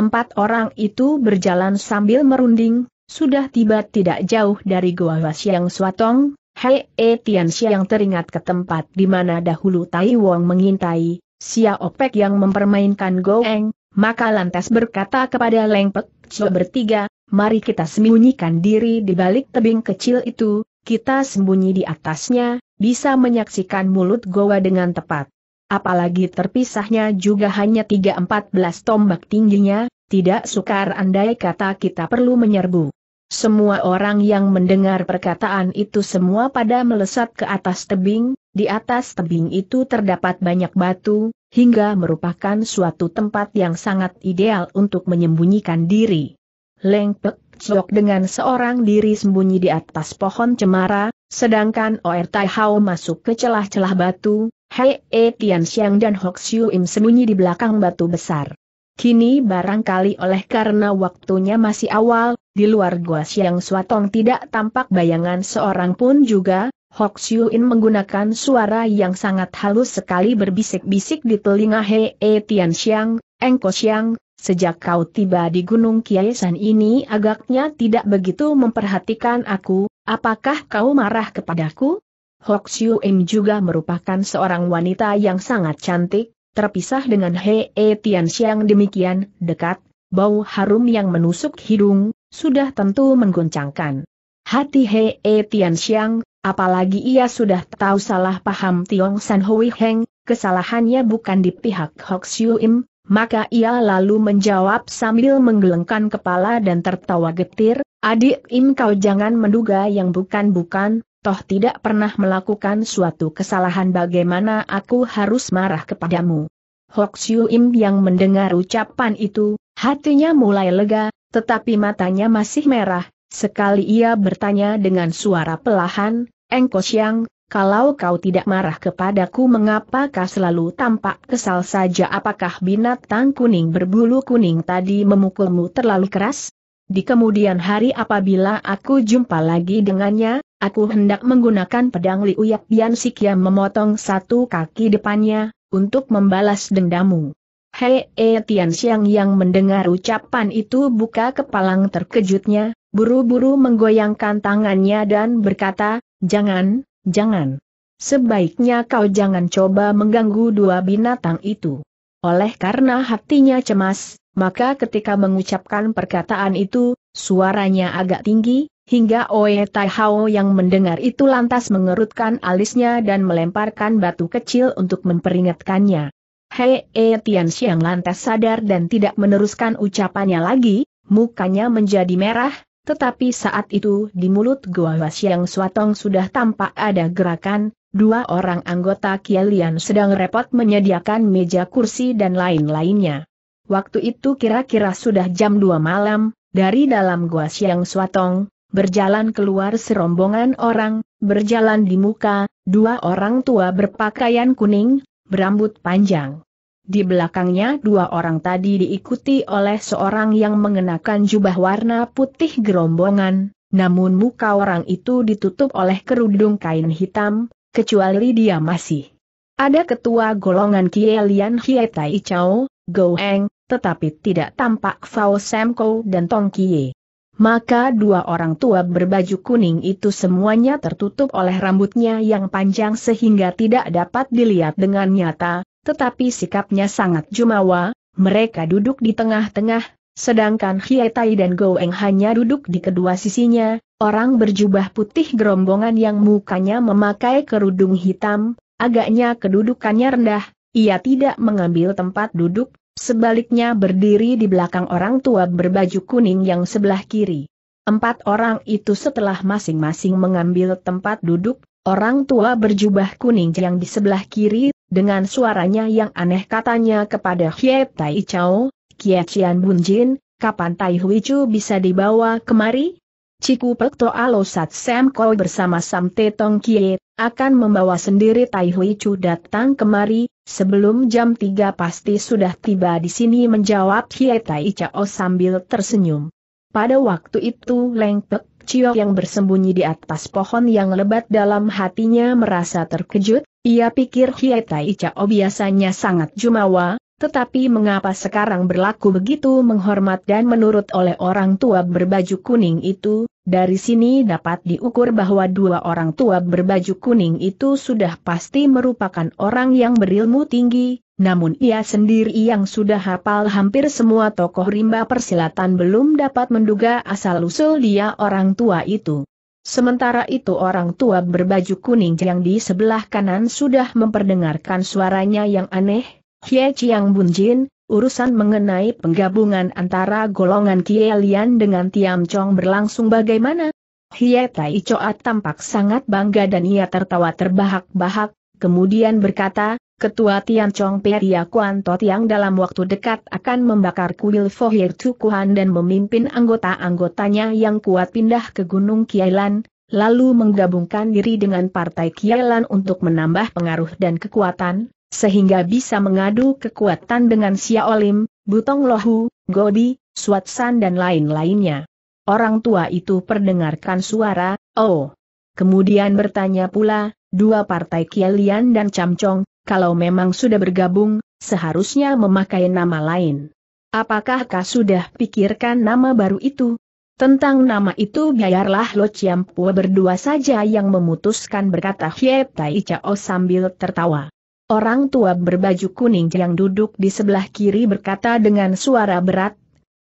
Speaker 1: Empat orang itu berjalan sambil merunding, sudah tiba tidak jauh dari gua Wasiang Swatong, Hei E Tian Xiang teringat ke tempat di mana dahulu Tai Wong mengintai, Sia Opek yang mempermainkan Goeng, maka lantas berkata kepada Leng Pek Cho bertiga, mari kita sembunyikan diri di balik tebing kecil itu, kita sembunyi di atasnya, bisa menyaksikan mulut Gowa dengan tepat. Apalagi terpisahnya juga hanya 3-14 tombak tingginya, tidak sukar andai kata kita perlu menyerbu. Semua orang yang mendengar perkataan itu semua pada melesat ke atas tebing, di atas tebing itu terdapat banyak batu, hingga merupakan suatu tempat yang sangat ideal untuk menyembunyikan diri. Leng Pek Chok dengan seorang diri sembunyi di atas pohon cemara, sedangkan Oer Tai Hao masuk ke celah-celah batu, Hei E Tian Xiang dan Hok Siu Im sembunyi di belakang batu besar. Kini barangkali oleh karena waktunya masih awal, di luar gua Siang Suatong tidak tampak bayangan seorang pun juga, Hok In menggunakan suara yang sangat halus sekali berbisik-bisik di telinga He e Tian Xiang, Engko Xiang, sejak kau tiba di Gunung Kiaisan ini agaknya tidak begitu memperhatikan aku, apakah kau marah kepadaku? Hok In juga merupakan seorang wanita yang sangat cantik, terpisah dengan He e Tian Xiang demikian dekat, bau harum yang menusuk hidung, sudah tentu mengguncangkan Hati He e Tian Xiang, Apalagi ia sudah tahu salah paham Tiong San Hui Heng, kesalahannya bukan di pihak Hok Siu Im, maka ia lalu menjawab sambil menggelengkan kepala dan tertawa getir, adik Im kau jangan menduga yang bukan-bukan, toh tidak pernah melakukan suatu kesalahan bagaimana aku harus marah kepadamu. Hok Siu Im yang mendengar ucapan itu, hatinya mulai lega, tetapi matanya masih merah, Sekali ia bertanya dengan suara pelahan, Engko Siang, kalau kau tidak marah kepadaku mengapa kau selalu tampak kesal saja apakah binatang kuning berbulu kuning tadi memukulmu terlalu keras? Di kemudian hari apabila aku jumpa lagi dengannya, aku hendak menggunakan pedang liuyak Bian Sikia memotong satu kaki depannya, untuk membalas dendamu. Hei e Tian Xiang yang mendengar ucapan itu buka kepalang terkejutnya, buru-buru menggoyangkan tangannya dan berkata, Jangan, jangan. Sebaiknya kau jangan coba mengganggu dua binatang itu. Oleh karena hatinya cemas, maka ketika mengucapkan perkataan itu, suaranya agak tinggi, hingga Oe Tai Hao yang mendengar itu lantas mengerutkan alisnya dan melemparkan batu kecil untuk memperingatkannya. Hei E Tian Xiang lantas sadar dan tidak meneruskan ucapannya lagi, mukanya menjadi merah, tetapi saat itu di mulut gua Wasiang Suatong sudah tampak ada gerakan, dua orang anggota Kialian sedang repot menyediakan meja kursi dan lain-lainnya. Waktu itu kira-kira sudah jam 2 malam, dari dalam gua Siang Suatong, berjalan keluar serombongan orang, berjalan di muka, dua orang tua berpakaian kuning, berambut panjang. Di belakangnya dua orang tadi diikuti oleh seorang yang mengenakan jubah warna putih gerombongan, namun muka orang itu ditutup oleh kerudung kain hitam, kecuali dia masih. Ada ketua golongan Kielian Hietai Chao, goeng, Eng, tetapi tidak tampak Fao Semko dan Tong Kie. Maka dua orang tua berbaju kuning itu semuanya tertutup oleh rambutnya yang panjang sehingga tidak dapat dilihat dengan nyata, tetapi sikapnya sangat jumawa, mereka duduk di tengah-tengah, sedangkan Hietai dan Goeng hanya duduk di kedua sisinya, orang berjubah putih gerombongan yang mukanya memakai kerudung hitam, agaknya kedudukannya rendah, ia tidak mengambil tempat duduk, sebaliknya berdiri di belakang orang tua berbaju kuning yang sebelah kiri. Empat orang itu setelah masing-masing mengambil tempat duduk, orang tua berjubah kuning yang di sebelah kiri dengan suaranya yang aneh katanya kepada Hye Tai Chao, Kie Chian Bun Jin, kapan Tai Hui Chu bisa dibawa kemari? Ciku Pek To Alo Sat Sam Koi bersama Sam Te Tong Kie, akan membawa sendiri Tai Hui Chu datang kemari, sebelum jam 3 pasti sudah tiba di sini menjawab Hye Tai Chao sambil tersenyum. Pada waktu itu Leng Pek Cio yang bersembunyi di atas pohon yang lebat dalam hatinya merasa terkejut, ia pikir Hietai Cao biasanya sangat jumawa, tetapi mengapa sekarang berlaku begitu menghormat dan menurut oleh orang tua berbaju kuning itu, dari sini dapat diukur bahwa dua orang tua berbaju kuning itu sudah pasti merupakan orang yang berilmu tinggi, namun ia sendiri yang sudah hafal hampir semua tokoh rimba persilatan belum dapat menduga asal-usul dia orang tua itu. Sementara itu orang tua berbaju kuning yang di sebelah kanan sudah memperdengarkan suaranya yang aneh, Hye Chiang Bunjin, urusan mengenai penggabungan antara golongan lian dengan Tiam Chong berlangsung bagaimana? Hye Tai Choa tampak sangat bangga dan ia tertawa terbahak-bahak, kemudian berkata, Ketua Tian Chong Peria Kuan Tot yang dalam waktu dekat akan membakar kuil Fohir Tukuhan dan memimpin anggota-anggotanya yang kuat pindah ke Gunung Kielan, lalu menggabungkan diri dengan Partai Kielan untuk menambah pengaruh dan kekuatan, sehingga bisa mengadu kekuatan dengan Xiaolim, Butong Lohu, Godi, Suatsan dan lain-lainnya. Orang tua itu perdengarkan suara, oh. Kemudian bertanya pula, dua partai Kielian dan Camcong, kalau memang sudah bergabung, seharusnya memakai nama lain. Apakah kau sudah pikirkan nama baru itu? Tentang nama itu biarlah Lo Chiampua berdua saja yang memutuskan berkata Hye Tai Chao sambil tertawa. Orang tua berbaju kuning yang duduk di sebelah kiri berkata dengan suara berat,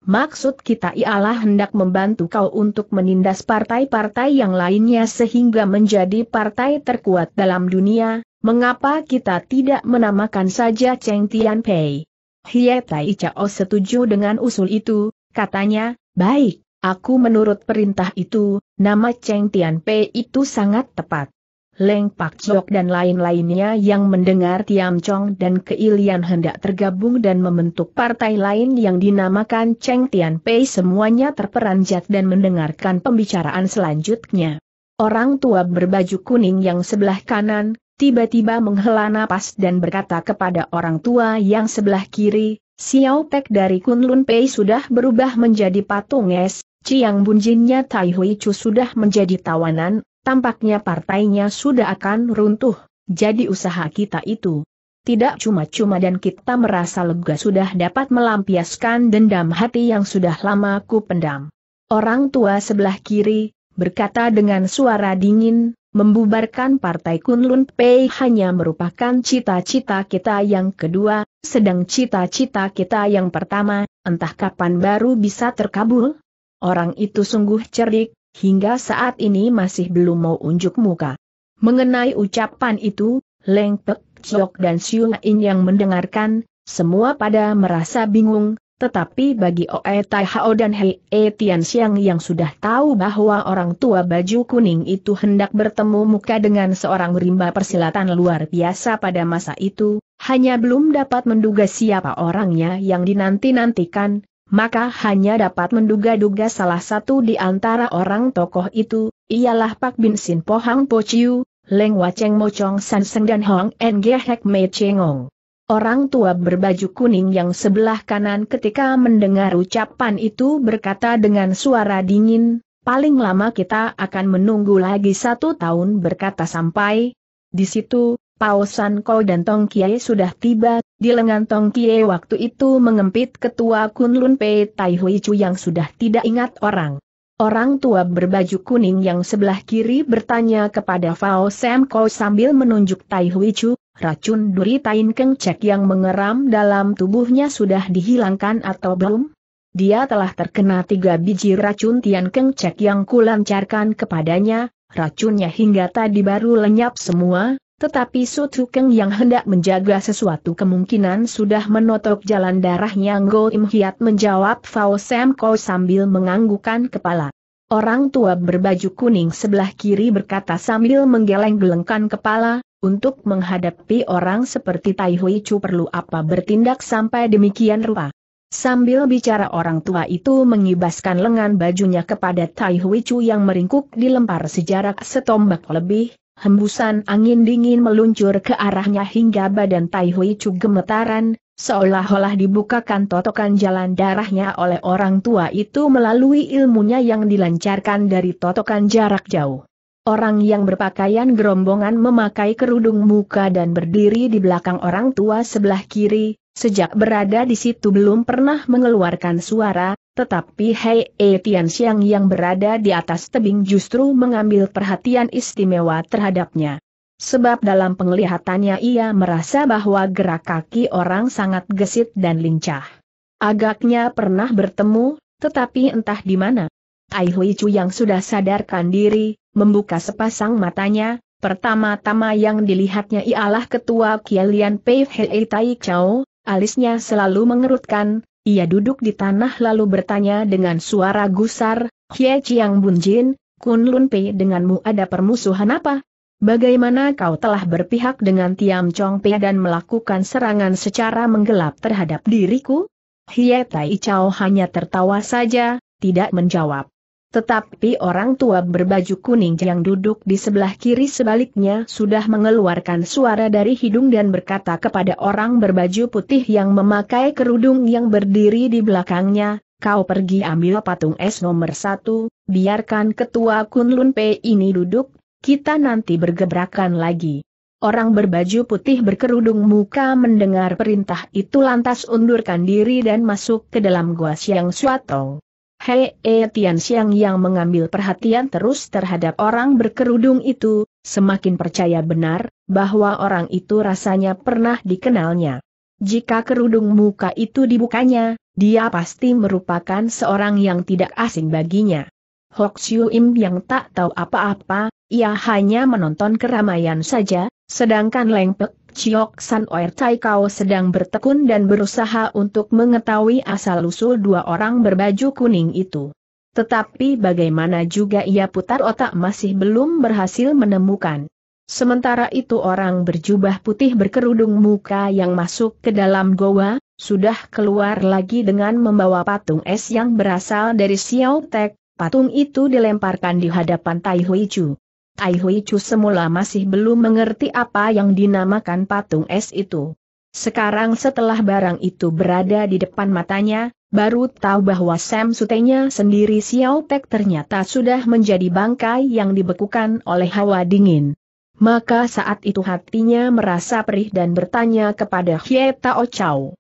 Speaker 1: Maksud kita ialah hendak membantu kau untuk menindas partai-partai yang lainnya sehingga menjadi partai terkuat dalam dunia, Mengapa kita tidak menamakan saja Cheng Tian Pei? Hie Tai Chao setuju dengan usul itu, katanya, baik, aku menurut perintah itu, nama Cheng Tian Pei itu sangat tepat. Leng Pak Chok dan lain-lainnya yang mendengar Tiam Chong dan Keilian hendak tergabung dan membentuk partai lain yang dinamakan Cheng Tian Pei semuanya terperanjat dan mendengarkan pembicaraan selanjutnya. Orang tua berbaju kuning yang sebelah kanan, tiba-tiba menghela napas dan berkata kepada orang tua yang sebelah kiri, Xiao Tek dari Kunlun Pei sudah berubah menjadi patung es, Ciang Bunjinnya Tai Hui Chu sudah menjadi tawanan, tampaknya partainya sudah akan runtuh, jadi usaha kita itu. Tidak cuma-cuma dan kita merasa lega sudah dapat melampiaskan dendam hati yang sudah lama ku pendam. Orang tua sebelah kiri, berkata dengan suara dingin, Membubarkan Partai Kunlun Pei hanya merupakan cita-cita kita yang kedua, sedang cita-cita kita yang pertama, entah kapan baru bisa terkabul? Orang itu sungguh cerdik, hingga saat ini masih belum mau unjuk muka. Mengenai ucapan itu, Leng Pek Chok dan Siu In yang mendengarkan, semua pada merasa bingung, tetapi bagi Oe Tai Hao dan Hei E Tian Xiang yang sudah tahu bahwa orang tua baju kuning itu hendak bertemu muka dengan seorang rimba persilatan luar biasa pada masa itu, hanya belum dapat menduga siapa orangnya yang dinanti-nantikan, maka hanya dapat menduga-duga salah satu di antara orang tokoh itu, ialah Pak Bin Sin Pohang Pochiu, Chiu, Leng Waceng Mochong Sanseng dan Hong Enge Hek Mei Chengong. Orang tua berbaju kuning yang sebelah kanan ketika mendengar ucapan itu berkata dengan suara dingin, paling lama kita akan menunggu lagi satu tahun berkata sampai. Di situ, San Kou dan Tong Kie sudah tiba, di lengan Tong Kie waktu itu mengempit ketua Kunlun Pei Tai Hui Chu yang sudah tidak ingat orang. Orang tua berbaju kuning yang sebelah kiri bertanya kepada Fao Sam Kou sambil menunjuk Tai Hui Chu, Racun duri Tain Keng Cek yang mengeram dalam tubuhnya sudah dihilangkan atau belum? Dia telah terkena tiga biji racun Tian Keng Cek yang kulancarkan kepadanya, racunnya hingga tadi baru lenyap semua, tetapi Sotu Keng yang hendak menjaga sesuatu kemungkinan sudah menotok jalan darahnya Ngo Im Hiat menjawab Fao Sam Ko sambil menganggukan kepala. Orang tua berbaju kuning sebelah kiri berkata sambil menggeleng-gelengkan kepala, untuk menghadapi orang seperti Tai Hui Chu perlu apa bertindak sampai demikian rupa. Sambil bicara orang tua itu mengibaskan lengan bajunya kepada Tai Hui Chu yang meringkuk di dilempar sejarak setombak lebih, hembusan angin dingin meluncur ke arahnya hingga badan Tai Hui Chu gemetaran, seolah-olah dibukakan totokan jalan darahnya oleh orang tua itu melalui ilmunya yang dilancarkan dari totokan jarak jauh. Orang yang berpakaian gerombongan memakai kerudung muka dan berdiri di belakang orang tua sebelah kiri, sejak berada di situ belum pernah mengeluarkan suara, tetapi Hei E Tian yang berada di atas tebing justru mengambil perhatian istimewa terhadapnya. Sebab dalam penglihatannya ia merasa bahwa gerak kaki orang sangat gesit dan lincah. Agaknya pernah bertemu, tetapi entah di mana. Ai Hui Chu yang sudah sadarkan diri, membuka sepasang matanya, pertama-tama yang dilihatnya ialah ketua Kialian Pei Hei Tai Chao, alisnya selalu mengerutkan, ia duduk di tanah lalu bertanya dengan suara gusar, Hie Chiang Bun Jin, Kun Lun Pei denganmu ada permusuhan apa? Bagaimana kau telah berpihak dengan Tiam Chong Pei dan melakukan serangan secara menggelap terhadap diriku? Hie Tai Chao hanya tertawa saja, tidak menjawab. Tetapi orang tua berbaju kuning yang duduk di sebelah kiri sebaliknya sudah mengeluarkan suara dari hidung dan berkata kepada orang berbaju putih yang memakai kerudung yang berdiri di belakangnya, kau pergi ambil patung es nomor satu, biarkan ketua Kunlun P ini duduk, kita nanti bergebrakan lagi. Orang berbaju putih berkerudung muka mendengar perintah itu lantas undurkan diri dan masuk ke dalam gua Siang Suatong. Hei E Tian Xiang yang mengambil perhatian terus terhadap orang berkerudung itu, semakin percaya benar, bahwa orang itu rasanya pernah dikenalnya. Jika kerudung muka itu dibukanya, dia pasti merupakan seorang yang tidak asing baginya. Hok Siu Im yang tak tahu apa-apa, ia hanya menonton keramaian saja, sedangkan Leng Pek Chiok San Oer Tai Kau sedang bertekun dan berusaha untuk mengetahui asal-usul dua orang berbaju kuning itu. Tetapi bagaimana juga ia putar otak masih belum berhasil menemukan. Sementara itu orang berjubah putih berkerudung muka yang masuk ke dalam goa, sudah keluar lagi dengan membawa patung es yang berasal dari Xiao Tek, patung itu dilemparkan di hadapan Tai Hui Chu. Tai Hui Chu semula masih belum mengerti apa yang dinamakan patung es itu. Sekarang setelah barang itu berada di depan matanya, baru tahu bahwa Sam Sutenya sendiri Xiao Pek ternyata sudah menjadi bangkai yang dibekukan oleh hawa dingin. Maka saat itu hatinya merasa perih dan bertanya kepada Hieta Ochao.